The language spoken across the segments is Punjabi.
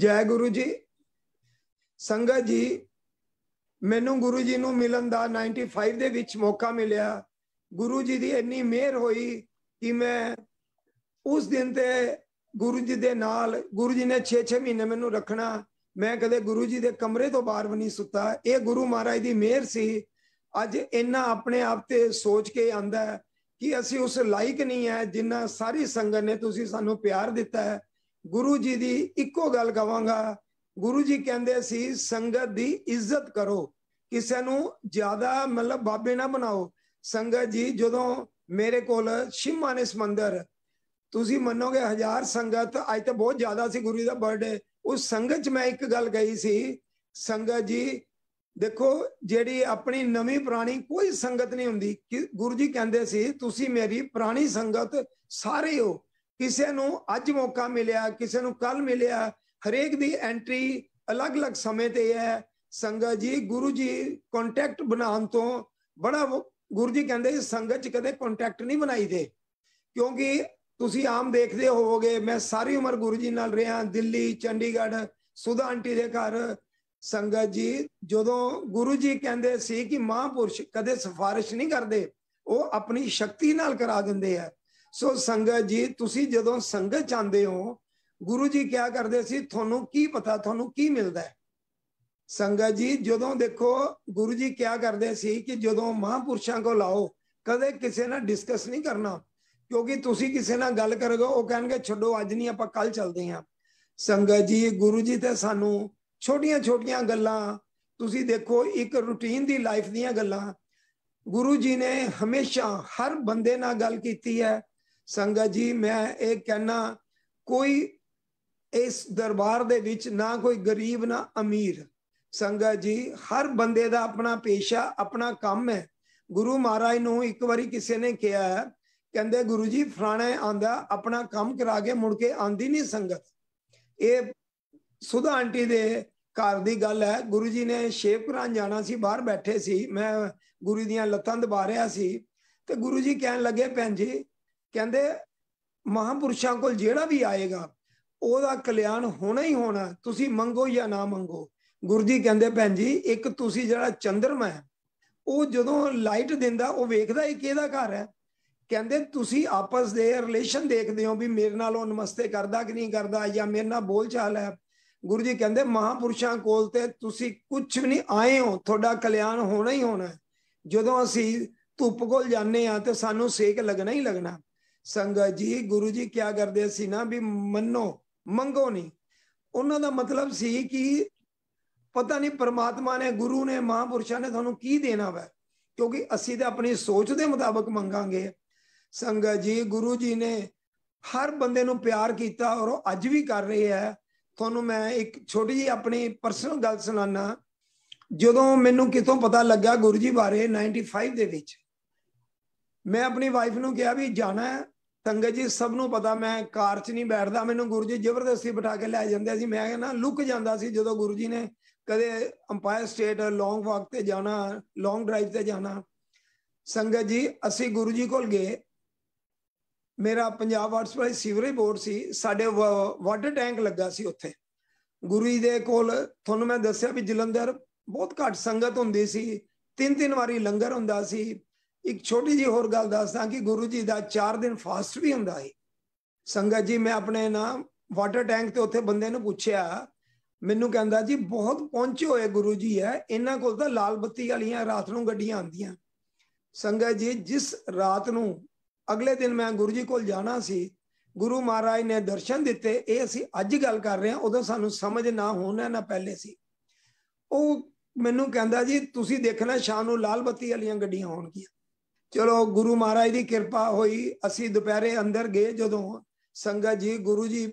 ਜੈ ਗੁਰੂ ਜੀ ਸੰਗਤ ਜੀ ਮੈਨੂੰ ਗੁਰੂ ਜੀ ਨੂੰ ਮਿਲਣ ਦਾ 95 ਦੇ ਵਿੱਚ ਮੌਕਾ ਮਿਲਿਆ ਗੁਰੂ ਜੀ ਦੀ ਇੰਨੀ ਮਿਹਰ ਹੋਈ ਕਿ ਮੈਂ ਉਸ ਦਿਨ ਤੇ ਗੁਰੂ ਜੀ ਦੇ ਨਾਲ ਗੁਰੂ ਜੀ ਨੇ 6-6 ਮਹੀਨੇ ਮੈਨੂੰ ਰੱਖਣਾ ਮੈਂ ਕਦੇ ਗੁਰੂ ਜੀ ਦੇ ਕਮਰੇ ਤੋਂ ਬਾਹਰ ਵੀ ਨਹੀਂ ਸੁੱਤਾ ਇਹ ਗੁਰੂ ਮਹਾਰਾਜ ਦੀ ਮਿਹਰ ਸੀ ਅੱਜ ਇੰਨਾ ਆਪਣੇ ਆਪ ਤੇ ਸੋਚ ਕੇ ਆਂਦਾ ਕਿ ਅਸੀਂ ਉਸ ਲਾਇਕ ਨਹੀਂ ਹੈ ਜਿੰਨਾ ਸਾਰੀ ਸੰਗਤ ਨੇ ਤੁਸੀਂ ਸਾਨੂੰ ਪਿਆਰ ਦਿੱਤਾ ਹੈ ਗੁਰੂ ਜੀ ਦੀ ਇੱਕੋ ਗੱਲ ਕਵਾਂਗਾ ਗੁਰੂ ਜੀ ਕਹਿੰਦੇ ਸੀ ਸੰਗਤ ਦੀ ਇੱਜ਼ਤ ਕਰੋ ਕਿਸੇ ਨੂੰ ਜ਼ਿਆਦਾ ਮਤਲਬ ਬਾਬੇ ਨਾ ਬਣਾਓ ਸੰਗਤ ਜੀ ਜਦੋਂ ਮੇਰੇ ਕੋਲ ਨੇ ਮੰਦਰ ਤੁਸੀਂ ਮੰਨੋਗੇ ਹਜ਼ਾਰ ਸੰਗਤ ਅੱਜ ਤਾਂ ਬਹੁਤ ਜ਼ਿਆਦਾ ਸੀ ਗੁਰੂ ਜੀ ਦਾ ਬਰਥਡੇ ਉਸ ਸੰਗਤ 'ਚ ਮੈਂ ਇੱਕ ਗੱਲ ਕਹੀ ਸੀ ਸੰਗਤ ਜੀ ਦੇਖੋ ਜਿਹੜੀ ਆਪਣੀ ਨਵੀਂ ਪੁਰਾਣੀ ਕੋਈ ਸੰਗਤ ਨਹੀਂ ਹੁੰਦੀ ਗੁਰੂ ਜੀ ਕਹਿੰਦੇ ਸੀ ਤੁਸੀਂ ਮੇਰੀ ਪੁਰਾਣੀ ਸੰਗਤ ਸਾਰੇ ਹੋ ਕਿਸੇ ਨੂੰ ਅੱਜ ਮੌਕਾ ਮਿਲਿਆ ਕਿਸੇ ਨੂੰ ਕੱਲ ਮਿਲਿਆ ਹਰੇਕ ਦੀ ਐਂਟਰੀ ਅਲੱਗ-ਅਲੱਗ ਸਮੇਂ ਤੇ ਹੈ ਸੰਗਤ ਜੀ ਗੁਰੂ ਜੀ ਕੰਟੈਕਟ ਬਣਾਉਣ ਤੋਂ ਬੜਾ ਗੁਰੂ ਜੀ ਕਹਿੰਦੇ ਸੰਗਤ ਚ ਕਦੇ ਕੰਟੈਕਟ ਨਹੀਂ ਬਣਾਈਦੇ ਕਿਉਂਕਿ ਤੁਸੀਂ ਆਮ ਦੇਖਦੇ ਹੋਵੋਗੇ ਮੈਂ ਸਾਰੀ ਉਮਰ ਗੁਰੂ ਜੀ ਨਾਲ ਰਿਹਾ ਦਿੱਲੀ ਚੰਡੀਗੜ੍ਹ ਸੁਧਾ ਆਂਟੀ ਦੇ ਘਰ ਸੰਗਤ ਜੀ ਜਦੋਂ ਗੁਰੂ ਜੀ ਕਹਿੰਦੇ ਸੀ ਕਿ ਮਹਾਪੁਰਸ਼ ਕਦੇ ਸਿਫਾਰਿਸ਼ ਨਹੀਂ ਕਰਦੇ ਉਹ ਆਪਣੀ ਸ਼ਕਤੀ ਨਾਲ ਕਰਾ ਦਿੰਦੇ ਆ ਸੋ ਸੰਗਤ ਜੀ ਤੁਸੀਂ ਜਦੋਂ ਸੰਗਤ ਚਾਹੁੰਦੇ ਹੋ ਗੁਰੂ ਜੀ ਕਿਆ ਕਰਦੇ ਸੀ ਤੁਹਾਨੂੰ ਕੀ ਪਤਾ ਤੁਹਾਨੂੰ ਕੀ ਮਿਲਦਾ ਸੰਗਤ ਜੀ ਜਦੋਂ ਦੇਖੋ ਗੁਰੂ ਜੀ ਕਿਆ ਕਰਦੇ ਸੀ ਕਿ ਜਦੋਂ ਮਹਾਪੁਰਸ਼ਾਂ ਕੋ ਲਾਓ ਕਦੇ ਕਿਸੇ ਨਾਲ ਡਿਸਕਸ ਨਹੀਂ ਕਰਨਾ ਕਿਉਂਕਿ ਤੁਸੀਂ ਕਿਸੇ ਨਾਲ ਗੱਲ ਕਰੋਗੇ ਉਹ ਕਹਿਣਗੇ ਛੱਡੋ ਅੱਜ ਨਹੀਂ ਆਪਾਂ ਕੱਲ ਚੱਲਦੇ ਹਾਂ ਸੰਗਤ ਜੀ ਗੁਰੂ ਜੀ ਤੇ ਸਾਨੂੰ ਛੋਟੀਆਂ-ਛੋਟੀਆਂ ਗੱਲਾਂ ਤੁਸੀਂ ਦੇਖੋ ਇੱਕ ਰੁਟੀਨ ਦੀ ਲਾਈਫ ਦੀਆਂ ਗੱਲਾਂ ਗੁਰੂ ਜੀ ਨੇ ਹਮੇਸ਼ਾ ਹਰ ਬੰਦੇ ਨਾਲ ਗੱਲ ਕੀਤੀ ਹੈ ਸੰਗਤ ਜੀ ਮੈਂ ਇਹ ਕਹਿਣਾ ਕੋਈ ਇਸ ਦਰਬਾਰ ਦੇ ਵਿੱਚ ਨਾ ਕੋਈ ਗਰੀਬ ਨਾ ਅਮੀਰ ਸੰਗਤ ਜੀ ਹਰ ਬੰਦੇ ਦਾ ਆਪਣਾ ਪੇਸ਼ਾ ਆਪਣਾ ਕੰਮ ਹੈ ਗੁਰੂ ਮਹਾਰਾਜ ਨੂੰ ਇੱਕ ਵਾਰੀ ਕਿਸੇ ਨੇ ਕਿਹਾ ਕਹਿੰਦੇ ਗੁਰੂ ਜੀ ਫਰਾਣੇ ਆਂਦਾ ਆਪਣਾ ਕੰਮ ਕਰਾ ਕੇ ਮੁੜ ਕੇ ਆਂਦੀ ਨਹੀਂ ਸੰਗਤ ਇਹ ਸੁਧਾ ਆਂਟੀ ਦੇ ਘਰ ਦੀ ਗੱਲ ਹੈ ਗੁਰੂ ਜੀ ਨੇ ਸ਼ੇਵ ਜਾਣਾ ਸੀ ਬਾਹਰ ਬੈਠੇ ਸੀ ਮੈਂ ਗੁਰੂ ਦੀਆਂ ਲੱਤਾਂ ਦਬਾ ਰਿਆ ਸੀ ਤੇ ਗੁਰੂ ਜੀ ਕਹਿਣ ਲੱਗੇ ਭੈਣ ਜੀ ਕਹਿੰਦੇ ਮਹਾਪੁਰਸ਼ਾਂ ਕੋਲ ਜਿਹੜਾ ਵੀ ਆਏਗਾ ਉਹਦਾ ਕਲਿਆਣ ਹੋਣਾ ਹੀ ਹੋਣਾ ਤੁਸੀਂ ਮੰਗੋ ਜਾਂ ਨਾ ਮੰਗੋ ਜੀ ਕਹਿੰਦੇ ਭੈਣ ਜੀ ਇੱਕ ਤੁਸੀਂ ਜਿਹੜਾ ਚੰਦਰਮਾ ਹੈ ਉਹ ਜਦੋਂ ਲਾਈਟ ਦਿੰਦਾ ਉਹ ਵੇਖਦਾ ਹੀ ਕਿਹਦਾ ਘਰ ਹੈ ਕਹਿੰਦੇ ਤੁਸੀਂ ਆਪਸ ਦੇ ਰਿਲੇਸ਼ਨ ਦੇਖਦੇ ਹੋ ਵੀ ਮੇਰੇ ਨਾਲ ਉਹ ਨਮਸਤੇ ਕਰਦਾ ਕਿ ਨਹੀਂ ਕਰਦਾ ਜਾਂ ਮੇਰੇ ਨਾਲ ਬੋਲਚਾਲ ਹੈ ਗੁਰੂ ਜੀ ਕਹਿੰਦੇ ਮਹਾਪੁਰਸ਼ਾਂ ਕੋਲ ਤੇ ਤੁਸੀਂ ਕੁਝ ਵੀ ਨਹੀਂ ਆਏ ਹੋ ਤੁਹਾਡਾ ਕਲਿਆਣ ਹੋਣਾ ਹੀ ਹੋਣਾ ਜਦੋਂ ਅਸੀਂ ਧੁੱਪ ਕੋਲ ਜਾਂਦੇ ਆ ਤੇ ਸਾਨੂੰ ਸੇਕ ਲੱਗਣਾ ਹੀ ਲੱਗਣਾ ਸੰਗਤ ਜੀ ਗੁਰੂ ਜੀ ਕੀ ਕਰਦੇ ਸੀ ਨਾ ਵੀ ਮੰਨੋ ਮੰਗੋ ਨਹੀਂ ਉਹਨਾਂ ਦਾ ਮਤਲਬ ਸੀ ਕਿ ਪਤਾ ਨਹੀਂ ਪਰਮਾਤਮਾ ਨੇ ਗੁਰੂ ਨੇ ਮਹਾਂਪੁਰਸ਼ਾਂ ਨੇ ਤੁਹਾਨੂੰ ਕੀ ਦੇਣਾ ਵਾ ਕਿਉਂਕਿ ਅਸੀਂ ਤਾਂ ਆਪਣੀ ਸੋਚ ਦੇ ਮੁਤਾਬਕ ਮੰਗਾਂਗੇ ਸੰਗਤ ਜੀ ਗੁਰੂ ਜੀ ਨੇ ਹਰ ਬੰਦੇ ਨੂੰ ਪਿਆਰ ਕੀਤਾ ਔਰ ਉਹ ਅੱਜ ਵੀ ਕਰ ਰਹੇ ਹੈ ਤੁਹਾਨੂੰ ਮੈਂ ਇੱਕ ਛੋਟੀ ਜੀ ਆਪਣੀ ਪਰਸਨਲ ਗੱਲ ਸੁਣਾਣਾ ਜਦੋਂ ਮੈਨੂੰ ਕਿਤੋਂ ਪਤਾ ਲੱਗਾ ਗੁਰੂ ਜੀ ਬਾਰੇ 95 ਦੇ ਵਿੱਚ ਮੈਂ ਆਪਣੀ ਵਾਈਫ ਨੂੰ ਕਿਹਾ ਵੀ ਜਾਣਾ ਹੈ ਸੰਗਤ ਜੀ ਸਭ ਨੂੰ ਪਤਾ ਮੈਂ ਕਾਰ 'ਚ ਨਹੀਂ ਬੈਠਦਾ ਮੈਨੂੰ ਗੁਰੂ ਜੀ ਜ਼ਬਰਦਸਤੀ ਬਿਠਾ ਕੇ ਲੈ ਜਾਂਦੇ ਸੀ ਮੈਂ ਨਾ ਲੁਕ ਜਾਂਦਾ ਸੀ ਜਦੋਂ ਗੁਰੂ ਜੀ ਨੇ ਕਦੇ ਅੰਪਾਇਰ ਸਟੇਟ ਲੌਂਗ ਵਾਕ ਤੇ ਜਾਣਾ ਲੌਂਗ ਡਰਾਈਵ ਤੇ ਜਾਣਾ ਸੰਗਤ ਜੀ ਅਸੀਂ ਗੁਰੂ ਜੀ ਕੋਲ ਗਏ ਮੇਰਾ ਪੰਜਾਬ ਵਾਟਰ ਸੀਵਰੇਜ ਬੋਰਡ ਸੀ ਸਾਡੇ ਵਾਟਰ ਟੈਂਕ ਲੱਗਾ ਸੀ ਉੱਥੇ ਗੁਰੂ ਜੀ ਦੇ ਕੋਲ ਤੁਹਾਨੂੰ ਮੈਂ ਦੱਸਿਆ ਵੀ ਜਲੰਧਰ ਬਹੁਤ ਘੱਟ ਸੰਗਤ ਹੁੰਦੀ ਸੀ ਤਿੰਨ ਤਿੰਨ ਵਾਰੀ ਲੰਗਰ ਹੁੰਦਾ ਸੀ ਇੱਕ ਛੋਟੀ ਜੀ ਹੋਰ ਗੱਲ ਦੱਸਦਾ ਕਿ ਗੁਰੂ ਜੀ ਦਾ 4 ਦਿਨ ਫਾਸਟ ਵੀ ਹੁੰਦਾ ਹੈ ਸੰਗਤ ਜੀ ਮੈਂ ਆਪਣੇ ਨਾ ਵਾਟਰ ਟੈਂਕ ਤੇ ਉੱਥੇ ਬੰਦੇ ਨੂੰ ਪੁੱਛਿਆ ਮੈਨੂੰ ਕਹਿੰਦਾ ਜੀ ਬਹੁਤ ਪਹੁੰਚੇ ਹੋਏ ਗੁਰੂ ਜੀ ਹੈ ਇਹਨਾਂ ਕੋਲ ਤਾਂ ਲਾਲ ਬੱਤੀ ਵਾਲੀਆਂ ਰਾਤ ਨੂੰ ਗੱਡੀਆਂ ਆਉਂਦੀਆਂ ਸੰਗਤ ਜੀ ਜਿਸ ਰਾਤ ਨੂੰ ਅਗਲੇ ਦਿਨ ਮੈਂ ਗੁਰੂ ਜੀ ਕੋਲ ਜਾਣਾ ਸੀ ਗੁਰੂ ਮਹਾਰਾਜ ਨੇ ਦਰਸ਼ਨ ਦਿੱਤੇ ਇਹ ਅਸੀਂ ਅੱਜ ਗੱਲ ਕਰ ਰਹੇ ਹਾਂ ਉਦੋਂ ਸਾਨੂੰ ਸਮਝ ਨਾ ਹੋਣਾ ਨਾ ਪਹਿਲੇ ਸੀ ਉਹ ਮੈਨੂੰ ਕਹਿੰਦਾ ਜੀ ਤੁਸੀਂ ਦੇਖਣਾ ਸ਼ਾਮ ਨੂੰ ਲਾਲ ਬੱਤੀ ਵਾਲੀਆਂ ਗੱਡੀਆਂ ਹੋਣਗੀਆਂ ਚਲੋ ਗੁਰੂ ਮਹਾਰਾਜ ਦੀ ਕਿਰਪਾ ਹੋਈ ਅਸੀਂ ਦੁਪਹਿਰੇ ਅੰਦਰ ਗਏ ਜਦੋਂ ਸੰਗਤ ਜੀ ਗੁਰੂ ਜੀ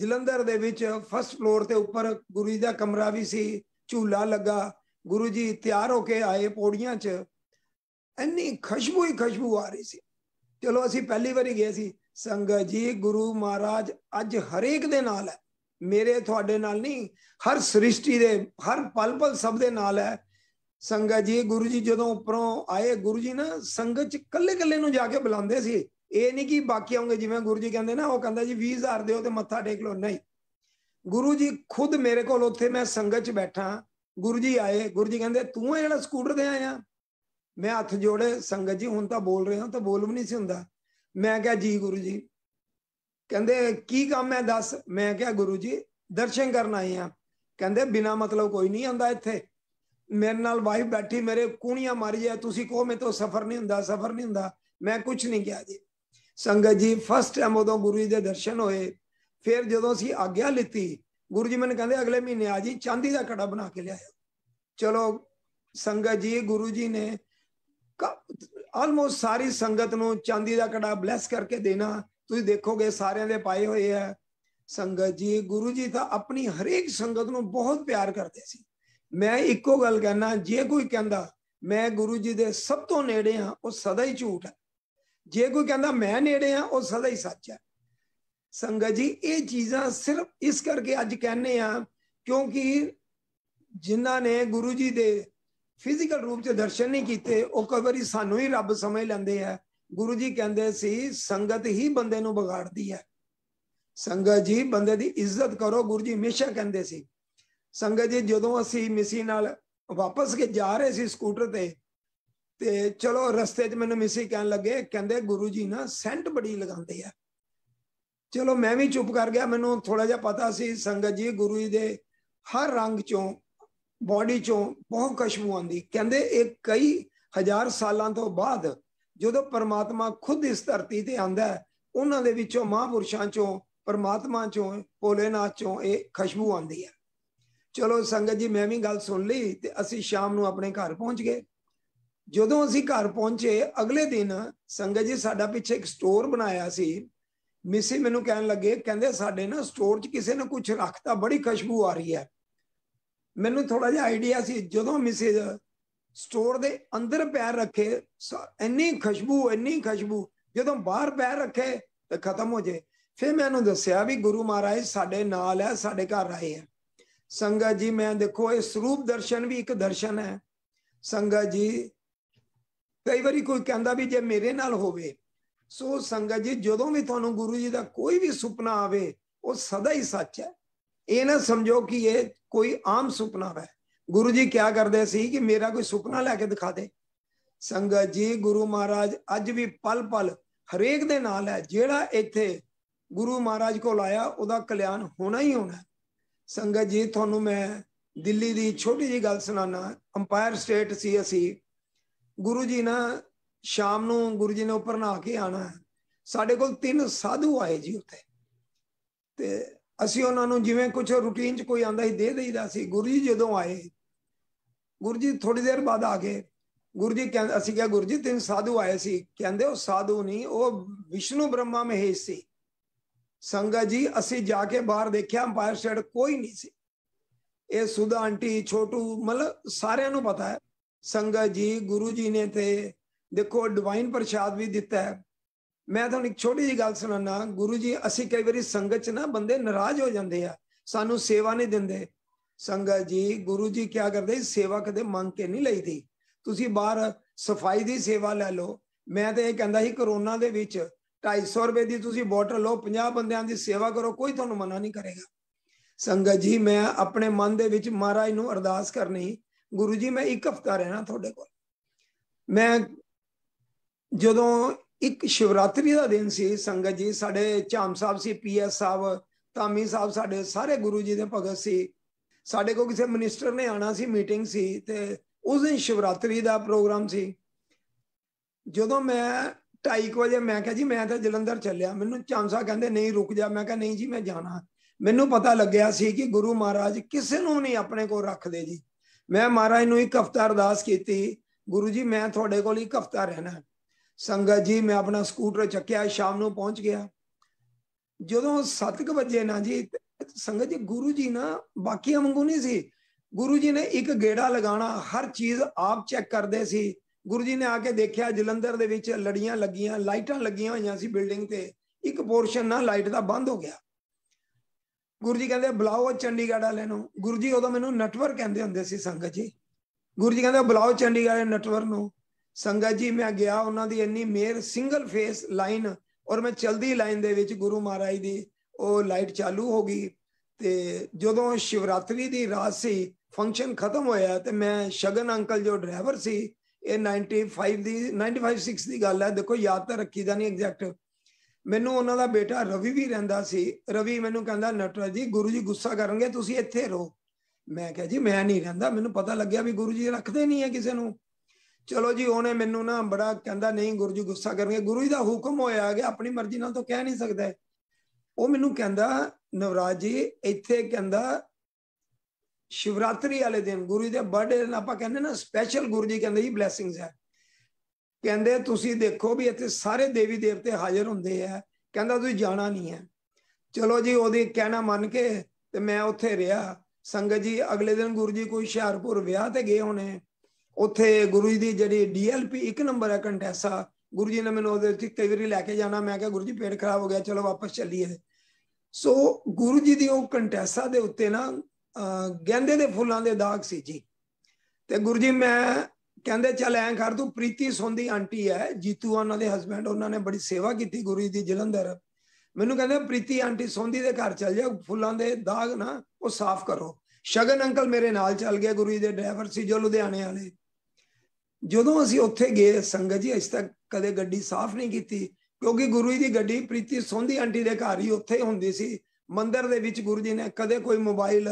ਜਲੰਧਰ ਦੇ ਵਿੱਚ ਫਸਟ ਫਲੋਰ ਤੇ ਉੱਪਰ ਗੁਰੂ ਜੀ ਦਾ ਕਮਰਾ ਵੀ ਸੀ ਝੂਲਾ ਲੱਗਾ ਗੁਰੂ ਜੀ ਤਿਆਰ ਹੋ ਕੇ ਆਏ ਪੌੜੀਆਂ 'ਚ ਇੰਨੀ ਖੁਸ਼ਬੂ ਹੀ ਖੁਸ਼ਬੂ ਆ ਰਹੀ ਸੀ ਚਲੋ ਅਸੀਂ ਪਹਿਲੀ ਵਾਰੀ ਗਏ ਸੀ ਸੰਗਤ ਜੀ ਗੁਰੂ ਮਹਾਰਾਜ ਅੱਜ ਹਰੇਕ ਦੇ ਨਾਲ ਹੈ ਮੇਰੇ ਤੁਹਾਡੇ ਨਾਲ ਨਹੀਂ ਹਰ ਸ੍ਰਿਸ਼ਟੀ ਦੇ ਹਰ ਪਲ ਪਲ ਸਭ ਦੇ ਨਾਲ ਹੈ ਸੰਗਤ ਜੀ ਗੁਰੂ ਜੀ ਜਦੋਂ ਉੱਪਰੋਂ ਆਏ ਗੁਰੂ ਜੀ ਨਾ ਸੰਗਤ ਚ ਕੱਲੇ ਕੱਲੇ ਨੂੰ ਜਾ ਕੇ ਬੁਲਾਉਂਦੇ ਸੀ ਇਹ ਨਹੀਂ ਕਿ ਬਾਕੀ ਆਉਂਗੇ ਜਿਵੇਂ ਗੁਰੂ ਜੀ ਕਹਿੰਦੇ ਨਾ ਉਹ ਕਹਿੰਦਾ ਜੀ 20000 ਦਿਓ ਤੇ ਮੱਥਾ ਟੇਕ ਲਓ ਨਹੀਂ ਗੁਰੂ ਜੀ ਖੁਦ ਮੇਰੇ ਕੋਲ ਉੱਥੇ ਮੈਂ ਸੰਗਤ ਚ ਬੈਠਾ ਗੁਰੂ ਜੀ ਆਏ ਗੁਰੂ ਜੀ ਕਹਿੰਦੇ ਤੂੰ ਇਹ ਜਿਹੜਾ ਸਕੂਟਰ ਤੇ ਆਇਆ ਮੈਂ ਹੱਥ ਜੋੜੇ ਸੰਗਤ ਜੀ ਹੁਣ ਤਾਂ ਬੋਲ ਰਹੇ ਹਾਂ ਤਾਂ ਬੋਲ ਵੀ ਨਹੀਂ ਸੀ ਹੁੰਦਾ ਮੈਂ ਕਿਹਾ ਜੀ ਗੁਰੂ ਜੀ ਕਹਿੰਦੇ ਕੀ ਕੰਮ ਹੈ ਦੱਸ ਮੈਂ ਕਿਹਾ ਗੁਰੂ ਜੀ ਦਰਸ਼ਨ ਕਰਨ ਆਏ ਆ ਕਹਿੰਦੇ ਬਿਨਾ ਮਤਲਬ ਕੋਈ ਨਹੀਂ ਆਉਂਦਾ ਇੱਥੇ ਮੇਰੇ ਨਾਲ ਵਾਈਫ ਬੈਠੀ ਮੇਰੇ ਕੂਣੀਆਂ ਮਾਰੀ ਜਾ ਤੁਸੀਂ ਕਹੋ ਮੈਂ ਤਾਂ ਸਫਰ ਨਹੀਂ ਹੁੰਦਾ ਸਫਰ ਨਹੀਂ ਹੁੰਦਾ ਮੈਂ ਕੁਝ ਨਹੀਂ ਕਿਹਾ ਜੀ ਸੰਗਤ ਜੀ ਫਸਟ ਟਾਈਮ ਉਦੋਂ ਗੁਰੂ ਜੀ ਦੇ ਦਰਸ਼ਨ ਹੋਏ ਫਿਰ ਜਦੋਂ ਅਸੀਂ ਆਗਿਆ ਲਿੱਤੀ ਗੁਰੂ ਜੀ ਮੈਨੂੰ ਕਹਿੰਦੇ ਅਗਲੇ ਮਹੀਨੇ ਆ ਜੀ ਚਾਂਦੀ ਦਾ ਕੜਾ ਬਣਾ ਕੇ ਲਿਆਇਆ ਚਲੋ ਸੰਗਤ ਜੀ ਗੁਰੂ ਜੀ ਨੇ ਆਲਮੋਸਟ ਸਾਰੀ ਸੰਗਤ ਨੂੰ ਚਾਂਦੀ ਦਾ ਕੜਾ ਬਲੈਸ ਕਰਕੇ ਦੇਣਾ ਤੁਸੀਂ ਦੇਖੋਗੇ ਸਾਰਿਆਂ ਦੇ ਪਾਏ ਹੋਏ ਆ ਸੰਗਤ ਜੀ ਗੁਰੂ ਜੀ ਤਾਂ ਆਪਣੀ ਹਰੇਕ ਸੰਗਤ ਨੂੰ ਬਹੁਤ ਪਿਆਰ ਕਰਦੇ ਸੀ ਮੈਂ ਇੱਕੋ ਗੱਲ ਕਹਿਣਾ ਜੇ ਕੋਈ ਕਹਿੰਦਾ ਮੈਂ ਗੁਰੂ ਜੀ ਦੇ ਸਭ ਤੋਂ ਨੇੜੇ ਆ ਉਹ ਸਦਾ ਹੀ ਝੂਠ ਹੈ ਜੇ ਕੋਈ ਕਹਿੰਦਾ ਮੈਂ ਨੇੜੇ ਆ ਉਹ ਸਦਾ ਹੀ ਸੱਚ ਹੈ ਸੰਗਤ ਜੀ ਇਹ ਚੀਜ਼ਾਂ ਸਿਰਫ ਇਸ ਕਰਕੇ ਅੱਜ ਕਹਿੰਨੇ ਆ ਕਿਉਂਕਿ ਜਿਨ੍ਹਾਂ ਨੇ ਗੁਰੂ ਜੀ ਦੇ ਫਿਜ਼ੀਕਲ ਰੂਪ ਤੇ ਦਰਸ਼ਨ ਨਹੀਂ ਕੀਤੇ ਉਹ ਕਈ ਸਾਨੂੰ ਹੀ ਰੱਬ ਸਮਝ ਲੈਂਦੇ ਆ ਗੁਰੂ ਜੀ ਕਹਿੰਦੇ ਸੀ ਸੰਗਤ ਹੀ ਬੰਦੇ ਨੂੰ ਵਿਗਾੜਦੀ ਹੈ ਸੰਗਤ ਜੀ ਬੰਦੇ ਦੀ ਇੱਜ਼ਤ ਕਰੋ ਗੁਰੂ ਜੀ ਹਮੇਸ਼ਾ ਕਹਿੰਦੇ ਸੀ ਸੰਗਤ ਜੀ ਜਦੋਂ ਅਸੀਂ ਮਿਸੀ ਨਾਲ ਵਾਪਸ ਕੇ ਜਾ ਰਹੇ ਸੀ ਸਕੂਟਰ ਤੇ ਤੇ ਚਲੋ ਰਸਤੇ 'ਚ ਮੈਨੂੰ ਮਿਸੀ ਕਹਿਣ ਲੱਗੇ ਕਹਿੰਦੇ ਗੁਰੂ ਜੀ ਨਾ ਸੈਂਟ ਬੜੀ ਲਗਾਉਂਦੇ ਆ ਚਲੋ ਮੈਂ ਵੀ ਚੁੱਪ ਕਰ ਗਿਆ ਮੈਨੂੰ ਥੋੜਾ ਜਿਹਾ ਪਤਾ ਸੀ ਸੰਗਤ ਜੀ ਗੁਰੂ ਜੀ ਦੇ ਹਰ ਰੰਗ 'ਚੋਂ ਬਾਡੀ 'ਚੋਂ ਬਹੁਤ ਖੁਸ਼ਬੂ ਆਉਂਦੀ ਕਹਿੰਦੇ ਇਹ ਕਈ ਹਜ਼ਾਰ ਸਾਲਾਂ ਤੋਂ ਬਾਅਦ ਜਦੋਂ ਪਰਮਾਤਮਾ ਖੁਦ ਇਸ ਧਰਤੀ ਤੇ ਆਂਦਾ ਉਹਨਾਂ ਦੇ ਵਿੱਚੋਂ ਮਹਾਪੁਰਸ਼ਾਂ 'ਚੋਂ ਪਰਮਾਤਮਾ 'ਚੋਂ ਭੋਲੇਨਾਥ 'ਚੋਂ ਇਹ ਖੁਸ਼ਬੂ ਆਉਂਦੀ ਹੈ ਚਲੋ ਸੰਗਤ ਜੀ ਮੈਂ ਵੀ ਗੱਲ ਸੁਣ ਲਈ ਤੇ ਅਸੀਂ ਸ਼ਾਮ ਨੂੰ ਆਪਣੇ ਘਰ ਪਹੁੰਚ ਗਏ ਜਦੋਂ ਅਸੀਂ ਘਰ ਪਹੁੰਚੇ ਅਗਲੇ ਦਿਨ ਸੰਗਤ ਜੀ ਸਾਡਾ ਪਿੱਛੇ ਇੱਕ ਸਟੋਰ ਬਣਾਇਆ ਸੀ ਮਿਸੀ ਮੈਨੂੰ ਕਹਿਣ ਲੱਗੇ ਕਹਿੰਦੇ ਸਾਡੇ ਨਾ ਸਟੋਰ 'ਚ ਕਿਸੇ ਨੇ ਕੁਝ ਰੱਖਤਾ ਬੜੀ ਖੁਸ਼ਬੂ ਆ ਰਹੀ ਹੈ ਮੈਨੂੰ ਥੋੜਾ ਜਿਹਾ ਆਈਡੀਆ ਸੀ ਜਦੋਂ ਮਿਸੇ ਸਟੋਰ ਦੇ ਅੰਦਰ ਪੈਰ ਰੱਖੇ ਇੰਨੀ ਖੁਸ਼ਬੂ ਇੰਨੀ ਖੁਸ਼ਬੂ ਜਦੋਂ ਬਾਹਰ ਪੈਰ ਰੱਖੇ ਤਾਂ ਖਤਮ ਹੋ ਜੇ ਫਿਰ ਮੈਨੂੰ ਦੱਸਿਆ ਵੀ ਗੁਰੂ ਮਹਾਰਾਜ ਸਾਡੇ ਨਾਲ ਹੈ ਸਾਡੇ ਘਰ ਆਏ ਹੈ ਸੰਗਤ ਜੀ ਮੈਂ ਦੇਖੋ ਇਹ ਸਰੂਪ ਦਰਸ਼ਨ ਵੀ ਇੱਕ ਦਰਸ਼ਨ ਹੈ ਸੰਗਤ ਜੀ ਕਈ ਵਾਰੀ ਕੋਈ ਕਹਿੰਦਾ ਵੀ ਜੇ ਮੇਰੇ ਨਾਲ ਹੋਵੇ ਸੋ ਸੰਗਤ ਜੀ ਜਦੋਂ ਵੀ ਤੁਹਾਨੂੰ ਗੁਰੂ ਜੀ ਦਾ ਕੋਈ ਵੀ ਸੁਪਨਾ ਆਵੇ ਉਹ ਸਦਾ ਹੀ ਸੱਚ ਹੈ ਇਹ ਨਾ ਸਮਝੋ ਕਿ ਇਹ ਕੋਈ ਆਮ ਸੁਪਨਾ ਹੈ ਗੁਰੂ ਜੀ ਕਿਹਾ ਕਰਦੇ ਸੀ ਕਿ ਮੇਰਾ ਕੋਈ ਸੁਪਨਾ ਲੈ ਕੇ ਦਿਖਾ ਦੇ ਸੰਗਤ ਜੀ ਗੁਰੂ ਮਹਾਰਾਜ ਅੱਜ ਵੀ ਪਲ ਪਲ ਹਰੇਕ ਦੇ ਨਾਲ ਹੈ ਜਿਹੜਾ ਇੱਥੇ ਗੁਰੂ ਮਹਾਰਾਜ ਕੋਲ ਆਇਆ ਉਹਦਾ ਕਲਿਆਣ ਹੋਣਾ ਹੀ ਹੋਣਾ ਸੰਗਤ ਜੀ ਤੁਹਾਨੂੰ ਮੈਂ ਦਿੱਲੀ ਦੀ ਛੋਟੀ ਜੀ ਗੱਲ ਸੁਣਾਣਾ ਅੰਪਾਇਰ ਸਟੇਟ ਸੀ ਅਸੀਂ ਗੁਰੂ ਜੀ ਨਾ ਸ਼ਾਮ ਨੂੰ ਗੁਰੂ ਜੀ ਨੇ ਉੱਪਰ ਨਾ ਕੇ ਆਣਾ ਸਾਡੇ ਕੋਲ ਤਿੰਨ ਸਾਧੂ ਆਏ ਜੀ ਉੱਥੇ ਤੇ ਅਸੀਂ ਉਹਨਾਂ ਨੂੰ ਜਿਵੇਂ ਕੁਝ ਰੁਟੀਨ 'ਚ ਕੋਈ ਆਂਦਾ ਸੀ ਦੇ ਦੇਈਦਾ ਸੀ ਗੁਰੂ ਜੀ ਜਦੋਂ ਆਏ ਗੁਰੂ ਜੀ ਥੋੜੀ ਦੇਰ ਬਾਅਦ ਆ ਗਏ ਗੁਰੂ ਜੀ ਕਹਿੰਦੇ ਅਸੀਂ ਕਿਹਾ ਗੁਰੂ ਜੀ ਤਿੰਨ ਸਾਧੂ ਆਏ ਸੀ ਕਹਿੰਦੇ ਉਹ ਸਾਧੂ ਨਹੀਂ ਉਹ ਵਿਸ਼ਨੂੰ ਬ੍ਰਹਮਾ ਮਹੇਸ਼ ਸੀ ਸੰਗਤ ਜੀ ਅਸੀਂ ਜਾ ਕੇ ਬਾਹਰ ਦੇਖਿਆ ਅੰਪਾਇਰ ਸਟੇਟ ਕੋਈ ਨਹੀਂ ਸੀ ਇਹ ਸੁਦਾ ਆਂਟੀ ਛੋਟੂ ਮਤਲਬ ਸਾਰਿਆਂ ਨੂੰ ਪਤਾ ਹੈ ਸੰਗਤ ਜੀ ਗੁਰੂ ਜੀ ਨੇ ਤੇ ਦੇਖੋ ਡਿਵਾਈਨ ਪ੍ਰਸ਼ਾਦ ਵੀ ਦਿੱਤਾ ਹੈ ਮੈਂ ਤੁਹਾਨੂੰ ਇੱਕ ਛੋਟੀ ਜੀ ਗੱਲ ਸੁਣਾਣਾ ਗੁਰੂ ਜੀ ਅਸੀਂ ਕਈ ਵਾਰੀ ਸੰਗਤ 'ਚ ਨਾ ਬੰਦੇ ਨਾਰਾਜ਼ ਹੋ ਜਾਂਦੇ ਆ ਸਾਨੂੰ ਸੇਵਾ ਨਹੀਂ ਦਿੰਦੇ ਸੰਗਤ ਜੀ ਗੁਰੂ ਜੀ ਕੀ ਕਰਦੇ ਸੇਵਾ ਕਦੇ ਮੰਗ ਕੇ ਨਹੀਂ ਲਈਦੀ ਤੁਸੀਂ ਬਾਹਰ ਸਫਾਈ ਦੀ ਸੇਵਾ ਲੈ ਲਓ ਮੈਂ ਤਾਂ ਇਹ ਕਹਿੰਦਾ ਸੀ ਕਰੋਨਾ ਦੇ ਵਿੱਚ 250 ਰੁਪਏ ਦੀ ਤੁਸੀਂ ਬੋਟਲ ਲਓ 50 ਬੰਦਿਆਂ ਦੀ ਸੇਵਾ ਕਰੋ ਕੋਈ ਤੁਹਾਨੂੰ ਮਨਾ ਨਹੀਂ ਕਰੇਗਾ ਸੰਗਤ ਜੀ ਮੈਂ ਆਪਣੇ ਮਨ ਦੇ ਵਿੱਚ ਮਹਾਰਾਜ ਨੂੰ ਅਰਦਾਸ ਕਰਨੀ ਗੁਰੂ ਜੀ ਮੈਂ ਇੱਕ ਹਫਤਾ ਰਹਿਣਾ ਤੁਹਾਡੇ ਕੋਲ ਮੈਂ ਜਦੋਂ ਇੱਕ ਸ਼ਿਵਰਾਤਰੀ ਦਾ ਦਿਨ ਸੀ ਸੰਗਤ ਜੀ ਸਾਡੇ ਝਾਮ ਸਾਹਿਬ ਸੀ ਪੀਐਸ ਸਾਹਿਬ ਤਾਮੀ ਸਾਹਿਬ ਸਾਡੇ ਸਾਰੇ ਗੁਰੂ ਜੀ ਦੇ ਭਗਤ ਸੀ ਸਾਡੇ ਕੋ ਕਿਸੇ ਮਿਨਿਸਟਰ ਨੇ ਆਣਾ ਸੀ ਮੀਟਿੰਗ ਸੀ ਤੇ ਉਸ ਦਿਨ ਸ਼ਿਵਰਾਤਰੀ ਦਾ ਪ੍ਰੋਗਰਾਮ ਸੀ ਜਦੋਂ ਮੈਂ ਕੋ ਵਜੇ ਮੈਂ ਕਿਹਾ ਜੀ ਮੈਂ ਤਾਂ ਜਲੰਧਰ ਚੱਲਿਆ ਮੈਨੂੰ ਚਾਂਸਾ ਕਹਿੰਦੇ ਨਹੀਂ ਰੁਕ ਜਾ ਮੈਂ ਕਿਹਾ ਨਹੀਂ ਜੀ ਮੈਂ ਜਾਣਾ ਮੈਨੂੰ ਪਤਾ ਲੱਗਿਆ ਸੀ ਕਿ ਗੁਰੂ ਮਹਾਰਾਜ ਕਿਸੇ ਨੂੰ ਨਹੀਂ ਆਪਣੇ ਕੋਲ ਰੱਖਦੇ ਜੀ ਮੈਂ ਮਹਾਰਾਜ ਨੂੰ ਇੱਕ ਹਫਤਾ ਅਰਦਾਸ ਕੀਤੀ ਗੁਰੂ ਜੀ ਮੈਂ ਤੁਹਾਡੇ ਕੋਲ ਇੱਕ ਹਫਤਾ ਰਹਿਣਾ ਸੰਗਤ ਜੀ ਮੈਂ ਆਪਣਾ ਸਕੂਟਰ ਚੱਕਿਆ ਸ਼ਾਮ ਨੂੰ ਪਹੁੰਚ ਗਿਆ ਜਦੋਂ 7:00 ਵਜੇ ਨਾ ਜੀ ਸੰਗਤ ਜੀ ਗੁਰੂ ਜੀ ਨਾ ਬਾਕੀ ਅੰਗੂ ਨਹੀਂ ਸੀ ਗੁਰੂ ਜੀ ਨੇ ਇੱਕ ਗੇੜਾ ਲਗਾਣਾ ਹਰ ਚੀਜ਼ ਆਪ ਚੈੱਕ ਕਰਦੇ ਸੀ ਗੁਰੂ ਜੀ ਨੇ ਆ ਕੇ ਦੇਖਿਆ ਜਲੰਧਰ ਦੇ ਵਿੱਚ ਲੜੀਆਂ ਲੱਗੀਆਂ ਲਾਈਟਾਂ ਲੱਗੀਆਂ ਹੋਈਆਂ ਸੀ ਬਿਲਡਿੰਗ ਤੇ ਇੱਕ ਪੋਰਸ਼ਨ ਨਾਲ ਲਾਈਟ ਦਾ ਬੰਦ ਹੋ ਗਿਆ ਗੁਰੂ ਜੀ ਕਹਿੰਦੇ ਬੁਲਾਓ ਚੰਡੀਗੜ੍ਹ ਵਾਲਿਆਂ ਨੂੰ ਗੁਰੂ ਜੀ ਉਦੋਂ ਮੈਨੂੰ ਨੈਟਵਰਕ ਕਹਿੰਦੇ ਹੁੰਦੇ ਸੀ ਸੰਗਤ ਜੀ ਗੁਰੂ ਜੀ ਕਹਿੰਦੇ ਬੁਲਾਓ ਚੰਡੀਗੜ੍ਹ ਦੇ ਨੈਟਵਰਕ ਨੂੰ ਸੰਗਤ ਜੀ ਮੈਂ ਗਿਆ ਉਹਨਾਂ ਦੀ ਇੰਨੀ ਮੇਰ ਸਿੰਗਲ ਫੇਸ ਲਾਈਨ ਔਰ ਮੈਂ ਚਲਦੀ ਲਾਈਨ ਦੇ ਵਿੱਚ ਗੁਰੂ ਮਹਾਰਾਜ ਦੀ ਉਹ ਲਾਈਟ ਚਾਲੂ ਹੋ ਗਈ ਤੇ ਜਦੋਂ ਸ਼ਿਵਰਾਤਰੀ ਦੀ ਰਾਤ ਸੀ ਫੰਕਸ਼ਨ ਖਤਮ ਹੋਇਆ ਤੇ ਮੈਂ ਸ਼ਗਨ ਅੰਕਲ ਜੋ ਡਰਾਈਵਰ ਸੀ ਇਹ 95 ਦੀ 95 6 ਦੀ ਗੱਲ ਹੈ ਦੇਖੋ ਯਾਦ ਤਾਂ ਰੱਖੀਦਾ ਨਹੀਂ ਐਗਜ਼ੈਕਟ ਮੈਨੂੰ ਉਹਨਾਂ ਦਾ ਬੇਟਾ ਰਵੀ ਵੀ ਰਹਿੰਦਾ ਸੀ ਰਵੀ ਮੈਨੂੰ ਕਹਿੰਦਾ ਨਟਰਾ ਜੀ ਗੁਰੂ ਜੀ ਗੁੱਸਾ ਕਰਨਗੇ ਤੁਸੀਂ ਇੱਥੇ ਰਹੋ ਮੈਂ ਕਿਹਾ ਜੀ ਮੈਂ ਨਹੀਂ ਰਹਿੰਦਾ ਮੈਨੂੰ ਪਤਾ ਲੱਗਿਆ ਵੀ ਗੁਰੂ ਜੀ ਰੱਖਦੇ ਨਹੀਂ ਹੈ ਕਿਸੇ ਨੂੰ ਚਲੋ ਜੀ ਉਹਨੇ ਮੈਨੂੰ ਨਾ ਬੜਾ ਕਹਿੰਦਾ ਨਹੀਂ ਗੁਰੂ ਜੀ ਗੁੱਸਾ ਕਰਨਗੇ ਗੁਰੂ ਜੀ ਦਾ ਹੁਕਮ ਹੋਇਆ ਕਿ ਆਪਣੀ ਮਰਜ਼ੀ ਨਾਲ ਤਾਂ ਕਹਿ ਨਹੀਂ ਸਕਦਾ ਉਹ ਮੈਨੂੰ ਕਹਿੰਦਾ ਨਵਰਾਜ ਜੀ ਇੱਥੇ ਕਹਿੰਦਾ ਸ਼ਿਵਰਾਤਰੀ ਵਾਲੇ ਦਿਨ ਗੁਰੂ ਦੇ ਬਰਥਡੇ ਨਾਲ ਆਪਾਂ ਕਹਿੰਦੇ ਨਾ ਸਪੈਸ਼ਲ ਗੁਰੂ ਜੀ ਕਹਿੰਦੇ ਇਹ ਬਲੇਸਿੰਗਸ ਹੈ ਕਹਿੰਦੇ ਤੁਸੀਂ ਦੇਖੋ ਵੀ ਇੱਥੇ ਸਾਰੇ ਦੇਵੀ ਦੇਵਤੇ ਹਾਜ਼ਰ ਹੁੰਦੇ ਆ ਕਹਿੰਦਾ ਤੁਸੀਂ ਜਾਣਾ ਨਹੀਂ ਹੈ ਚਲੋ ਜੀ ਉਹਦੀ ਕਹਿਣਾ ਮੰਨ ਕੇ ਤੇ ਮੈਂ ਉੱਥੇ ਰਿਹਾ ਸੰਗਤ ਜੀ ਅਗਲੇ ਦਿਨ ਗੁਰੂ ਜੀ ਕੋਈ ਹੁਸ਼ਿਆਰਪੁਰ ਵਿਆਹ ਤੇ ਗਏ ਹੋਣੇ ਉੱਥੇ ਗੁਰੂ ਜੀ ਦੀ ਜਿਹੜੀ ਡੀਐਲਪੀ ਇੱਕ ਨੰਬਰ ਹੈ ਕੰਟੈਸਾ ਗੁਰੂ ਜੀ ਨੇ ਮੈਨੂੰ ਉਹਦੇ ਉੱਤੇ ਕਈ ਵਾਰੀ ਲੈ ਕੇ ਜਾਣਾ ਮੈਂ ਕਿਹਾ ਗੁਰੂ ਜੀ ਪੇਟ ਖਰਾਬ ਹੋ ਗਿਆ ਚਲੋ ਵਾਪਸ ਚੱਲੀਏ ਸੋ ਗੁਰੂ ਜੀ ਦੀ ਉਹ ਕੰਟੈਸਾ ਦੇ ਉੱਤੇ ਨਾ ਗੈਂਦੇ ਦੇ ਫੁੱਲਾਂ ਦੇ ਦਾਗ ਸੀ ਜੀ ਤੇ ਗੁਰੂ ਜੀ ਮੈਂ ਕਹਿੰਦੇ ਚੱਲ ਐਂ ਕਰ ਤੂੰ ਪ੍ਰੀਤੀ ਸੁੰਦੀ ਆਂਟੀ ਐ ਜੀਤੂ ਉਹਨਾਂ ਦੇ ਹਸਬੰਡ ਉਹਨਾਂ ਨੇ ਬੜੀ ਸੇਵਾ ਕੀਤੀ ਗੁਰੂ ਜੀ ਦੀ ਜਲੰਧਰ ਮੈਨੂੰ ਕਹਿੰਦੇ ਪ੍ਰੀਤੀ ਆਂਟੀ ਸੁੰਦੀ ਦੇ ਘਰ ਚੱਲ ਜਾ ਫੁੱਲਾਂ ਦੇ ਦਾਗ ਨਾ ਉਹ ਸਾਫ਼ ਕਰੋ ਸ਼ਗਨ ਅੰਕਲ ਮੇਰੇ ਨਾਲ ਚੱਲ ਗਿਆ ਗੁਰੂ ਜੀ ਦੇ ਡਰਾਈਵਰ ਸੀ ਜੋ ਲੁਧਿਆਣੇ ਵਾਲੇ ਜਦੋਂ ਅਸੀਂ ਉੱਥੇ ਗਏ ਸੰਗਤ ਜੀ ਅਜੇ ਤੱਕ ਕਦੇ ਗੱਡੀ ਸਾਫ਼ ਨਹੀਂ ਕੀਤੀ ਕਿਉਂਕਿ ਗੁਰੂ ਜੀ ਦੀ ਗੱਡੀ ਪ੍ਰੀਤੀ ਸੁੰਦੀ ਆਂਟੀ ਦੇ ਘਰ ਹੀ ਉੱਥੇ ਹੁੰਦੀ ਸੀ ਮੰਦਿਰ ਦੇ ਵਿੱਚ ਗੁਰੂ ਜੀ ਨੇ ਕਦੇ ਕੋਈ ਮੋਬਾਈਲ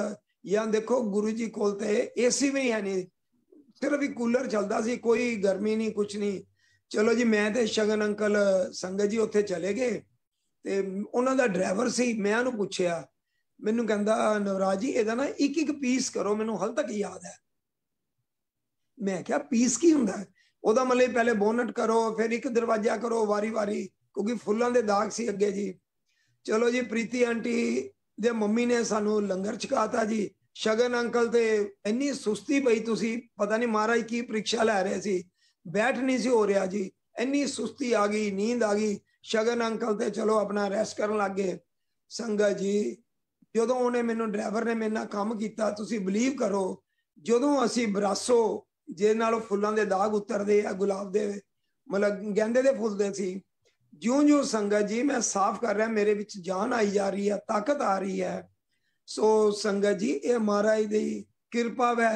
ਜਾਂ ਦੇਖੋ ਗੁਰੂ ਜੀ ਕੋਲ ਤੇ ਏਸੀ ਵੀ ਹੈ ਨਹੀਂ ਸਿਰਫ ਇੱਕ ਕੂਲਰ ਚੱਲਦਾ ਸੀ ਕੋਈ ਗਰਮੀ ਨਹੀਂ ਕੁਛ ਨਹੀਂ ਚਲੋ ਜੀ ਮੈਂ ਤੇ ਸ਼ਗਨ ਅੰਕਲ ਸੰਗਤ ਜੀ ਉੱਥੇ ਚਲੇ ਗਏ ਤੇ ਉਹਨਾਂ ਦਾ ਡਰਾਈਵਰ ਸੀ ਮੈਂ ਉਹਨੂੰ ਪੁੱਛਿਆ ਮੈਨੂੰ ਕਹਿੰਦਾ ਨਵਰਾਜ ਜੀ ਇਹਦਾ ਨਾ ਇੱਕ ਇੱਕ ਪੀਸ ਕਰੋ ਮੈਨੂੰ ਹਲ ਤੱਕ ਯਾਦ ਹੈ ਮੈਂ ਕਿਹਾ ਪੀਸ ਕੀ ਹੁੰਦਾ ਉਹਦਾ ਮਤਲਬ ਪਹਿਲੇ ਬੋਨਟ ਕਰੋ ਫਿਰ ਇੱਕ ਦਰਵਾਜ਼ਾ ਕਰੋ ਵਾਰੀ-ਵਾਰੀ ਕਿਉਂਕਿ ਫੁੱਲਾਂ ਦੇ ਦਾਗ ਸੀ ਅੱਗੇ ਜੀ ਚਲੋ ਜੀ ਪ੍ਰੀਤੀ ਆਂਟੀ ਦੇ ਮੰਮੀ ਨੇ ਸਾਨੂੰ ਲੰਗਰ ਛਕਾਤਾ ਜੀ ਸ਼ਗਨ ਅੰਕਲ ਤੇ ਇੰਨੀ ਸੁਸਤੀ ਪਈ ਤੁਸੀਂ ਪਤਾ ਨਹੀਂ ਮਹਾਰਾਜ ਕੀ ਪ੍ਰੀਖਿਆ ਲੈ ਰਹੇ ਸੀ ਬੈਠ ਨਹੀਂ ਸੀ ਹੋ ਰਿਹਾ ਜੀ ਇੰਨੀ ਸੁਸਤੀ ਆ ਗਈ ਨੀਂਦ ਆ ਗਈ ਸ਼ਗਨ ਅੰਕਲ ਤੇ ਚਲੋ ਆਪਣਾ ਰੈਸਟ ਕਰਨ ਲੱਗੇ ਸੰਗਤ ਜੀ ਜਦੋਂ ਉਹਨੇ ਮੈਨੂੰ ਡਰਾਈਵਰ ਨੇ ਮੇਰੇ ਨਾਲ ਕੰਮ ਕੀਤਾ ਤੁਸੀਂ ਬਲੀਵ ਕਰੋ ਜਦੋਂ ਅਸੀਂ ਬਰਾਸੋ ਜੇ ਨਾਲ ਫੁੱਲਾਂ ਦੇ ਦਾਗ ਉਤਰਦੇ ਆ ਗੁਲਾਬ ਦੇ ਮਤਲਬ ਗੈਂਦੇ ਦੇ ਫੁੱਲ ਦੇ ਸੀ ਜਿਉਂ-ਜਿਉਂ ਸੰਗਤ ਜੀ ਮੈਂ ਸਾਫ਼ ਕਰ ਰਿਹਾ ਮੇਰੇ ਵਿੱਚ ਜਾਨ ਆਈ ਜਾ ਰਹੀ ਹੈ ਤਾਕਤ ਆ ਰਹੀ ਹੈ ਸੋ ਸੰਗਤ ਜੀ ਇਹ ਮਹਾਰਾਜ ਦੀ ਕਿਰਪਾ ਵੈ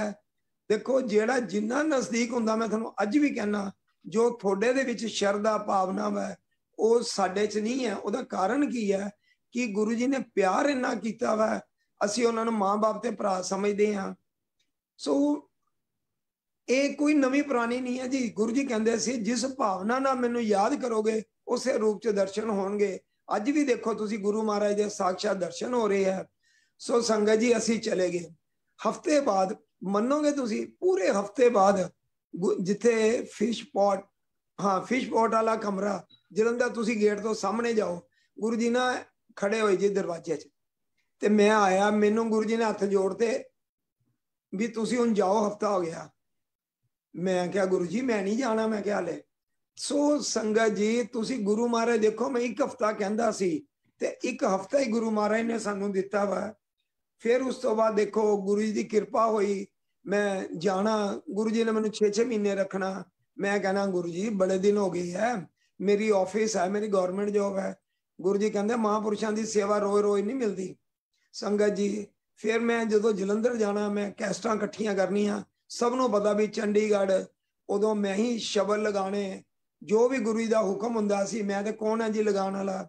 ਦੇਖੋ ਜਿਹੜਾ ਜਿੰਨਾ ਨਜ਼ਦੀਕ ਹੁੰਦਾ ਮੈਂ ਤੁਹਾਨੂੰ ਅੱਜ ਵੀ ਕਹਿਣਾ ਜੋ ਤੁਹਾਡੇ ਦੇ ਵਿੱਚ ਸ਼ਰਧਾ ਭਾਵਨਾ ਵੈ ਉਹ ਸਾਡੇ 'ਚ ਨਹੀਂ ਹੈ ਉਹਦਾ ਕਾਰਨ ਕੀ ਹੈ ਕਿ ਗੁਰੂ ਜੀ ਨੇ ਪਿਆਰ ਇੰਨਾ ਕੀਤਾ ਵੈ ਅਸੀਂ ਉਹਨਾਂ ਨੂੰ ਮਾਂ-ਬਾਪ ਤੇ ਭਰਾ ਸਮਝਦੇ ਹਾਂ ਸੋ ਇਹ ਕੋਈ ਨਵੀਂ ਪੁਰਾਣੀ ਨਹੀਂ ਹੈ ਜੀ ਗੁਰੂ ਜੀ ਕਹਿੰਦੇ ਸੀ ਜਿਸ ਭਾਵਨਾ ਨਾਲ ਮੈਨੂੰ ਯਾਦ ਕਰੋਗੇ ਉਸੇ ਰੂਪ 'ਚ ਦਰਸ਼ਨ ਹੋਣਗੇ ਅੱਜ ਵੀ ਦੇਖੋ ਤੁਸੀਂ ਗੁਰੂ ਮਹਾਰਾਜ ਦੇ ਸਾਖਸ਼ਾ ਦਰਸ਼ਨ ਹੋ ਰਹੇ ਹੈ ਸੋ ਸੰਗਤ ਜੀ ਅਸੀਂ ਚਲੇ ਗਏ ਹਫਤੇ ਬਾਅਦ ਮੰਨੋਗੇ ਤੁਸੀਂ ਪੂਰੇ ਹਫਤੇ ਬਾਅਦ ਜਿੱਥੇ ਫਿਸ਼ ਪੋਟ ਹਾਂ ਫਿਸ਼ ਪੋਟ ਵਾਲਾ ਕਮਰਾ ਜਲੰਧਰ ਤੁਸੀਂ ਗੇਟ ਤੋਂ ਸਾਹਮਣੇ ਜਾਓ ਗੁਰੂ ਜੀ ਨਾ ਖੜੇ ਹੋਏ ਜੀ ਦਰਵਾਜ਼ੇ 'ਚ ਤੇ ਮੈਂ ਆਇਆ ਮੈਨੂੰ ਗੁਰੂ ਜੀ ਨੇ ਹੱਥ ਜੋੜਤੇ ਵੀ ਤੁਸੀਂ ਹੁਣ ਜਾਓ ਹਫਤਾ ਹੋ ਗਿਆ ਮੈਂ ਕਿਹਾ ਗੁਰੂ ਜੀ ਮੈਂ ਨਹੀਂ ਜਾਣਾ ਮੈਂ ਕਿਹਾ ਲੈ ਸੋ ਸੰਗਤ ਜੀ ਤੁਸੀਂ ਗੁਰੂ ਮਹਾਰਾਜ ਦੇਖੋ ਮੈਂ ਇੱਕ ਹਫਤਾ ਕਹਿੰਦਾ ਸੀ ਤੇ ਇੱਕ ਹਫਤਾ ਹੀ ਗੁਰੂ ਮਹਾਰਾਜ ਨੇ ਸਾਨੂੰ ਦਿੱਤਾ ਵਾ ਫਿਰ ਉਸ ਤੋਂ ਬਾਅਦ ਦੇਖੋ ਗੁਰੂ ਜੀ ਦੀ ਕਿਰਪਾ ਹੋਈ ਮੈਂ ਜਾਣਾ ਗੁਰੂ ਜੀ ਨੇ ਮੈਨੂੰ 6-6 ਮਹੀਨੇ ਰੱਖਣਾ ਮੈਂ ਕਹਿੰਦਾ ਗੁਰੂ ਜੀ ਬੜੇ ਦਿਨ ਹੋ ਗਏ ਹੈ ਮੇਰੀ ਆਫਿਸ ਹੈ ਮੇਰੀ ਗਵਰਨਮੈਂਟ ਜੌਬ ਹੈ ਗੁਰੂ ਜੀ ਕਹਿੰਦੇ ਮਹਾਪੁਰਸ਼ਾਂ ਦੀ ਸੇਵਾ ਰੋਜ਼-ਰੋਜ਼ ਨਹੀਂ ਮਿਲਦੀ ਸੰਗਤ ਜੀ ਫਿਰ ਮੈਂ ਜਦੋਂ ਜਲੰਧਰ ਜਾਣਾ ਮੈਂ ਕੈਸਟਾਂ ਇਕੱਠੀਆਂ ਕਰਨੀਆਂ ਸਭ ਨੂੰ ਪਤਾ ਵੀ ਚੰਡੀਗੜ੍ਹ ਉਦੋਂ ਮੈਂ ਹੀ ਸ਼ਬਦ ਲਗਾਣੇ ਜੋ ਵੀ ਗੁਰੂ ਜੀ ਦਾ ਹੁਕਮ ਹੁੰਦਾ ਸੀ ਮੈਂ ਤੇ ਕੌਣ ਹੈ ਜੀ ਲਗਾਉਣ ਵਾਲਾ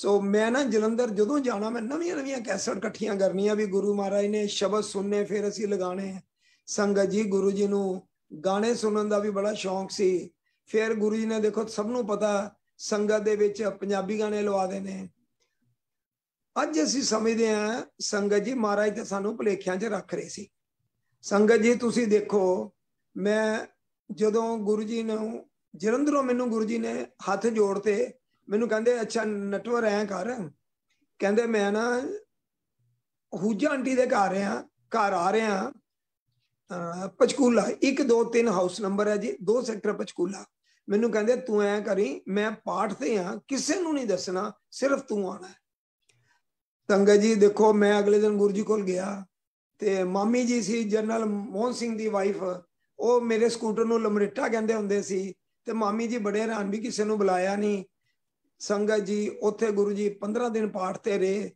ਸੋ ਮੈਂ ਨਾ ਜਲੰਧਰ ਜਦੋਂ ਜਾਣਾ ਮੈਂ ਨਵੀਆਂ ਨਵੀਆਂ ਕੈਸਟ ਇਕੱਠੀਆਂ ਕਰਨੀਆਂ ਵੀ ਗੁਰੂ ਮਹਾਰਾਜ ਨੇ ਸ਼ਬਦ ਸੁਣਨੇ ਫਿਰ ਅਸੀਂ ਲਗਾਣੇ ਸੰਗਤ ਜੀ ਗੁਰੂ ਜੀ ਨੂੰ ਗਾਣੇ ਸੁਣਨ ਦਾ ਵੀ ਬੜਾ ਸ਼ੌਂਕ ਸੀ ਫਿਰ ਗੁਰੂ ਜੀ ਨੇ ਦੇਖੋ ਸਭ ਨੂੰ ਪਤਾ ਸੰਗਤ ਦੇ ਵਿੱਚ ਪੰਜਾਬੀ ਗਾਣੇ ਲਵਾ ਦੇ ਨੇ ਅੱਜ ਅਸੀਂ ਸਮਝਦੇ ਆ ਸੰਗਤ ਜੀ ਮਹਾਰਾਜ ਤੇ ਸਾਨੂੰ ਭਲੇਖਿਆਂ 'ਚ ਰੱਖ ਰਹੇ ਸੀ ਸੰਗਤ ਜੀ ਤੁਸੀਂ ਦੇਖੋ ਮੈਂ ਜਦੋਂ ਗੁਰੂ ਜੀ ਨੂੰ ਜਲੰਧਰੋਂ ਮੈਨੂੰ ਗੁਰੂ ਜੀ ਨੇ ਹੱਥ ਜੋੜਤੇ ਮੈਨੂੰ ਕਹਿੰਦੇ ਅੱਛਾ ਨਟਵਰ ਐ ਕਰ ਕਹਿੰਦੇ ਮੈਂ ਨਾ ਹੂਜਾ ਆਂਟੀ ਦੇ ਘਰ ਆ ਘਰ ਆ ਰਿਹਾ ਪਚਕੂਲਾ 1 2 3 ਹਾਊਸ ਨੰਬਰ ਹੈ ਜੀ 2 ਸੈਕਟਰ ਪਚਕੂਲਾ ਮੈਨੂੰ ਕਹਿੰਦੇ ਤੂੰ ਐ ਕਰੀ ਮੈਂ ਪਾਠ ਤੇ ਆ ਕਿਸੇ ਨੂੰ ਨਹੀਂ ਦੱਸਣਾ ਸਿਰਫ ਤੂੰ ਆਣਾ ਤੰਗਾ ਜੀ ਦੇਖੋ ਮੈਂ ਅਗਲੇ ਦਿਨ ਗੁਰਜੀ ਕੋਲ ਗਿਆ ਤੇ ਮਾਮੀ ਜੀ ਸੀ ਜਨਰਲ ਮੋਹਨ ਸਿੰਘ ਦੀ ਵਾਈਫ ਉਹ ਮੇਰੇ ਸਕੂਟਰ ਨੂੰ ਲਮਰੇਟਾ ਕਹਿੰਦੇ ਹੁੰਦੇ ਸੀ ਤੇ ਮਾਮੀ ਜੀ ਬੜੇ ਹੈਰਾਨ ਵੀ ਕਿਸੇ ਨੂੰ ਬੁਲਾਇਆ ਨਹੀਂ ਸੰਗਤ ਜੀ ਉੱਥੇ ਗੁਰੂ ਜੀ 15 ਦਿਨ ਪਾਠ ਤੇ ਰਹੇ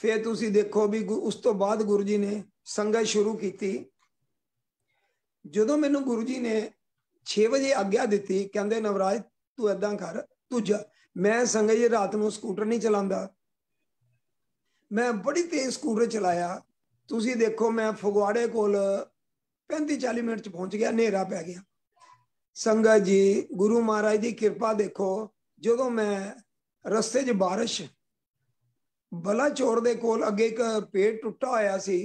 ਫਿਰ ਤੁਸੀਂ ਦੇਖੋ ਵੀ ਉਸ ਤੋਂ ਬਾਅਦ ਗੁਰੂ ਜੀ ਨੇ ਸੰਗਤ ਸ਼ੁਰੂ ਕੀਤੀ ਜਦੋਂ ਮੈਨੂੰ ਗੁਰੂ ਜੀ ਨੇ 6 ਵਜੇ ਆਗਿਆ ਦਿੱਤੀ ਕਹਿੰਦੇ ਨਵਰਾਜ ਤੂੰ ਐਦਾਂ ਕਰ ਤੂੰ ਜਾ ਮੈਂ ਸੰਗਤ ਜੀ ਰਾਤ ਨੂੰ ਸਕੂਟਰ ਨਹੀਂ ਚਲਾਉਂਦਾ ਮੈਂ ਬੜੀ ਤੇਜ਼ ਸਕੂਟਰ ਚਲਾਇਆ ਤੁਸੀਂ ਦੇਖੋ ਮੈਂ ਫਗਵਾੜੇ ਕੋਲ 35 40 ਮਿੰਟ ਚ ਪਹੁੰਚ ਗਿਆ ਹਨੇਰਾ ਪੈ ਗਿਆ ਸੰਗਤ ਜੀ ਗੁਰੂ ਮਹਾਰਾਜ ਦੀ ਕਿਰਪਾ ਦੇਖੋ ਜਦੋਂ ਮੈਂ ਰਸਤੇ 'ਚ ਬਾਰਿਸ਼ ਚੋਰ ਦੇ ਕੋਲ ਅੱਗੇ ਇੱਕ ਪੇੜ ਟੁੱਟਾ ਹੋਇਆ ਸੀ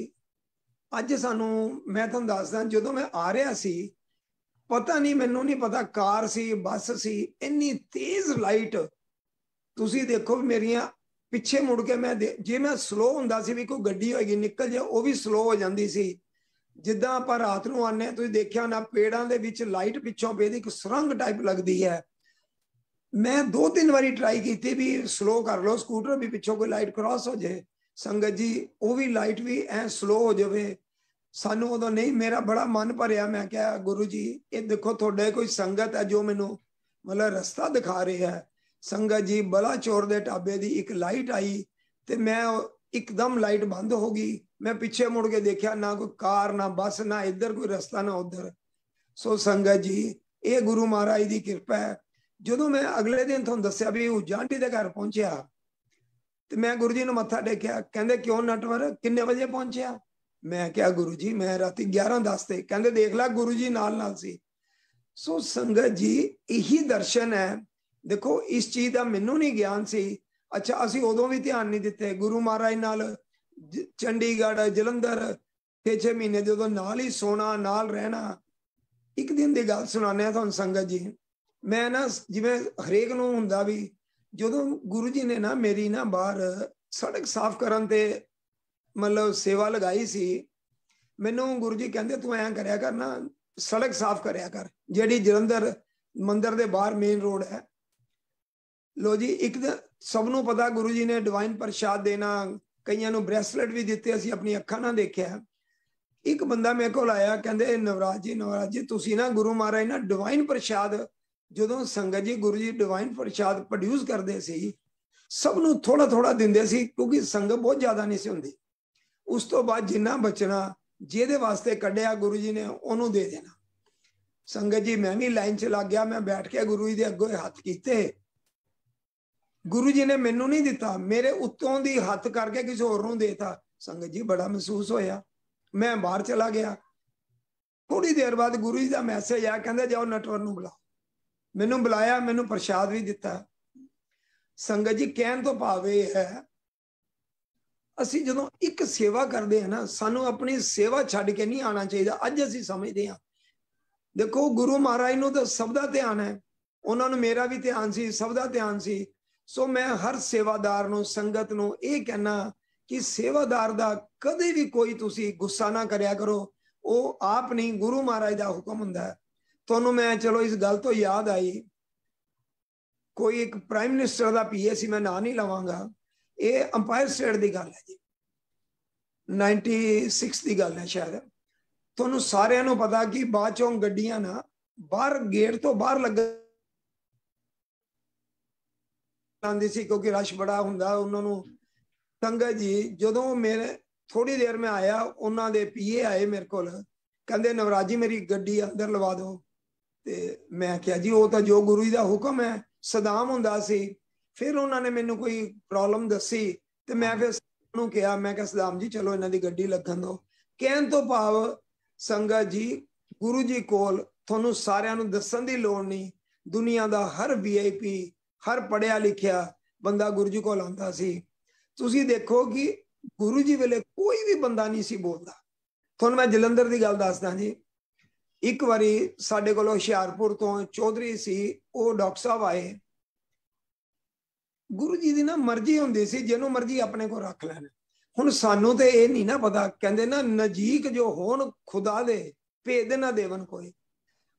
ਅੱਜ ਸਾਨੂੰ ਮੈਂ ਤੁਹਾਨੂੰ ਦੱਸਦਾ ਜਦੋਂ ਮੈਂ ਆ ਰਿਹਾ ਸੀ ਪਤਾ ਨਹੀਂ ਮੈਨੂੰ ਨਹੀਂ ਪਤਾ ਕਾਰ ਸੀ ਬੱਸ ਸੀ ਇੰਨੀ ਤੇਜ਼ ਲਾਈਟ ਤੁਸੀਂ ਦੇਖੋ ਮੇਰੀਆਂ ਪਿੱਛੇ ਮੁੜ ਕੇ ਮੈਂ ਜੇ ਮੈਂ ਸਲੋ ਹੁੰਦਾ ਸੀ ਵੀ ਕੋਈ ਗੱਡੀ ਹੋਏਗੀ ਨਿਕਲ ਜਾ ਉਹ ਵੀ ਸਲੋ ਹੋ ਜਾਂਦੀ ਸੀ ਜਿੱਦਾਂ ਆਪਾਂ ਰਾਤ ਨੂੰ ਆਨੇ ਤੁਸੀਂ ਦੇਖਿਆ ਨਾ ਪੇੜਾਂ ਦੇ ਵਿੱਚ ਲਾਈਟ ਪਿੱਛੋਂ ਪੈਦੀ ਇੱਕ ਸੁਰੰਗ ਟਾਈਪ ਲੱਗਦੀ ਹੈ ਮੈਂ ਦੋ ਤਿੰਨ ਵਾਰੀ ਟਰਾਈ ਕੀਤੀ ਵੀ ਸਲੋ ਕਰ ਲਓ ਸਕੂਟਰ ਵੀ ਪਿੱਛੋਂ ਕੋਈ ਲਾਈਟ ਕ੍ਰਾਸ ਹੋ ਜਾਏ ਸੰਗਤ ਜੀ ਉਹ ਵੀ ਲਾਈਟ ਵੀ ਐ ਸਲੋ ਹੋ ਜਾਵੇ ਸਾਨੂੰ ਉਦੋਂ ਨਹੀਂ ਮੇਰਾ ਬੜਾ ਮਨ ਭਰਿਆ ਮੈਂ ਕਿਹਾ ਗੁਰੂ ਜੀ ਇਹ ਦੇਖੋ ਤੁਹਾਡੇ ਕੋਈ ਸੰਗਤ ਹੈ ਜੋ ਮੈਨੂੰ ਮਤਲਬ ਰਸਤਾ ਦਿਖਾ ਰਹੀ ਹੈ ਸੰਗਤ ਜੀ ਬਲਾ ਚੋਰ ਦੇ ਟਾਬੇ ਦੀ ਇੱਕ ਲਾਈਟ ਆਈ ਤੇ ਮੈਂ ਇੱਕਦਮ ਲਾਈਟ ਬੰਦ ਹੋ ਗਈ ਮੈਂ ਪਿੱਛੇ ਮੁੜ ਕੇ ਦੇਖਿਆ ਨਾ ਕੋਈ ਕਾਰ ਨਾ ਬੱਸ ਨਾ ਇੱਧਰ ਕੋਈ ਰਸਤਾ ਨਾ ਉੱਧਰ ਸੋ ਸੰਗਤ ਜੀ ਇਹ ਗੁਰੂ ਮਹਾਰਾਜ ਦੀ ਕਿਰਪਾ ਹੈ ਜਦੋਂ ਮੈਂ ਅਗਲੇ ਦਿਨ ਤੁਹਾਨੂੰ ਦੱਸਿਆ ਵੀ ਉਹ ਜਾਂਟੀ ਦੇ ਘਰ ਪਹੁੰਚਿਆ ਤੇ ਮੈਂ ਗੁਰੂ ਜੀ ਨੂੰ ਮੱਥਾ ਟੇਕਿਆ ਕਹਿੰਦੇ ਕਿਉਂ ਨਟਵਰ ਕਿੰਨੇ ਵਜੇ ਪਹੁੰਚਿਆ ਮੈਂ ਕਿਹਾ ਗੁਰੂ ਜੀ ਮੈਂ ਰਾਤੀ 11:10 ਤੇ ਕਹਿੰਦੇ ਦੇਖ ਲੈ ਗੁਰੂ ਜੀ ਨਾਲ ਨਾਲ ਸੀ ਸੋ ਸੰਗਤ ਜੀ ਇਹੀ ਦਰਸ਼ਨ ਹੈ ਦੇਖੋ ਇਸ ਚੀਜ਼ ਦਾ ਮੈਨੂੰ ਨਹੀਂ ਗਿਆਨ ਸੀ ਅੱਛਾ ਅਸੀਂ ਉਦੋਂ ਵੀ ਧਿਆਨ ਨਹੀਂ ਦਿੱਤੇ ਗੁਰੂ ਮਹਾਰਾਜ ਨਾਲ ਚੰਡੀਗੜ੍ਹ ਜਲੰਧਰ ਤੇ 6 ਮਹੀਨੇ ਜਦੋਂ ਨਾਲ ਹੀ ਸੋਣਾ ਨਾਲ ਰਹਿਣਾ ਇੱਕ ਦਿਨ ਦੀ ਗੱਲ ਸੁਣਾਉਂਦੇ ਆ ਤੁਹਾਨੂੰ ਸੰਗਤ ਜੀ ਮੈਂ ਨਾ ਜਿਵੇਂ ਹਰੇਕ ਨੂੰ ਹੁੰਦਾ ਵੀ ਜਦੋਂ ਗੁਰੂ ਜੀ ਨੇ ਨਾ ਮੇਰੀ ਨਾ ਬਾਹਰ ਸੜਕ ਸਾਫ਼ ਕਰਨ ਤੇ ਮਤਲਬ ਸੇਵਾ ਲਗਾਈ ਸੀ ਮੈਨੂੰ ਗੁਰੂ ਜੀ ਕਹਿੰਦੇ ਤੂੰ ਐਂ ਕਰਿਆ ਕਰ ਨਾ ਸੜਕ ਸਾਫ਼ ਕਰਿਆ ਕਰ ਜਿਹੜੀ ਜਲੰਧਰ ਮੰਦਰ ਦੇ ਬਾਹਰ ਮੇਨ ਰੋਡ ਹੈ ਲੋ ਜੀ ਇੱਕ ਸਭ ਨੂੰ ਪਤਾ ਗੁਰੂ ਜੀ ਨੇ ਡਿਵਾਈਨ ਪ੍ਰਸ਼ਾਦ ਦੇਣਾ ਕਈਆਂ ਨੂੰ ਬ੍ਰੈਸਲੇਟ ਵੀ ਦਿੱਤੇ ਅਸੀਂ ਆਪਣੀ ਅੱਖਾਂ ਨਾਲ ਦੇਖਿਆ ਇੱਕ ਬੰਦਾ ਮੇਰੇ ਕੋਲ ਆਇਆ ਕਹਿੰਦੇ ਨਵਰਾਜ ਜੀ ਨਵਰਾਜ ਜੀ ਤੁਸੀਂ ਨਾ ਗੁਰੂ ਮਹਾਰਾਜ ਨਾਲ ਡਿਵਾਈਨ ਪ੍ਰਸ਼ਾਦ ਜਦੋਂ ਸੰਗਤ ਜੀ ਗੁਰੂ ਜੀ ਡਿਵਾਈਨ ਪ੍ਰਸ਼ਾਦ ਪ੍ਰੋਡਿਊਸ ਕਰਦੇ ਸੀ ਸਭ ਨੂੰ ਥੋੜਾ ਥੋੜਾ ਦਿੰਦੇ ਸੀ ਕਿਉਂਕਿ ਸੰਗਤ ਬਹੁਤ ਜ਼ਿਆਦਾ ਨਹੀਂ ਸੀ ਹੁੰਦੀ ਉਸ ਤੋਂ ਬਾਅਦ ਜਿੰਨਾ ਬਚਣਾ ਜਿਹਦੇ ਵਾਸਤੇ ਕੱਢਿਆ ਗੁਰੂ ਜੀ ਨੇ ਉਹਨੂੰ ਦੇ ਦੇਣਾ ਸੰਗਤ ਜੀ ਮੈਂ ਵੀ ਲਾਈਨ 'ਚ ਲੱਗ ਗਿਆ ਮੈਂ ਬੈਠ ਕੇ ਗੁਰੂ ਜੀ ਦੇ ਅੱਗੇ ਹੱਥ ਕੀਤੇ ਗੁਰੂ ਜੀ ਨੇ ਮੈਨੂੰ ਨਹੀਂ ਦਿੱਤਾ ਮੇਰੇ ਉੱਤੋਂ ਦੀ ਹੱਥ ਕਰਕੇ ਕਿਸੇ ਹੋਰ ਨੂੰ ਦੇਤਾ ਸੰਗਤ ਜੀ ਬੜਾ ਮਹਿਸੂਸ ਹੋਇਆ ਮੈਂ ਬਾਹਰ ਚਲਾ ਗਿਆ ਥੋੜੀ ਦੇਰ ਬਾਅਦ ਗੁਰੂ ਜੀ ਦਾ ਮੈਸੇਜ ਆ ਕਹਿੰਦਾ ਜਾਓ ਨਟਵਰ ਨੂੰ ਬੁਲਾ ਮੈਨੂੰ ਬੁਲਾਇਆ ਮੈਨੂੰ ਪ੍ਰਸ਼ਾਦ ਵੀ ਦਿੱਤਾ ਸੰਗਤ ਜੀ ਕਹਿਣ ਤੋਂ ਭਾਵੇਂ ਹੈ ਅਸੀਂ ਜਦੋਂ ਇੱਕ ਸੇਵਾ ਕਰਦੇ ਹਾਂ ਨਾ ਸਾਨੂੰ ਆਪਣੀ ਸੇਵਾ ਛੱਡ ਕੇ ਨਹੀਂ ਆਣਾ ਚਾਹੀਦਾ ਅੱਜ ਅਸੀਂ ਸਮਝਦੇ ਹਾਂ ਦੇਖੋ ਗੁਰੂ ਮਹਾਰਾਜ ਨੂੰ ਤਾਂ ਸਬਦਾ ਧਿਆਨ ਹੈ ਉਹਨਾਂ ਨੂੰ ਮੇਰਾ ਵੀ ਧਿਆਨ ਸੀ ਸਬਦਾ ਧਿਆਨ ਸੀ ਸੋ ਮੈਂ ਹਰ ਸੇਵਾਦਾਰ ਨੂੰ ਸੰਗਤ ਨੂੰ ਇਹ ਕਹਿਣਾ ਕਿ ਸੇਵਾਦਾਰ ਦਾ ਕਦੇ ਵੀ ਕੋਈ ਤੁਸੀਂ ਗੁੱਸਾ ਨਾ ਕਰਿਆ ਕਰੋ ਉਹ ਆਪ ਨਹੀਂ ਗੁਰੂ ਮਹਾਰਾਜ ਦਾ ਹੁਕਮ ਹੁੰਦਾ ਹੈ ਤੁਹਾਨੂੰ ਮੈਂ ਚਲੋ ਇਸ ਗੱਲ ਤੋਂ ਯਾਦ ਆਈ ਕੋਈ ਇੱਕ ਪ੍ਰਾਈਮ ਮਿਨਿਸਟਰ ਦਾ ਪੀਏ ਸੀ ਮੈਂ ਨਾਂ ਨਹੀਂ ਲਵਾਂਗਾ ਇਹ ਅੰਪਾਇਰ ਸਟੇਟ ਦੀ ਗੱਲ ਹੈ ਜੀ 96 ਦੀ ਗੱਲ ਹੈ ਸ਼ਾਇਦ ਤੁਹਾਨੂੰ ਸਾਰਿਆਂ ਨੂੰ ਪਤਾ ਕਿ ਬਾਅਦ ਚੋਂ ਗੱਡੀਆਂ ਨਾ ਬਾਹਰ ਗੇਟ ਤੋਂ ਬਾਹਰ ਲੱਗ ਆਉਂਦੀ ਸੀ ਕਿਉਂਕਿ ਰਸ਼ ਬੜਾ ਹੁੰਦਾ ਉਹਨਾਂ ਨੂੰ ਸੰਗਤ ਜੀ ਜਦੋਂ ਮੇਰੇ ਥੋੜੀ ਦੇਰ ਮੈਂ ਆਇਆ ਉਹਨਾਂ ਦੇ ਪੀਏ ਆਏ ਮੇਰੇ ਕੋਲ ਕਹਿੰਦੇ ਨਵਰਾਜੀ ਮੇਰੀ ਗੱਡੀ ਅੰਦਰ ਲਵਾ ਦਿਓ ਤੇ ਮੈਂ ਕਿਹਾ ਜੀ ਉਹ ਤਾਂ ਜੋ ਗੁਰੂ ਜੀ ਦਾ ਹੁਕਮ ਹੈ ਸਦਾਮ ਹੁੰਦਾ ਸੀ ਫਿਰ ਉਹਨਾਂ ਨੇ ਮੈਨੂੰ ਕੋਈ ਪ੍ਰੋਬਲਮ ਦੱਸੀ ਤੇ ਮੈਂ ਫਿਰ ਉਹਨੂੰ ਕਿਹਾ ਮੈਂ ਕਿਹਾ ਸਦਾਮ ਜੀ ਚਲੋ ਇਹਨਾਂ ਦੀ ਗੱਡੀ ਲੱਗਣ ਦਿਓ ਕਹਿਣ ਤੋਂ ਭਾਵ ਸੰਗਤ ਜੀ ਗੁਰੂ ਜੀ ਕੋਲ ਤੁਹਾਨੂੰ ਸਾਰਿਆਂ ਨੂੰ ਦੱਸਣ ਦੀ ਲੋੜ ਨਹੀਂ ਦੁਨੀਆ ਦਾ ਹਰ ਵੀਆਈਪੀ ਹਰ ਪੜਿਆ ਲਿਖਿਆ ਬੰਦਾ ਗੁਰੂ ਜੀ ਕੋਲ ਆਉਂਦਾ ਸੀ ਤੁਸੀਂ ਦੇਖੋ ਕਿ ਗੁਰੂ ਜੀ ਵੇਲੇ ਕੋਈ ਵੀ ਬੰਦਾ ਨਹੀਂ ਸੀ ਬੋਲਦਾ ਤੁਹਾਨੂੰ ਮੈਂ ਜਲੰਧਰ ਦੀ ਗੱਲ ਦੱਸਦਾ ਜੀ ਇੱਕ ਵਾਰੀ ਸਾਡੇ ਕੋਲ ਹੁਸ਼ਿਆਰਪੁਰ ਤੋਂ ਚੌਧਰੀ ਸੀ ਉਹ ਡਾਕਟਰ ਸਾਹਿਬ ਆਏ ਗੁਰੂ ਜੀ ਦੀ ਨਾ ਮਰਜ਼ੀ ਹੁੰਦੀ ਸੀ ਜਿਹਨੂੰ ਮਰਜ਼ੀ ਆਪਣੇ ਕੋਲ ਰੱਖ ਲੈਣਾ ਹੁਣ ਸਾਨੂੰ ਤੇ ਇਹ ਨਹੀਂ ਨਾ ਪਤਾ ਕਹਿੰਦੇ ਨਾ ਨਜੀਕ ਜੋ ਹੋਣ ਖੁਦਾ ਦੇ ਭੇਦ ਨਾ ਦੇਵਨ ਕੋਈ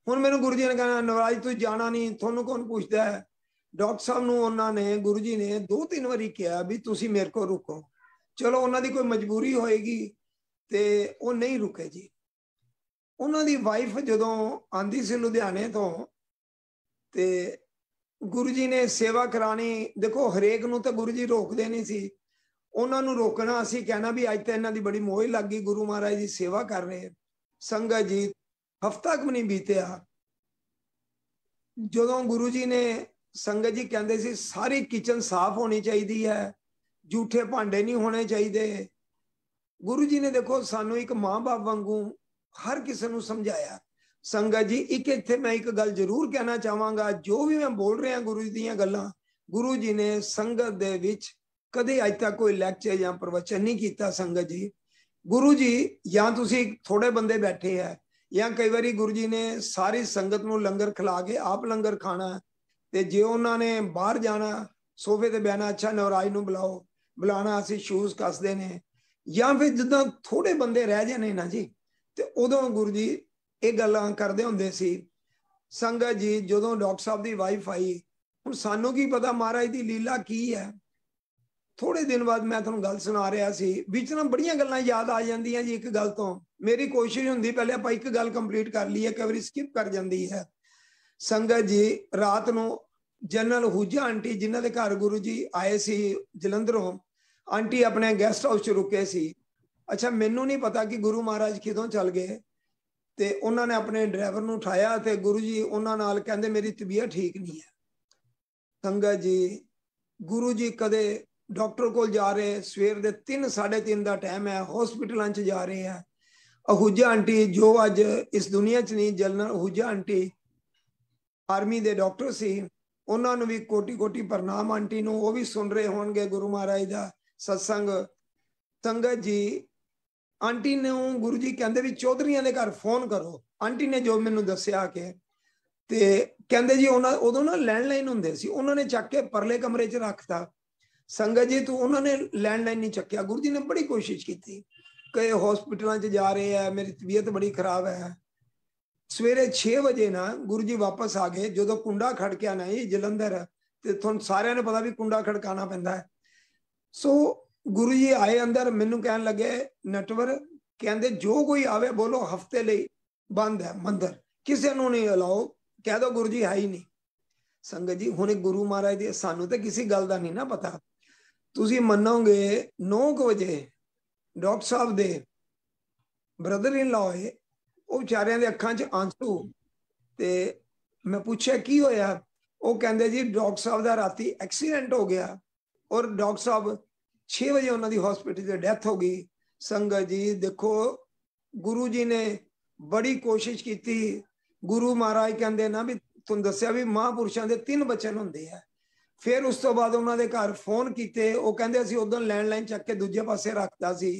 ਹੁਣ ਮੈਨੂੰ ਗੁਰੂ ਜੀ ਨੇ ਕਹਿੰਦਾ ਨਵਰਾਜ ਤੂੰ ਜਾਣਾ ਨਹੀਂ ਤੁਹਾਨੂੰ ਕੌਣ ਪੁੱਛਦਾ ਹੈ ਡਾਕਟਰ ਸਾਹਿਬ ਨੂੰ ਉਹਨਾਂ ਨੇ ਗੁਰੂ ਜੀ ਨੇ ਦੋ ਤਿੰਨ ਵਾਰੀ ਕਿਹਾ ਵੀ ਤੁਸੀਂ ਮੇਰੇ ਕੋਲ ਰੁਕੋ ਚਲੋ ਉਹਨਾਂ ਦੀ ਕੋਈ ਮਜਬੂਰੀ ਹੋਏਗੀ ਤੇ ਉਹ ਨਹੀਂ ਰੁਕੇ ਜੀ ਉਹਨਾਂ ਦੀ ਵਾਈਫ ਜਦੋਂ ਆਂਦੀ ਸੀ ਲੁਧਿਆਣੇ ਤੋਂ ਤੇ ਗੁਰੂ ਜੀ ਨੇ ਸੇਵਾ ਕਰਾਣੀ ਦੇਖੋ ਹਰੇਕ ਨੂੰ ਤਾਂ ਗੁਰੂ ਜੀ ਰੋਕਦੇ ਨਹੀਂ ਸੀ ਉਹਨਾਂ ਨੂੰ ਰੋਕਣਾ ਅਸੀਂ ਕਹਿਣਾ ਵੀ ਅੱਜ ਤਾਂ ਇਹਨਾਂ ਦੀ ਬੜੀ ਮੋਹ ਲੱਗੀ ਗੁਰੂ ਮਹਾਰਾਜ ਦੀ ਸੇਵਾ ਕਰ ਰਹੇ ਸੰਗਤ ਜੀ ਹਫਤਾ ਕੁ ਨਹੀਂ ਬੀਤਿਆ ਜਦੋਂ ਗੁਰੂ ਜੀ ਨੇ ਸੰਗਤ ਜੀ ਕਹਿੰਦੇ ਸੀ ਸਾਰੀ ਕਿਚਨ ਸਾਫ਼ ਹੋਣੀ ਚਾਹੀਦੀ ਹੈ ਝੂਠੇ ਭਾਂਡੇ ਨਹੀਂ ਹੋਣੇ ਚਾਹੀਦੇ ਗੁਰੂ ਜੀ ਨੇ ਦੇਖੋ ਸਾਨੂੰ ਇੱਕ ਮਾਂ-ਬਾਪ ਵਾਂਗੂ ਹਰ ਕਿਸੇ ਨੂੰ ਸਮਝਾਇਆ ਸੰਗਤ ਜੀ ਇੱਕ ਇੱਥੇ ਮੈਂ ਇੱਕ ਗੱਲ ਜ਼ਰੂਰ ਕਹਿਣਾ ਚਾਹਾਂਗਾ ਜੋ ਵੀ ਮੈਂ ਬੋਲ ਰਿਹਾ ਗੁਰੂ ਜੀ ਦੀਆਂ ਗੱਲਾਂ ਗੁਰੂ ਜੀ ਨੇ ਸੰਗਤ ਦੇ ਵਿੱਚ ਕਦੇ ਅਜ ਤੱਕ ਕੋਈ ਲੈਕਚਰ ਜਾਂ ਪ੍ਰਵਚਨ ਨਹੀਂ ਕੀਤਾ ਸੰਗਤ ਜੀ ਗੁਰੂ ਜੀ ਜਾਂ ਤੁਸੀਂ ਥੋੜੇ ਬੰਦੇ ਬੈਠੇ ਆ ਜਾਂ ਕਈ ਵਾਰੀ ਗੁਰੂ ਜੀ ਨੇ ਸਾਰੀ ਸੰਗਤ ਨੂੰ ਲੰਗਰ ਖਿਲਾ ਕੇ ਆਪ ਲੰਗਰ ਖਾਣਾ ਤੇ ਜੇ ਉਹਨਾਂ ਨੇ ਬਾਹਰ ਜਾਣਾ ਸੋਫੇ ਤੇ ਬਹਿਣਾ ਅੱਛਾ ਨਵਰਾਜ ਨੂੰ ਬੁਲਾਓ ਬੁਲਾਣਾ ਅਸੀਂ ਸ਼ੂਜ਼ ਕੱਸਦੇ ਨੇ ਜਾਂ ਫਿਰ ਜਦੋਂ ਥੋੜੇ ਬੰਦੇ ਰਹਿ ਜਾਣੇ ਨਾ ਜੀ ਤੇ ਉਦੋਂ ਗੁਰੂ ਜੀ ਇਹ ਗੱਲਾਂ ਕਰਦੇ ਹੁੰਦੇ ਸੀ ਸੰਗਤ ਜੀ ਜਦੋਂ ਡਾਕਟਰ ਸਾਹਿਬ ਦੀ ਵਾਈਫ ਆਈ ਹੁਣ ਸਾਨੂੰ ਕੀ ਪਤਾ ਮਹਾਰਾਜ ਦੀ ਲੀਲਾ ਕੀ ਹੈ ਥੋੜੇ ਦਿਨ ਬਾਅਦ ਮੈਂ ਤੁਹਾਨੂੰ ਗੱਲ ਸੁਣਾ ਰਿਹਾ ਸੀ ਵਿੱਚ ਨਾ ਬੜੀਆਂ ਗੱਲਾਂ ਯਾਦ ਆ ਜਾਂਦੀਆਂ ਜੀ ਇੱਕ ਗੱਲ ਤੋਂ ਮੇਰੀ ਕੋਸ਼ਿਸ਼ ਹੁੰਦੀ ਪਹਿਲੇ ਆਪਾਂ ਇੱਕ ਗੱਲ ਕੰਪਲੀਟ ਕਰ ਲਈਏ ਕਈ ਵਾਰੀ ਸਕਿਪ ਕਰ ਜਾਂਦੀ ਹੈ ਸੰਗਤ ਜੀ ਰਾਤ ਨੂੰ ਜਨਰਲ ਹੁਜਾ ਆਂਟੀ ਜਿਨ੍ਹਾਂ ਦੇ ਘਰ ਗੁਰੂ ਜੀ ਆਏ ਸੀ ਜਲੰਧਰੋਂ ਆਂਟੀ ਆਪਣੇ ਗੈਸਟ ਹਾਊਸ 'ਚ ਰੁਕੇ ਸੀ ਅੱਛਾ ਮੈਨੂੰ ਨਹੀਂ ਪਤਾ ਕਿ ਗੁਰੂ ਮਹਾਰਾਜ ਕਿਦੋਂ ਚੱਲ ਗਏ ਤੇ ਉਹਨਾਂ ਨੇ ਆਪਣੇ ਡਰਾਈਵਰ ਨੂੰ ਉਠਾਇਆ ਤੇ ਗੁਰੂ ਜੀ ਉਹਨਾਂ ਨਾਲ ਕਹਿੰਦੇ ਮੇਰੀ ਤਬੀਅਤ ਠੀਕ ਨਹੀਂ ਹੈ ਸੰਗਤ ਜੀ ਗੁਰੂ ਜੀ ਕਦੇ ਡਾਕਟਰ ਕੋਲ ਜਾ ਰਹੇ ਸਵੇਰ ਦੇ 3 3:30 ਦਾ ਟਾਈਮ ਹੈ ਹਸਪੀਟਲਾਂ 'ਚ ਜਾ ਰਹੇ ਆ ਅਹੂਜਾ ਆਂਟੀ ਜੋ ਅੱਜ ਇਸ ਦੁਨੀਆ 'ਚ ਨਹੀਂ ਜਲਨਰ ਅਹੂਜਾ ਆਂਟੀ ਆਰਮੀ ਦੇ ਡਾਕਟਰ ਸੀ ਉਹਨਾਂ ਨੂੰ ਵੀ ਕੋਟੀ-ਕੋਟੀ ਪ੍ਰਣਾਮ ਆਂਟੀ ਨੂੰ ਉਹ ਵੀ ਸੁਣ ਰਹੇ ਹੋਣਗੇ ਗੁਰੂ ਮਹਾਰਾਜ ਦਾ ਸਤਸੰਗ ਸੰਗਤ ਜੀ ਆਂਟੀ ਨੂੰ ਗੁਰੂ ਜੀ ਕਹਿੰਦੇ ਵੀ ਚੌਧਰੀਆਂ ਦੇ ਘਰ ਫੋਨ ਕਰੋ ਆਂਟੀ ਨੇ ਜੋ ਮੈਨੂੰ ਦੱਸਿਆ ਕਿ ਤੇ ਕਹਿੰਦੇ ਜੀ ਉਹਨਾਂ ਉਦੋਂ ਨਾ ਲੈਂਡਲਾਈਨ ਹੁੰਦੇ ਸੀ ਉਹਨਾਂ ਨੇ ਚੱਕ ਕੇ ਪਰਲੇ ਕਮਰੇ 'ਚ ਰੱਖਤਾ ਸੰਗਤ ਜੀ ਤੂੰ ਉਹਨਾਂ ਨੇ ਲੈਂਡਲਾਈਨ ਨਹੀਂ ਚੱਕਿਆ ਗੁਰੂ ਜੀ ਨੇ ਬੜੀ ਕੋਸ਼ਿਸ਼ ਕੀਤੀ ਕਿ ਹਸਪੀਟਲਾਂ 'ਚ ਜਾ ਰਹੇ ਆ ਮੇਰੀ ਤਬੀਅਤ ਬੜੀ ਖਰਾਬ ਹੈ ਸਵੇਰੇ 6 ਵਜੇ ਨਾ ਗੁਰੂ ਜੀ ਵਾਪਸ ਆ ਗਏ ਜਦੋਂ ਕੁੰਡਾ ਖੜਕਿਆ ਨਹੀਂ ਜਲੰਧਰ ਤੇ ਤੁਹਾਨੂੰ ਸਾਰਿਆਂ ਨੂੰ ਪਤਾ ਵੀ ਕੁੰਡਾ ਖੜਕਾਣਾ ਪੈਂਦਾ ਹੈ ਸੋ ਗੁਰੂ ਜੀ ਆਏ ਅੰਦਰ ਮੈਨੂੰ ਕਹਿਣ ਲੱਗੇ ਨਟਵਰ ਕਹਿੰਦੇ ਜੋ ਕੋਈ ਆਵੇ ਬੋਲੋ ਹਫਤੇ ਲਈ ਬੰਦ ਹੈ ਮੰਦਰ ਕਿਸੇ ਨੂੰ ਨਹੀਂ ਅਲਾਓ ਕਹਿ ਦੋ ਗੁਰੂ ਜੀ ਹੈ ਹੀ ਨਹੀਂ ਸੰਗਤ ਜੀ ਹੁਣੇ ਗੁਰੂ ਮਹਾਰਾਜ ਦੀ ਸਾਨੂੰ ਤਾਂ ਕਿਸੇ ਗੱਲ ਦਾ ਨਹੀਂ ਨਾ ਪਤਾ ਤੁਸੀਂ ਮੰਨੋਗੇ 9 ਵਜੇ ਡਾਕਟਰ ਸਾਹਿਬ ਦੇ ਬ੍ਰਦਰ ਇਨ ਲਾਅ ਉਹ ਵਿਚਾਰਿਆਂ ਦੇ ਅੱਖਾਂ 'ਚ ਆਂਸੂ ਤੇ ਮੈਂ ਪੁੱਛਿਆ ਕੀ ਹੋਇਆ ਉਹ ਕਹਿੰਦੇ ਜੀ ਡਾਕਟਰ ਸਾਹਿਬ ਦਾ ਰਾਤੀ ਐਕਸੀਡੈਂਟ ਹੋ ਗਿਆ ਔਰ ਡਾਕਟਰ ਸਾਹਿਬ 6 ਵਜੇ ਉਹਨਾਂ ਦੀ ਹਸਪੀਟਲ 'ਚ ਡੈਥ ਹੋ ਗਈ ਸੰਗਤ ਜੀ ਦੇਖੋ ਗੁਰੂ ਜੀ ਨੇ ਬੜੀ ਕੋਸ਼ਿਸ਼ ਕੀਤੀ ਗੁਰੂ ਮਹਾਰਾਜ ਕਹਿੰਦੇ ਨਾ ਵੀ ਤੁੰ ਦੱਸਿਆ ਵੀ ਮਹਾਪੁਰਸ਼ਾਂ ਦੇ ਤਿੰਨ ਬਚਨ ਹੁੰਦੇ ਆ ਫਿਰ ਉਸ ਤੋਂ ਬਾਅਦ ਉਹਨਾਂ ਦੇ ਘਰ ਫੋਨ ਕੀਤੇ ਉਹ ਕਹਿੰਦੇ ਅਸੀਂ ਉਦੋਂ ਲੈਂਡਲਾਈਨ ਚੱਕ ਕੇ ਦੂਜੇ ਪਾਸੇ ਰੱਖਤਾ ਸੀ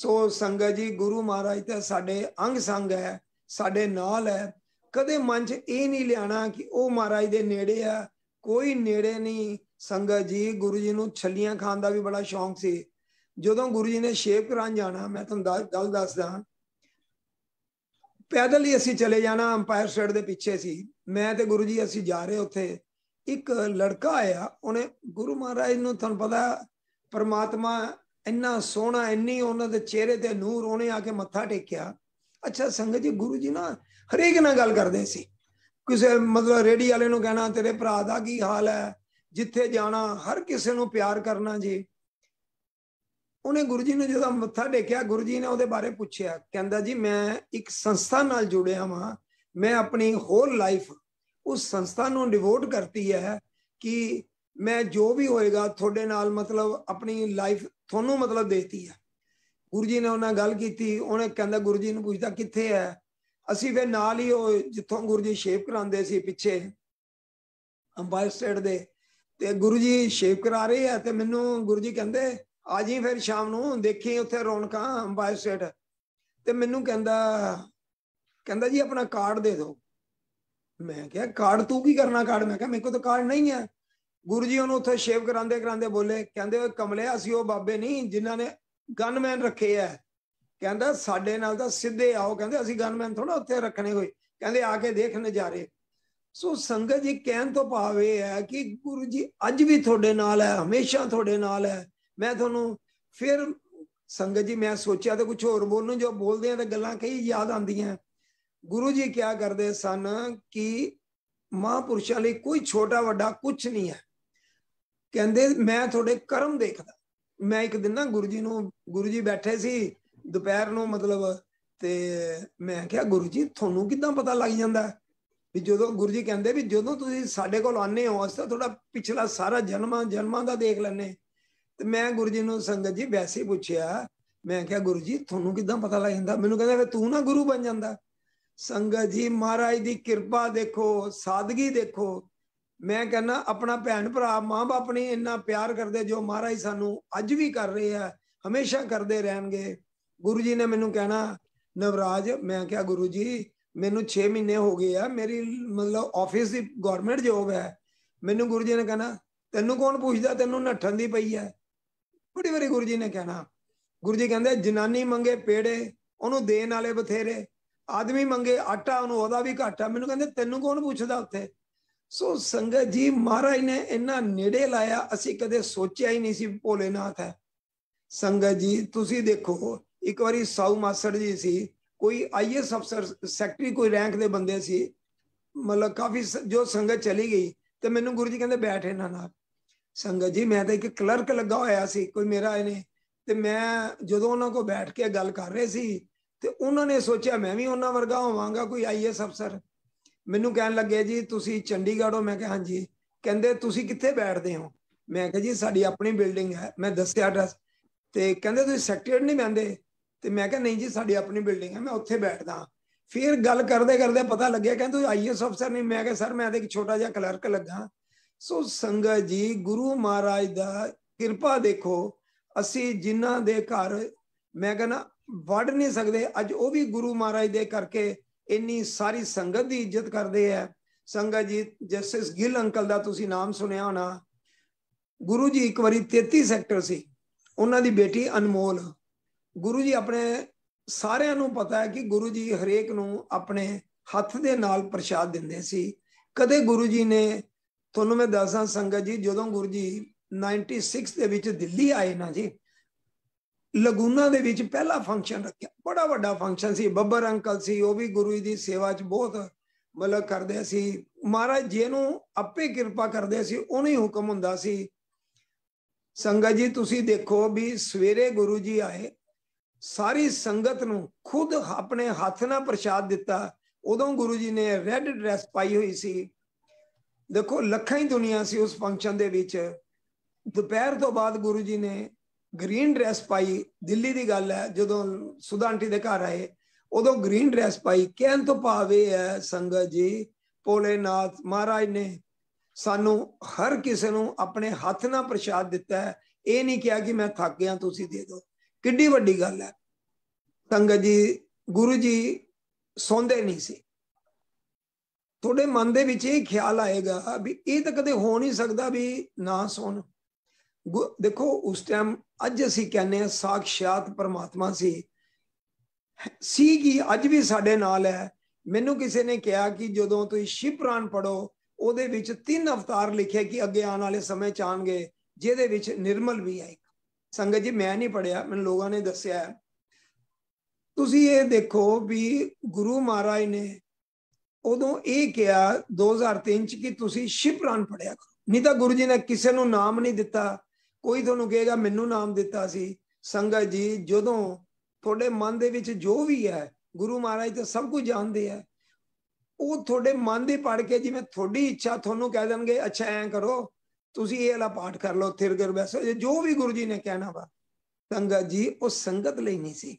ਸੋ ਸੰਗਤ ਜੀ ਗੁਰੂ ਮਹਾਰਾਜ ਤਾਂ ਸਾਡੇ ਅੰਗ ਸੰਗ ਹੈ ਸਾਡੇ ਨਾਲ ਹੈ ਕਦੇ ਮਨ 'ਚ ਇਹ ਨਹੀਂ ਲਿਆਣਾ ਕਿ ਉਹ ਮਹਾਰਾਜ ਦੇ ਨੇੜੇ ਆ ਕੋਈ ਨੇੜੇ ਨਹੀਂ ਸੰਗਤ ਜੀ ਗੁਰੂ ਜੀ ਨੂੰ ਛੱਲੀਆਂ ਖਾਣ ਦਾ ਵੀ ਬੜਾ ਸ਼ੌਂਕ ਸੀ ਜਦੋਂ ਗੁਰੂ ਜੀ ਨੇ ਛੇਪ ਕਰਾਂ ਜਾਣਾ ਮੈਂ ਤੁਹਾਨੂੰ ਗੱਲ ਦੱਸਦਾ ਪੈਦਲ ਹੀ ਅਸੀਂ ਚਲੇ ਜਾਣਾ ਅੰਪਾਇਰ ਸਟੇਟ ਦੇ ਪਿੱਛੇ ਸੀ ਮੈਂ ਤੇ ਗੁਰੂ ਜੀ ਅਸੀਂ ਜਾ ਰਹੇ ਉੱਥੇ ਇੱਕ ਲੜਕਾ ਆਇਆ ਉਹਨੇ ਗੁਰੂ ਮਹਾਰਾਜ ਨੂੰ ਤੁਹਾਨੂੰ ਪਤਾ ਪਰਮਾਤਮਾ ਇੰਨਾ ਸੋਹਣਾ ਇੰਨੀ ਉਹਨਾਂ ਦੇ ਚਿਹਰੇ ਤੇ ਨੂਰ ਉਹਨੇ ਆ ਕੇ ਮੱਥਾ ਟੇਕਿਆ ਅੱਛਾ ਸੰਗਤ ਜੀ ਗੁਰੂ ਜੀ ਨਾ ਹਰੇਕ ਨਾਲ ਗੱਲ ਕਰਦੇ ਸੀ ਕਿਸੇ ਮਤਲਬ ਰੇੜੀ ਵਾਲੇ ਨੂੰ ਕਹਿਣਾ ਤੇਰੇ ਭਰਾ ਦਾ ਕੀ ਹਾਲ ਹੈ ਜਿੱਥੇ ਜਾਣਾ ਹਰ ਕਿਸੇ ਨੂੰ ਪਿਆਰ ਕਰਨਾ ਜੀ ਉਹਨੇ ਗੁਰੂ ਜੀ ਨੇ ਜਦੋਂ ਮੱਥਾ ਟੇਕਿਆ ਗੁਰੂ ਜੀ ਨੇ ਉਹਦੇ ਬਾਰੇ ਪੁੱਛਿਆ ਕਹਿੰਦਾ ਜੀ ਮੈਂ ਇੱਕ ਸੰਸਥਾ ਨਾਲ ਜੁੜਿਆ ਹਾਂ ਮੈਂ ਆਪਣੀ ਹੋਲ ਲਾਈਫ ਉਸ ਸੰਸਥਾ ਨੂੰ ਡਿਵੋਟ ਕਰਤੀ ਹੈ ਕਿ ਮੈਂ ਜੋ ਵੀ ਹੋਏਗਾ ਤੁਹਾਡੇ ਨਾਲ ਮਤਲਬ ਆਪਣੀ ਲਾਈਫ ਤੁਹਾਨੂੰ ਮਤਲਬ ਦੇਤੀ ਆ ਗੁਰੂ ਜੀ ਨੇ ਉਹਨਾਂ ਗੱਲ ਕੀਤੀ ਉਹਨੇ ਕਹਿੰਦਾ ਗੁਰੂ ਜੀ ਨੂੰ ਪੁੱਛਦਾ ਕਿੱਥੇ ਐ ਅਸੀਂ ਫਿਰ ਨਾਲ ਹੀ ਉਹ ਜਿੱਥੋਂ ਗੁਰੂ ਜੀ ਸ਼ੇਪ ਕਰਾਉਂਦੇ ਸੀ ਪਿੱਛੇ ਅੰਬਾਇਰ ਸਟੇਟ ਦੇ ਤੇ ਗੁਰੂ ਜੀ ਸ਼ੇਪ ਕਰਾ ਰਹੇ ਆ ਤੇ ਮੈਨੂੰ ਗੁਰੂ ਜੀ ਕਹਿੰਦੇ ਆ ਜੀ ਫਿਰ ਸ਼ਾਮ ਨੂੰ ਦੇਖੀ ਉੱਥੇ ਰੌਣਕਾਂ ਅੰਬਾਇਰ ਸਟੇਟ ਤੇ ਮੈਨੂੰ ਕਹਿੰਦਾ ਕਹਿੰਦਾ ਜੀ ਆਪਣਾ ਕਾਰਡ ਦੇ ਦਿਓ ਮੈਂ ਕਿਹਾ ਕਾਰਡ ਤੂੰ ਕੀ ਕਰਨਾ ਕਾਰਡ ਮੈਂ ਕਿਹਾ ਮੇਰੇ ਕੋਲ ਤਾਂ ਕਾਰਡ ਨਹੀਂ ਹੈ ਗੁਰੂ ਜੀ ਉਹਨੂੰ ਉੱਥੇ ਸ਼ੇਵ ਕਰਾਉਂਦੇ ਕਰਾਉਂਦੇ ਬੋਲੇ ਕਹਿੰਦੇ ਓਏ ਕਮਲਿਆ ਅਸੀਂ ਉਹ ਬਾਬੇ ਨਹੀਂ ਜਿਨ੍ਹਾਂ ਨੇ ਗਨਮੈਨ ਰੱਖੇ ਆ ਕਹਿੰਦਾ ਸਾਡੇ ਨਾਲ ਤਾਂ ਸਿੱਧੇ ਆਓ ਕਹਿੰਦੇ ਅਸੀਂ ਗਨਮੈਨ ਥੋੜਾ ਉੱਥੇ ਰੱਖਣੇ ਹੋਏ ਕਹਿੰਦੇ ਆ ਕੇ ਦੇਖ ਨਜ਼ਾਰੇ ਸੋ ਸੰਗਤ ਜੀ ਕਹਿਣ ਤੋਂ ਭਾਵੇਂ ਹੈ ਕਿ ਗੁਰੂ ਜੀ ਅੱਜ ਵੀ ਤੁਹਾਡੇ ਨਾਲ ਹੈ ਹਮੇਸ਼ਾ ਤੁਹਾਡੇ ਨਾਲ ਹੈ ਮੈਂ ਤੁਹਾਨੂੰ ਫਿਰ ਸੰਗਤ ਜੀ ਮੈਂ ਸੋਚਿਆ ਤੇ ਕੁਝ ਹੋਰ ਬੋਲਣ ਜੋ ਬੋਲਦੇ ਆ ਤੇ ਗੱਲਾਂ ਕਈ ਯਾਦ ਆਉਂਦੀਆਂ ਗੁਰੂ ਜੀ ਕੀ ਕਰਦੇ ਸਨ ਕਿ ਮਹਾਪੁਰਸ਼ਾਂ ਲਈ ਕੋਈ ਛੋਟਾ ਵੱਡਾ ਕੁਝ ਨਹੀਂ ਹੈ ਕਹਿੰਦੇ ਮੈਂ ਤੁਹਾਡੇ ਕਰਮ ਦੇਖਦਾ ਮੈਂ ਇੱਕ ਦਿਨ ਨਾ ਗੁਰੂ ਜੀ ਨੂੰ ਗੁਰੂ ਜੀ ਬੈਠੇ ਸੀ ਦੁਪਹਿਰ ਨੂੰ ਮਤਲਬ ਤੇ ਮੈਂ ਕਿਹਾ ਗੁਰੂ ਜੀ ਤੁਹਾਨੂੰ ਕਿਦਾਂ ਪਤਾ ਲੱਗ ਜਾਂਦਾ ਵੀ ਜਦੋਂ ਗੁਰੂ ਜੀ ਕਹਿੰਦੇ ਵੀ ਜਦੋਂ ਤੁਸੀਂ ਸਾਡੇ ਕੋਲ ਆਨੇ ਹੋ ਅਸਾਂ ਤੁਹਾਡਾ ਪਿਛਲਾ ਸਾਰਾ ਜਨਮਾਂ ਜਨਮਾਂ ਦਾ ਦੇਖ ਲੈਨੇ ਤੇ ਮੈਂ ਗੁਰੂ ਜੀ ਨੂੰ ਸੰਗਤ ਜੀ ਵੈਸੇ ਪੁੱਛਿਆ ਮੈਂ ਕਿਹਾ ਗੁਰੂ ਜੀ ਤੁਹਾਨੂੰ ਕਿਦਾਂ ਪਤਾ ਲੱਗ ਜਾਂਦਾ ਮੈਨੂੰ ਕਹਿੰਦਾ ਫਿਰ ਤੂੰ ਨਾ ਗੁਰੂ ਬਣ ਜਾਂਦਾ ਸੰਗਤ ਜੀ ਮਹਾਰਾਜ ਦੀ ਕਿਰਪਾ ਦੇਖੋ ਸਾਦਗੀ ਦੇਖੋ ਮੈਂ ਕਹਿੰਦਾ ਆਪਣਾ ਭੈਣ ਭਰਾ ਮਾਂ-ਬਾਪ ਨੇ ਇੰਨਾ ਪਿਆਰ ਕਰਦੇ ਜੋ ਮਹਾਰਾਜ ਸਾਨੂੰ ਅੱਜ ਵੀ ਕਰ ਰਹੇ ਆ ਹਮੇਸ਼ਾ ਕਰਦੇ ਰਹਿਣਗੇ ਗੁਰੂ ਜੀ ਨੇ ਮੈਨੂੰ ਕਹਿਣਾ ਨਵਰਾਜ ਮੈਂ ਕਿਹਾ ਗੁਰੂ ਜੀ ਮੈਨੂੰ 6 ਮਹੀਨੇ ਹੋ ਗਏ ਆ ਮੇਰੀ ਮਤਲਬ ਆਫਿਸ ਦੀ ਗਵਰਨਮੈਂਟ ਜੋਬ ਹੈ ਮੈਨੂੰ ਗੁਰੂ ਜੀ ਨੇ ਕਹਿਣਾ ਤੈਨੂੰ ਕੌਣ ਪੁੱਛਦਾ ਤੈਨੂੰ ਨੱਠਣ ਦੀ ਪਈ ਹੈ ਬੜੀ ਵਾਰੀ ਗੁਰੂ ਜੀ ਨੇ ਕਹਿਣਾ ਗੁਰੂ ਜੀ ਕਹਿੰਦੇ ਜਨਾਨੀ ਮੰਗੇ ਪੇੜੇ ਉਹਨੂੰ ਦੇਣ ਵਾਲੇ ਬਥੇਰੇ ਆਦਮੀ ਮੰਗੇ ਆਟਾ ਉਹਨੂੰ ਉਹਦਾ ਵੀ ਘਾਟਾ ਮੈਨੂੰ ਕਹਿੰਦੇ ਤੈਨੂੰ ਕੌਣ ਪੁੱਛਦਾ ਉੱਥੇ ਸੋ ਸੰਗਤ ਜੀ ਮਹਾਰਾਜ ਨੇ ਇੰਨਾ ਨੇੜੇ ਲਾਇਆ ਅਸੀਂ ਕਦੇ ਸੋਚਿਆ ਹੀ ਨਹੀਂ ਸੀ ਭੋਲੇਨਾਥ ਹੈ ਸੰਗਤ ਜੀ ਤੁਸੀਂ ਦੇਖੋ ਇੱਕ ਵਾਰੀ ਸਾਊ ਮਾਸੜ ਜੀ ਸੀ ਕੋਈ ਆਈਐਸ ਅਫਸਰ ਸੈਕਟਰੀ ਕੋਈ ਰੈਂਕ ਦੇ ਬੰਦੇ ਸੀ ਮਤਲਬ ਕਾਫੀ ਜੋ ਸੰਗਤ ਚਲੀ ਗਈ ਤੇ ਮੈਨੂੰ ਗੁਰੂ ਜੀ ਕਹਿੰਦੇ ਬੈਠ ਇਹਨਾਂ ਨਾਲ ਸੰਗਤ ਜੀ ਮੈਂ ਤਾਂ ਇੱਕ ਕਲਰਕ ਲੱਗਾ ਹੋਇਆ ਸੀ ਕੋਈ ਮੇਰਾ ਇਹਨੇ ਤੇ ਮੈਂ ਜਦੋਂ ਉਹਨਾਂ ਕੋ ਬੈਠ ਕੇ ਗੱਲ ਕਰ ਰਹੇ ਸੀ ਤੇ ਉਹਨਾਂ ਨੇ ਸੋਚਿਆ ਮੈਂ ਵੀ ਉਹਨਾਂ ਵਰਗਾ ਹੋਵਾਂਗਾ ਕੋਈ ਆਈਐਸ ਅਫਸਰ ਮੈਨੂੰ ਕਹਿਣ ਲੱਗੇ ਜੀ ਤੁਸੀਂ ਚੰਡੀਗੜ੍ਹੋਂ ਮੈਂ ਕਿਹਾ ਹਾਂਜੀ ਕਹਿੰਦੇ ਤੁਸੀਂ ਕਿੱਥੇ ਬੈਠਦੇ ਹੋ ਮੈਂ ਕਿਹਾ ਜੀ ਸਾਡੀ ਆਪਣੀ ਬਿਲਡਿੰਗ ਹੈ ਮੈਂ ਦੱਸਿਆ ਐਡਰੈਸ ਤੇ ਕਹਿੰਦੇ ਤੁਸੀਂ ਸੈਕਟਰੀਏਟ ਨਹੀਂ ਮੰਨਦੇ ਤੇ ਮੈਂ ਕਿਹਾ ਨਹੀਂ ਜੀ ਸਾਡੀ ਆਪਣੀ ਬਿਲਡਿੰਗ ਹੈ ਮੈਂ ਉੱਥੇ ਬੈਠਦਾ ਫਿਰ ਗੱਲ ਕਰਦੇ ਕਰਦੇ ਪਤਾ ਲੱਗਿਆ ਕਹਿੰਦੇ ਤੁਸੀਂ ਆਈਐਸ ਅਫਸਰ ਨਹੀਂ ਮੈਂ ਕਿਹਾ ਸਰ ਮੈਂ ਤਾਂ ਇੱਕ ਛੋਟਾ ਜਿਹਾ ਕਲਰਕ ਲੱਗਾ ਸੋ ਸੰਗਤ ਜੀ ਗੁਰੂ ਮਹਾਰਾਜ ਦਾ ਕਿਰਪਾ ਦੇਖੋ ਅਸੀਂ ਜਿਨ੍ਹਾਂ ਦੇ ਘਰ ਮੈਂ ਕਹਿੰਦਾ ਵੜ ਨਹੀਂ ਸਕਦੇ ਅੱਜ ਉਹ ਵੀ ਗੁਰੂ ਮਹਾਰਾਜ ਦੇ ਕਰਕੇ ਇੰਨੀ ਸਾਰੀ ਸੰਗਤ ਦੀ ਇੱਜ਼ਤ ਕਰਦੇ ਆ ਸੰਗਤ ਜੀ ਜਸਿਸ ਗਿੱਲ ਅੰਕਲ ਦਾ ਤੁਸੀਂ ਨਾਮ ਸੁਣਿਆ ਹੋਣਾ ਗੁਰੂ ਜੀ ਇੱਕ ਵਾਰੀ 33 ਸੈਕਟਰ ਸੀ ਉਹਨਾਂ ਦੀ ਬੇਟੀ ਅਨਮੋਲ ਗੁਰੂ ਜੀ ਆਪਣੇ ਸਾਰਿਆਂ ਨੂੰ ਪਤਾ ਹੈ ਕਿ ਗੁਰੂ ਜੀ ਹਰੇਕ ਨੂੰ ਆਪਣੇ ਹੱਥ ਦੇ ਨਾਲ ਪ੍ਰਸ਼ਾਦ ਦਿੰਦੇ ਸੀ ਕਦੇ ਗੁਰੂ ਜੀ ਨੇ ਤੁਹਾਨੂੰ ਮੈਂ ਦੱਸਾਂ ਸੰਗਤ ਜੀ ਜਦੋਂ ਗੁਰੂ ਜੀ 96 ਦੇ ਵਿੱਚ ਦਿੱਲੀ ਆਏ ਨਾ ਜੀ ਲਗੂਨਾ ਦੇ ਵਿੱਚ ਪਹਿਲਾ ਫੰਕਸ਼ਨ ਰੱਖਿਆ ਬੜਾ ਵੱਡਾ ਫੰਕਸ਼ਨ ਸੀ ਬੱਬਰ ਅੰਕਲ ਸੀ ਉਹ ਵੀ ਗੁਰੂ ਜੀ ਦੀ ਸੇਵਾ 'ਚ ਬਹੁਤ ਮਲਕ ਕਰਦੇ ਸੀ ਮਹਾਰਾਜ ਜੀ ਨੂੰ ਆਪੇ ਕਿਰਪਾ ਕਰਦੇ ਸੀ ਉਹਨੇ ਹੀ ਹੁਕਮ ਹੁੰਦਾ ਸੀ ਸੰਗਤ ਜੀ ਤੁਸੀਂ ਦੇਖੋ ਵੀ ਸਵੇਰੇ ਗੁਰੂ ਜੀ ਆਏ ਸਾਰੀ ਸੰਗਤ ਨੂੰ ਖੁਦ ਆਪਣੇ ਹੱਥ ਨਾਲ ਪ੍ਰਸ਼ਾਦ ਦਿੱਤਾ ਉਦੋਂ ਗੁਰੂ ਜੀ ਨੇ ਰੈੱਡ ਡਰੈਸ ਪਾਈ ਹੋਈ ਸੀ ਦੇਖੋ ਲੱਖਾਂ ਹੀ ਦੁਨੀਆ ਸੀ ਉਸ ਫੰਕਸ਼ਨ ਦੇ ਵਿੱਚ ਦੁਪਹਿਰ ਤੋਂ ਬਾਅਦ ਗੁਰੂ ਜੀ ਨੇ ਗ੍ਰੀਨ ਡਰੈਸ ਪਾਈ ਦਿੱਲੀ ਦੀ ਗੱਲ ਹੈ ਜਦੋਂ ਸੁਧਾ ਆਂਟੀ ਦੇ ਘਰ ਆਏ ਉਦੋਂ ਗ੍ਰੀਨ ਡਰੈਸ ਪਾਈ ਕਹਿਣ ਤੋਂ ਪਾਵੇ ਹੈ ਸੰਗਤ ਜੀ ਪੋਲੇਨਾਥ ਮਹਾਰਾਜ ਨੇ ਸਾਨੂੰ ਹਰ ਕਿਸੇ ਨੂੰ ਆਪਣੇ ਹੱਥ ਨਾਲ ਪ੍ਰਸ਼ਾਦ ਦਿੱਤਾ ਹੈ ਇਹ ਨਹੀਂ ਕਿਹਾ ਕਿ ਮੈਂ ਥੱਕ ਗਿਆ ਤੁਸੀਂ ਦੇ ਦਿਓ ਕਿੰਨੀ ਵੱਡੀ ਗੱਲ ਹੈ ਸੰਗਤ ਜੀ ਗੁਰੂ ਜੀ ਸੌਂਦੇ ਨਹੀਂ ਸੀ ਤੁਹਾਡੇ ਮਨ ਦੇ ਵਿੱਚ ਇਹ ਖਿਆਲ ਆਏਗਾ ਵੀ ਇਹ ਤਾਂ ਕਦੇ ਹੋ ਨਹੀਂ ਸਕਦਾ ਵੀ ਨਾ ਸੌਣ ਦੇਖੋ ਉਸ ਟਾਈਮ ਅੱਜ ਅਸੀਂ ਕਹਿੰਦੇ ਆ ਸਾਖਸ਼ਾਤ ਪਰਮਾਤਮਾ ਸੀ ਸੀਗੀ ਅੱਜ ਵੀ ਸਾਡੇ ਨਾਲ ਹੈ ਮੈਨੂੰ ਕਿਸੇ ਨੇ ਕਿਹਾ ਕਿ ਜਦੋਂ ਤੁਸੀਂ ਸ਼ਿਪਰਾਨ ਪੜੋ ਉਹਦੇ ਵਿੱਚ ਤਿੰਨ ਅਵਤਾਰ ਲਿਖੇ ਕਿ ਅੱਗੇ ਆਉਣ ਵਾਲੇ ਸਮੇਂ ਚ ਆਣਗੇ ਜਿਹਦੇ ਵਿੱਚ ਨਿਰਮਲ ਵੀ ਆਏਗਾ ਸੰਗਤ ਜੀ ਮੈਂ ਨਹੀਂ ਪੜਿਆ ਮੈਨੂੰ ਲੋਕਾਂ ਨੇ ਦੱਸਿਆ ਤੁਸੀਂ ਇਹ ਦੇਖੋ ਵੀ ਗੁਰੂ ਮਹਾਰਾਜ ਨੇ ਉਦੋਂ ਇਹ ਕਿਹਾ 2003 ਚ ਕਿ ਤੁਸੀਂ ਸ਼ਿਪਰਾਨ ਪੜਿਆ ਕਰੋ ਨਹੀਂ ਤਾਂ ਗੁਰੂ ਜੀ ਨੇ ਕਿਸੇ ਨੂੰ ਨਾਮ ਨਹੀਂ ਦਿੱਤਾ ਕੋਈ ਤੁਹਾਨੂੰ ਕਹੇਗਾ ਮੈਨੂੰ ਨਾਮ ਦਿੱਤਾ ਸੀ ਸੰਗਤ ਜੀ ਜਦੋਂ ਤੁਹਾਡੇ ਮਨ ਦੇ ਵਿੱਚ ਜੋ ਵੀ ਹੈ ਗੁਰੂ ਮਹਾਰਾਜ ਤਾਂ ਸਭ ਕੁਝ ਜਾਣਦੇ ਆ ਉਹ ਤੁਹਾਡੇ ਮਨ ਦੇ ਪੜ ਕੇ ਜਿਵੇਂ ਤੁਹਾਡੀ ਇੱਛਾ ਤੁਹਾਨੂੰ ਕਹਿ ਦੇਣਗੇ ਅੱਛਾ ਐਂ ਕਰੋ ਤੁਸੀਂ ਇਹ ਵਾਲਾ ਪਾਠ ਕਰ ਲਓ ਥਿਰਗਰ ਬੈਸੋ ਜੋ ਵੀ ਗੁਰੂ ਜੀ ਨੇ ਕਹਿਣਾ ਵਾ ਸੰਗਤ ਜੀ ਉਹ ਸੰਗਤ ਲਈ ਨਹੀਂ ਸੀ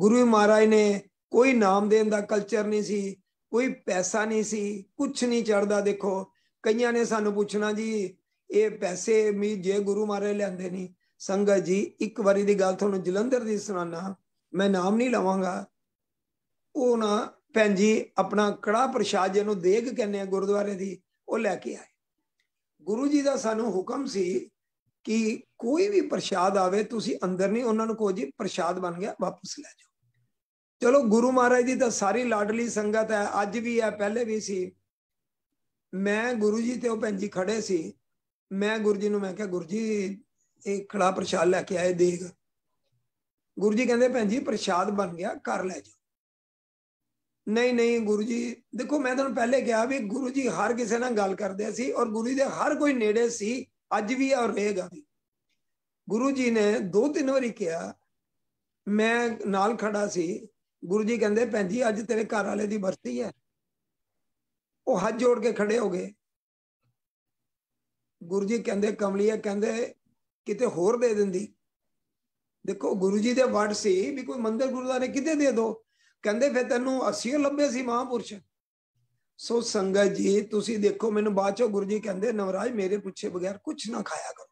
ਗੁਰੂ ਮਹਾਰਾਜ ਨੇ ਕੋਈ ਨਾਮ ਦੇਣ ਦਾ ਕਲਚਰ ਨਹੀਂ ਸੀ ਕੋਈ ਪੈਸਾ ਨਹੀਂ ਸੀ ਕੁਝ ਨਹੀਂ ਚੜਦਾ ਦੇਖੋ ਕਈਆਂ ਨੇ ਸਾਨੂੰ ਪੁੱਛਣਾ ਜੀ ਇਹ ਪੈਸੇ ਮੀ ਜੇ ਗੁਰੂ ਮਾਰੇ ਲੈਂਦੇ ਨਹੀਂ ਸੰਗਤ ਜੀ ਇੱਕ ਵਾਰੀ ਦੀ ਗੱਲ ਤੁਹਾਨੂੰ ਜਲੰਧਰ ਦੀ ਸੁਣਾਣਾ ਮੈਂ ਨਾਮ ਨਹੀਂ ਲਵਾਂਗਾ ਉਹ ਨਾ ਭੈਣ ਜੀ ਆਪਣਾ ਕੜਾ ਪ੍ਰਸ਼ਾਦ ਜਿਹਨੂੰ ਦੇਗ ਕਹਿੰਦੇ ਆ ਗੁਰਦੁਆਰੇ ਦੀ ਉਹ ਲੈ ਕੇ ਆਏ ਗੁਰੂ ਜੀ ਦਾ ਸਾਨੂੰ ਹੁਕਮ ਸੀ ਕਿ ਕੋਈ ਵੀ ਪ੍ਰਸ਼ਾਦ ਆਵੇ ਤੁਸੀਂ ਅੰਦਰ ਨਹੀਂ ਉਹਨਾਂ ਨੂੰ ਕਹੋ ਜੀ ਪ੍ਰਸ਼ਾਦ ਬਣ ਗਿਆ ਵਾਪਸ ਲੈ ਜਾਓ ਚਲੋ ਗੁਰੂ ਮਹਾਰਾਜ ਦੀ ਤਾਂ ਸਾਰੀ ਲਾਡਲੀ ਸੰਗਤ ਹੈ ਅੱਜ ਵੀ ਹੈ ਪਹਿਲੇ ਵੀ ਸੀ ਮੈਂ ਗੁਰੂ ਜੀ ਤੇ ਉਹ ਭੈਣ ਜੀ ਖੜੇ ਸੀ ਮੈਂ ਗੁਰੂ ਜੀ ਨੂੰ ਮੈਂ ਕਿਹਾ ਗੁਰੂ ਜੀ ਇਹ ਖੜਾ ਪ੍ਰਸ਼ਾਦ ਲੈ ਕੇ ਆਏ ਦੇਖ ਗੁਰੂ ਜੀ ਕਹਿੰਦੇ ਭੈਣ ਜੀ ਪ੍ਰਸ਼ਾਦ ਬਣ ਗਿਆ ਕਰ ਲੈ ਜਾ ਨਹੀਂ ਨਹੀਂ ਗੁਰੂ ਜੀ ਦੇਖੋ ਮੈਂ ਤੁਹਾਨੂੰ ਪਹਿਲੇ ਕਿਹਾ ਵੀ ਗੁਰੂ ਜੀ ਹਰ ਕਿਸੇ ਨਾਲ ਗੱਲ ਕਰਦੇ ਸੀ ਔਰ ਗੁਰੂ ਜੀ ਦੇ ਹਰ ਕੋਈ ਨੇੜੇ ਸੀ ਅੱਜ ਵੀ ਔਰ ਰਹੇਗਾ ਵੀ ਗੁਰੂ ਜੀ ਨੇ ਦੋ ਤਿੰਨ ਵਾਰੀ ਕਿਹਾ ਮੈਂ ਨਾਲ ਖੜਾ ਸੀ ਗੁਰੂ ਜੀ ਕਹਿੰਦੇ ਭੈਣ ਜੀ ਅੱਜ ਤੇਰੇ ਘਰ ਵਾਲੇ ਦੀ ਬਰਸੀ ਹੈ ਉਹ ਹੱਥ ਜੋੜ ਕੇ ਖੜੇ ਹੋ ਗਏ ਗੁਰੂ ਜੀ ਕਹਿੰਦੇ ਕਮਲੀਆ ਕਹਿੰਦੇ ਕਿਤੇ ਹੋਰ ਦੇ ਦਿੰਦੀ ਦੇਖੋ ਗੁਰੂ ਜੀ ਦੇ ਵਰਡ ਸੀ ਵੀ ਕੋਈ ਮੰਦਰ ਗੁਰਦਾਰੇ ਕਿਤੇ ਦੇ ਦੋ ਕਹਿੰਦੇ ਫਿਰ ਤੈਨੂੰ ਅਸੀਂ ਲੱਭੇ ਸੀ ਮਹਾਪੁਰਸ਼ ਸੋ ਸੰਗਤ ਜੀ ਤੁਸੀਂ ਦੇਖੋ ਮੈਨੂੰ ਬਾਅਦ ਚੋਂ ਗੁਰੂ ਜੀ ਕਹਿੰਦੇ ਨਵਰਾਜ ਮੇਰੇ ਪੁੱਛੇ ਬਗੈਰ ਕੁਝ ਨਾ ਖਾਇਆ ਕਰੋ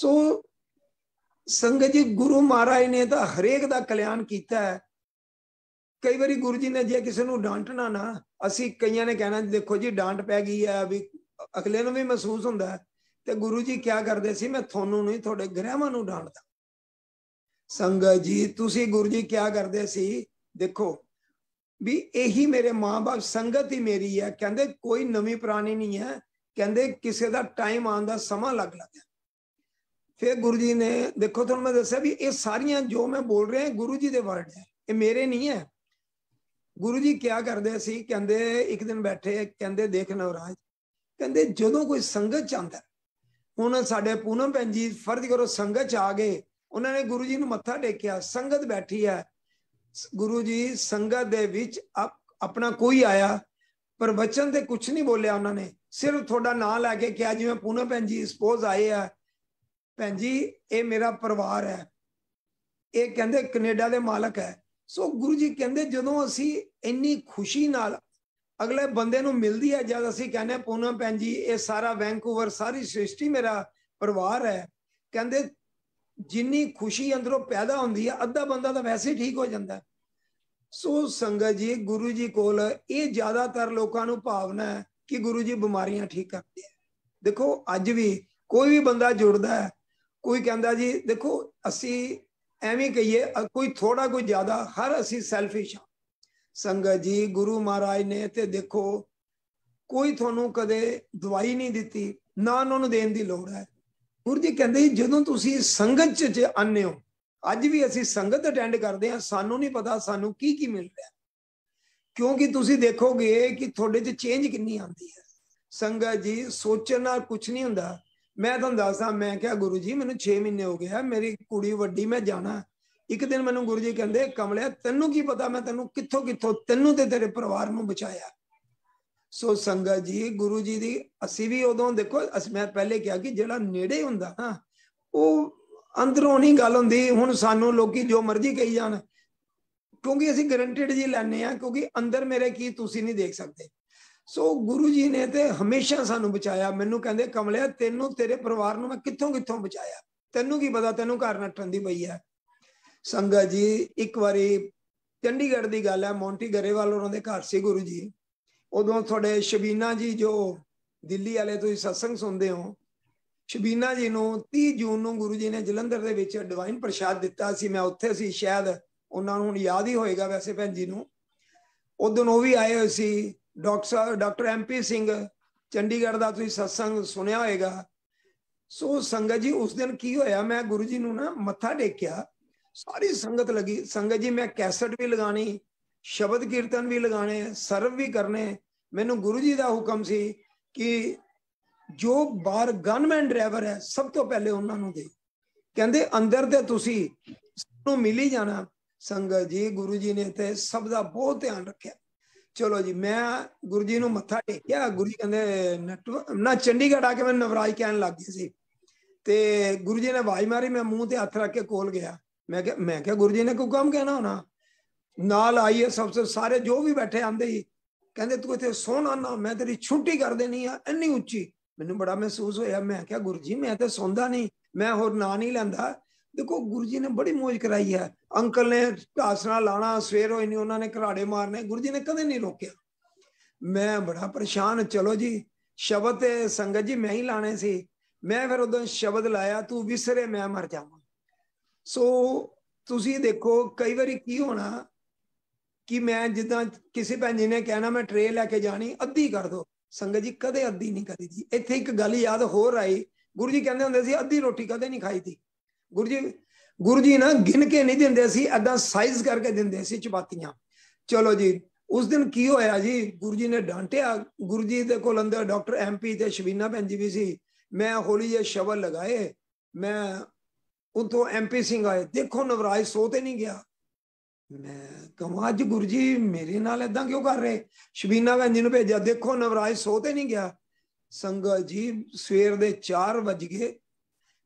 ਸੋ ਸੰਗਤ ਜੀ ਗੁਰੂ ਮਹਾਰਾਜ ਨੇ ਤਾਂ ਹਰੇਕ ਦਾ ਕਲਿਆਣ ਕੀਤਾ ਹੈ ਕਈ ਵਾਰੀ ਗੁਰੂ ਜੀ ਨੇ ਜੇ ਕਿਸੇ ਨੂੰ ਡਾਂਟਣਾ ਨਾ ਅਸੀਂ ਕਈਆਂ ਨੇ ਕਹਿਣਾ ਦੇਖੋ ਜੀ ਡਾਂਟ ਪੈ ਗਈ ਹੈ ਵੀ ਅਗਲੇ ਨੂੰ ਵੀ ਮਹਿਸੂਸ ਹੁੰਦਾ ਤੇ ਗੁਰੂ ਜੀ ਕੀ ਕਰਦੇ ਸੀ ਮੈਂ ਤੁਹਾਨੂੰ ਨਹੀਂ ਤੁਹਾਡੇ ਗ੍ਰਹਿਵਾਂ ਨੂੰ ਡਾਂਟਦਾ ਸੰਗਤ ਜੀ ਤੁਸੀਂ ਗੁਰੂ ਜੀ ਕੀ ਕਰਦੇ ਸੀ ਦੇਖੋ ਵੀ ਇਹੀ ਮੇਰੇ ਮਾਪੇ ਸੰਗਤ ਹੀ ਮੇਰੀ ਹੈ ਕਹਿੰਦੇ ਕੋਈ ਨਵੀਂ ਪੁਰਾਣੀ ਨਹੀਂ ਹੈ ਕਹਿੰਦੇ ਕਿਸੇ ਦਾ ਟਾਈਮ ਆਉਣ ਦਾ ਸਮਾਂ ਲੱਗ ਲੱਗਿਆ ਫਿਰ ਗੁਰੂ ਜੀ ਨੇ ਦੇਖੋ ਤੁਹਾਨੂੰ ਮੈਂ ਦੱਸਿਆ ਵੀ ਇਹ ਸਾਰੀਆਂ ਜੋ ਮੈਂ ਬੋਲ ਰਿਹਾ ਗੁਰੂ ਜੀ ਦੇ ਵਰਡ ਹੈ ਇਹ ਮੇਰੇ ਨਹੀਂ ਹੈ ਗੁਰੂ ਜੀ ਕਿਆ ਕਰਦੇ ਸੀ ਕਹਿੰਦੇ ਇੱਕ ਦਿਨ ਬੈਠੇ ਕਹਿੰਦੇ ਦੇਖ ਨਵਰਾਜ ਕਹਿੰਦੇ ਜਦੋਂ ਕੋਈ ਸੰਗਤ ਚ ਆਂਦਾ ਹੁਣ ਸਾਡੇ ਪੂਨਮ ਭੈਣ ਜੀ ਫਰਜ਼ ਕਰੋ ਸੰਗਤ ਚ ਆ ਗਏ ਉਹਨਾਂ ਨੇ ਗੁਰੂ ਜੀ ਨੂੰ ਮੱਥਾ ਟੇਕਿਆ ਸੰਗਤ ਬੈਠੀ ਹੈ ਗੁਰੂ ਜੀ ਸੰਗਤ ਦੇ ਵਿੱਚ ਆਪਣਾ ਕੋਈ ਆਇਆ ਪਰ ਬਚਨ ਤੇ ਕੁਝ ਨਹੀਂ ਬੋਲਿਆ ਉਹਨਾਂ ਨੇ ਸਿਰਫ ਤੁਹਾਡਾ ਨਾਂ ਲੈ ਕੇ ਕਿਹਾ ਜਿਵੇਂ ਪੂਨਮ ਭੈਣ ਜੀ ਸਪੋਜ਼ ਆਏ ਆ ਭੈਣ ਜੀ ਇਹ ਮੇਰਾ ਪਰਿਵਾਰ ਹੈ ਇਹ ਕਹਿੰਦੇ ਕੈਨੇਡਾ ਦੇ ਮਾਲਕ ਹੈ ਸੋ ਗੁਰੂ ਜੀ ਕਹਿੰਦੇ ਜਦੋਂ ਅਸੀਂ ਇੰਨੀ ਖੁਸ਼ੀ ਨਾਲ ਅਗਲੇ ਬੰਦੇ ਨੂੰ ਮਿਲਦੀ ਹੈ ਜਦ ਅਸੀਂ ਕਹਿੰਦੇ ਪੂਨਮ ਭੈਣ ਜੀ ਇਹ ਸਾਰਾ ਵੈਂਕੂਵਰ ਸਾਰੀ ਸ੍ਰਿਸ਼ਟੀ ਮੇਰਾ ਪਰਿਵਾਰ ਹੈ ਕਹਿੰਦੇ ਜਿੰਨੀ ਖੁਸ਼ੀ ਅੰਦਰੋਂ ਪੈਦਾ ਹੁੰਦੀ ਹੈ ਅੱਧਾ ਬੰਦਾ ਤਾਂ ਵੈਸੇ ਠੀਕ ਹੋ ਜਾਂਦਾ ਸੋ ਸੰਗਤ ਜੀ ਗੁਰੂ ਜੀ ਕੋਲ ਇਹ ਜ਼ਿਆਦਾਤਰ ਲੋਕਾਂ ਨੂੰ ਭਾਵਨਾ ਹੈ ਕਿ ਗੁਰੂ ਜੀ ਬਿਮਾਰੀਆਂ ਠੀਕ ਕਰਦੇ ਆ ਦੇਖੋ ਅੱਜ ਵੀ ਕੋਈ ਵੀ ਬੰਦਾ ਜੁੜਦਾ ਹੈ ਕੋਈ ਕਹਿੰਦਾ ਜੀ ਦੇਖੋ ਅਸੀਂ ਐਵੇਂ ਕਹੀਏ ਕੋਈ ਥੋੜਾ ਕੋਈ ਜ਼ਿਆਦਾ ਹਰ ਅਸੀਂ ਸੈਲਫਿਸ਼ ਆ ਸੰਗਤ ਜੀ ਗੁਰੂ ਮਹਾਰਾਜ ਨੇ ਤੇ ਦੇਖੋ ਕੋਈ ਤੁਹਾਨੂੰ ਕਦੇ ਦਵਾਈ ਨਹੀਂ ਦਿੱਤੀ ਨਾ ਉਹਨਾਂ ਨੂੰ ਦੇਣ ਦੀ ਲੋੜ ਹੈ ਗੁਰੂ ਜੀ ਕਹਿੰਦੇ ਜਦੋਂ ਤੁਸੀਂ ਸੰਗਤ ਚ ਆਨੇ ਹੋ ਅੱਜ ਵੀ ਅਸੀਂ ਸੰਗਤ ਅਟੈਂਡ ਕਰਦੇ ਹਾਂ ਸਾਨੂੰ ਨਹੀਂ ਪਤਾ ਸਾਨੂੰ ਕੀ ਕੀ ਮਿਲ ਰਿਹਾ ਕਿਉਂਕਿ ਤੁਸੀਂ ਦੇਖੋਗੇ ਕਿ ਤੁਹਾਡੇ 'ਚ ਚੇਂਜ ਕਿੰਨੀ ਆਉਂਦੀ ਹੈ ਸੰਗਤ ਜੀ ਸੋਚਣ ਨਾਲ ਕੁਝ ਨਹੀਂ ਹੁੰਦਾ ਮੈਂ ਤੁਹਾਨੂੰ ਦੱਸਾਂ ਮੈਂ ਕਿਹਾ ਗੁਰੂ ਜੀ ਮੈਨੂੰ 6 ਮਹੀਨੇ ਹੋ ਗਏ ਆ ਮੇਰੀ ਕੁੜੀ ਵੱਡੀ ਮੈਂ ਜਾਣਾ ਇੱਕ ਦਿਨ ਮੈਨੂੰ ਗੁਰੂ ਜੀ ਕਹਿੰਦੇ ਕਮਲਿਆ ਤੈਨੂੰ ਕੀ ਪਤਾ ਮੈਂ ਤੈਨੂੰ ਕਿੱਥੋਂ ਕਿੱਥੋਂ ਤੈਨੂੰ ਤੇ ਤੇਰੇ ਪਰਿਵਾਰ ਨੂੰ ਬਚਾਇਆ ਸੋ ਸੰਗਤ ਜੀ ਗੁਰੂ ਜੀ ਦੀ ਅਸੀਂ ਵੀ ਉਦੋਂ ਦੇਖੋ ਅਸੀਂ ਮੈਂ ਪਹਿਲੇ ਕਿਹਾ ਕਿ ਜਿਹੜਾ ਨੇੜੇ ਹੁੰਦਾ ਨਾ ਉਹ ਅੰਦਰੋਂ ਨਹੀਂ ਗੱਲ ਹੁੰਦੀ ਹੁਣ ਸਾਨੂੰ ਲੋਕੀ ਜੋ ਮਰਜ਼ੀ ਕਹੀ ਜਾਣ ਕਿਉਂਕਿ ਅਸੀਂ ਗਰੰਟਿਡ ਜੀ ਲੈਣੇ ਆ ਕਿਉਂਕਿ ਅੰਦਰ ਮੇਰੇ ਕੀ ਤੁਸੀਂ ਨਹੀਂ ਦੇਖ ਸਕਦੇ ਸੋ ਗੁਰੂ ਜੀ ਨੇ ਤੇ ਹਮੇਸ਼ਾ ਸਾਨੂੰ ਬਚਾਇਆ ਮੈਨੂੰ ਕਹਿੰਦੇ ਕਮਲਿਆ ਤੈਨੂੰ ਤੇਰੇ ਪਰਿਵਾਰ ਨੂੰ ਮੈਂ ਕਿੱਥੋਂ ਕਿੱਥੋਂ ਬਚਾਇਆ ਤੈਨੂੰ ਕੀ ਪਤਾ ਤੈਨੂੰ ਘਰ ਨੱਟਣ ਦੀ ਪਈ ਆ ਸੰਗਤ ਜੀ ਇੱਕ ਵਾਰੀ ਚੰਡੀਗੜ੍ਹ ਦੀ ਗੱਲ ਹੈ ਮੌਂਟੀ ਗਰੇਵਾਲ ਉਹਨਾਂ ਦੇ ਘਰ ਸੀ ਗੁਰੂ ਜੀ ਉਦੋਂ ਤੁਹਾਡੇ ਸ਼ਬੀਨਾ ਜੀ ਜੋ ਦਿੱਲੀ ਵਾਲੇ ਤੁਸੀਂ ਸਤਸੰਗ ਸੁਣਦੇ ਹੋ ਸ਼ਬੀਨਾ ਜੀ ਨੂੰ 30 ਜੂਨ ਨੂੰ ਗੁਰੂ ਜੀ ਨੇ ਜਲੰਧਰ ਦੇ ਵਿੱਚ ਡਿਵਾਈਨ ਪ੍ਰਸ਼ਾਦ ਦਿੱਤਾ ਸੀ ਮੈਂ ਉੱਥੇ ਸੀ ਸ਼ਾਇਦ ਉਹਨਾਂ ਨੂੰ ਯਾਦ ਹੀ ਹੋਏਗਾ ਵੈਸੇ ਭੈਣ ਜੀ ਨੂੰ ਉਦੋਂ ਉਹ ਵੀ ਆਏ ਹੋਏ ਸੀ doctor doctor MP Singh Chandigarh ਦਾ ਤੁਸੀਂ ਸਤਸੰਗ ਸੁਣਿਆ ਹੋਏਗਾ ਸੋ ਸੰਗਤ ਜੀ ਉਸ ਦਿਨ ਕੀ ਹੋਇਆ ਮੈਂ ਗੁਰੂ ਜੀ ਨੂੰ ਨਾ ਮੱਥਾ ਟੇਕਿਆ ਸਾਰੀ ਸੰਗਤ ਲੱਗੀ ਸੰਗਤ ਜੀ ਮੈਂ ਕੈਸਟ ਵੀ ਲਗਾਣੀ ਸ਼ਬਦ ਕੀਰਤਨ ਵੀ ਲਗਾਣੇ ਸਰਵ ਵੀ ਕਰਨੇ ਮੈਨੂੰ ਗੁਰੂ ਜੀ ਦਾ ਹੁਕਮ ਸੀ ਕਿ ਜੋ ਬਾਹਰ ਗਨਮੈਨ ਡਰਾਈਵਰ ਹੈ ਸਭ ਤੋਂ ਪਹਿਲੇ ਉਹਨਾਂ ਨੂੰ ਦੇ ਕਹਿੰਦੇ ਅੰਦਰ ਤੇ ਤੁਸੀਂ ਨੂੰ ਮਿਲੀ ਜਾਣਾ ਸੰਗਤ ਜੀ ਗੁਰੂ ਜੀ ਨੇ ਤੇ ਸਭ ਦਾ ਬਹੁਤ ਧਿਆਨ ਰੱਖਿਆ ਚਲੋ ਜੀ ਮੈਂ ਗੁਰੂ ਜੀ ਨੂੰ ਮੱਥਾ ਟੇਕਿਆ ਗੁਰੂ ਜੀ ਕਹਿੰਦੇ ਨਾ ਚੰਡੀਗੜ੍ਹ ਆ ਕੇ ਮੈਂ ਨਵਰਾਜ ਕਹਿਣ ਲੱਗ ਗਈ ਸੀ ਤੇ ਗੁਰੂ ਜੀ ਨੇ ਆਵਾਜ਼ ਮਾਰੀ ਮੈਂ ਮੂੰਹ ਤੇ ਹੱਥ ਰੱਖ ਕੇ ਕੋਲ ਗਿਆ ਮੈਂ ਕਿਹਾ ਮੈਂ ਕਿਹਾ ਗੁਰੂ ਜੀ ਨੇ ਕੋਈ ਕੰਮ ਕਹਿਣਾ ਹੋਣਾ ਨਾਲ ਆਈਏ ਸਭ ਤੋਂ ਸਾਰੇ ਜੋ ਵੀ ਬੈਠੇ ਆਂਦੇ ਹੀ ਕਹਿੰਦੇ ਤੂੰ ਇੱਥੇ ਸੋਣਾ ਨਾ ਮੈਂ ਤੇਰੀ ਛੁੱਟੀ ਕਰ ਦੇਣੀ ਆ ਇੰਨੀ ਉੱਚੀ ਮੈਨੂੰ ਬੜਾ ਮਹਿਸੂਸ ਹੋਇਆ ਮੈਂ ਕਿਹਾ ਗੁਰੂ ਜੀ ਮੈਂ ਤੇ ਸੌਂਦਾ ਨਹੀਂ ਮੈਂ ਹੋਰ ਨਾਂ ਨਹੀਂ ਲੈਂਦਾ ਦੇਖੋ ਗੁਰੂ ਜੀ ਨੇ ਬੜੀ ਮੋਜ ਕਰਾਈ ਹੈ ਅੰਕਲ ਨੇ ਢਾਸਣਾ ਲਾਣਾ ਸਵੇਰ ਹੋਈ ਨਹੀਂ ਉਹਨਾਂ ਨੇ ਘਰਾੜੇ ਮਾਰਨੇ ਗੁਰੂ ਜੀ ਨੇ ਕਦੇ ਨਹੀਂ ਰੋਕਿਆ ਮੈਂ ਬੜਾ ਪਰੇਸ਼ਾਨ ਚਲੋ ਜੀ ਸ਼ਬਦ ਤੇ ਸੰਗਤ ਜੀ ਮੈਂ ਹੀ ਲਾਣੇ ਸੀ ਮੈਂ ਫਿਰ ਉਦੋਂ ਸ਼ਬਦ ਲਾਇਆ ਤੂੰ ਵਿਸਰੇ ਮੈਂ ਮਰ ਜਾਵਾਂ ਸੋ ਤੁਸੀਂ ਦੇਖੋ ਕਈ ਵਾਰੀ ਕੀ ਹੋਣਾ ਕਿ ਮੈਂ ਜਿੱਦਾਂ ਕਿਸੇ ਭੈਣ ਜੀ ਨੇ ਕਹਿਣਾ ਮੈਂ ਟ੍ਰੇ ਲੈ ਕੇ ਜਾਣੀ ਅੱਧੀ ਕਰ ਦੋ ਸੰਗਤ ਜੀ ਕਦੇ ਅੱਧੀ ਨਹੀਂ ਕਰੀ ਜੀ ਇੱਥੇ ਇੱਕ ਗੱਲ ਯਾਦ ਹੋਰ ਆਈ ਗੁਰੂ ਜੀ ਕਹਿੰਦੇ ਹੁੰਦੇ ਸੀ ਅੱਧੀ ਰੋਟੀ ਕਦੇ ਨਹੀਂ ਖਾਈ ਦੀ ਗੁਰੂ ਜੀ ਗੁਰੂ ਜੀ ਨਾ ਗਿਣ ਕੇ ਨਹੀਂ ਦਿੰਦੇ ਸੀ ਐਦਾਂ ਸਾਈਜ਼ ਕਰਕੇ ਦਿੰਦੇ ਸੀ ਚਪਾਤੀਆਂ ਚਲੋ ਜੀ ਉਸ ਦਿਨ ਕੀ ਹੋਇਆ ਜੀ ਗੁਰੂ ਜੀ ਨੇ ਡਾਂਟਿਆ ਗੁਰੂ ਜੀ ਦੇ ਕੋਲ ਅੰਦਰ ਡਾਕਟਰ ਐਮਪੀ ਤੇ ਸ਼ਵੀਨਾ ਭੈਣ ਜੀ ਵੀ ਸੀ ਮੈਂ ਹੌਲੀ ਜਿਹਾ ਸ਼ਬਦ ਲਗਾਏ ਮੈਂ ਉਤੋਂ ਐਮਪੀ ਸਿੰਘ ਆਏ ਦੇਖੋ ਨਵਰਾਜ ਸੋ ਤੇ ਨਹੀਂ ਗਿਆ ਮੈਂ ਕਹਾਂ ਅੱਜ ਗੁਰੂ ਜੀ ਮੇਰੇ ਨਾਲ ਇਦਾਂ ਕਿਉਂ ਕਰ ਰਹੇ ਸ਼ਬੀਨਾ ਗੰਜ ਨੂੰ ਭੇਜਿਆ ਦੇਖੋ ਨਵਰਾਜ ਸੋ ਤੇ ਨਹੀਂ ਗਿਆ ਸੰਗਤ ਜੀ ਸਵੇਰ ਦੇ 4 ਵਜ ਗਏ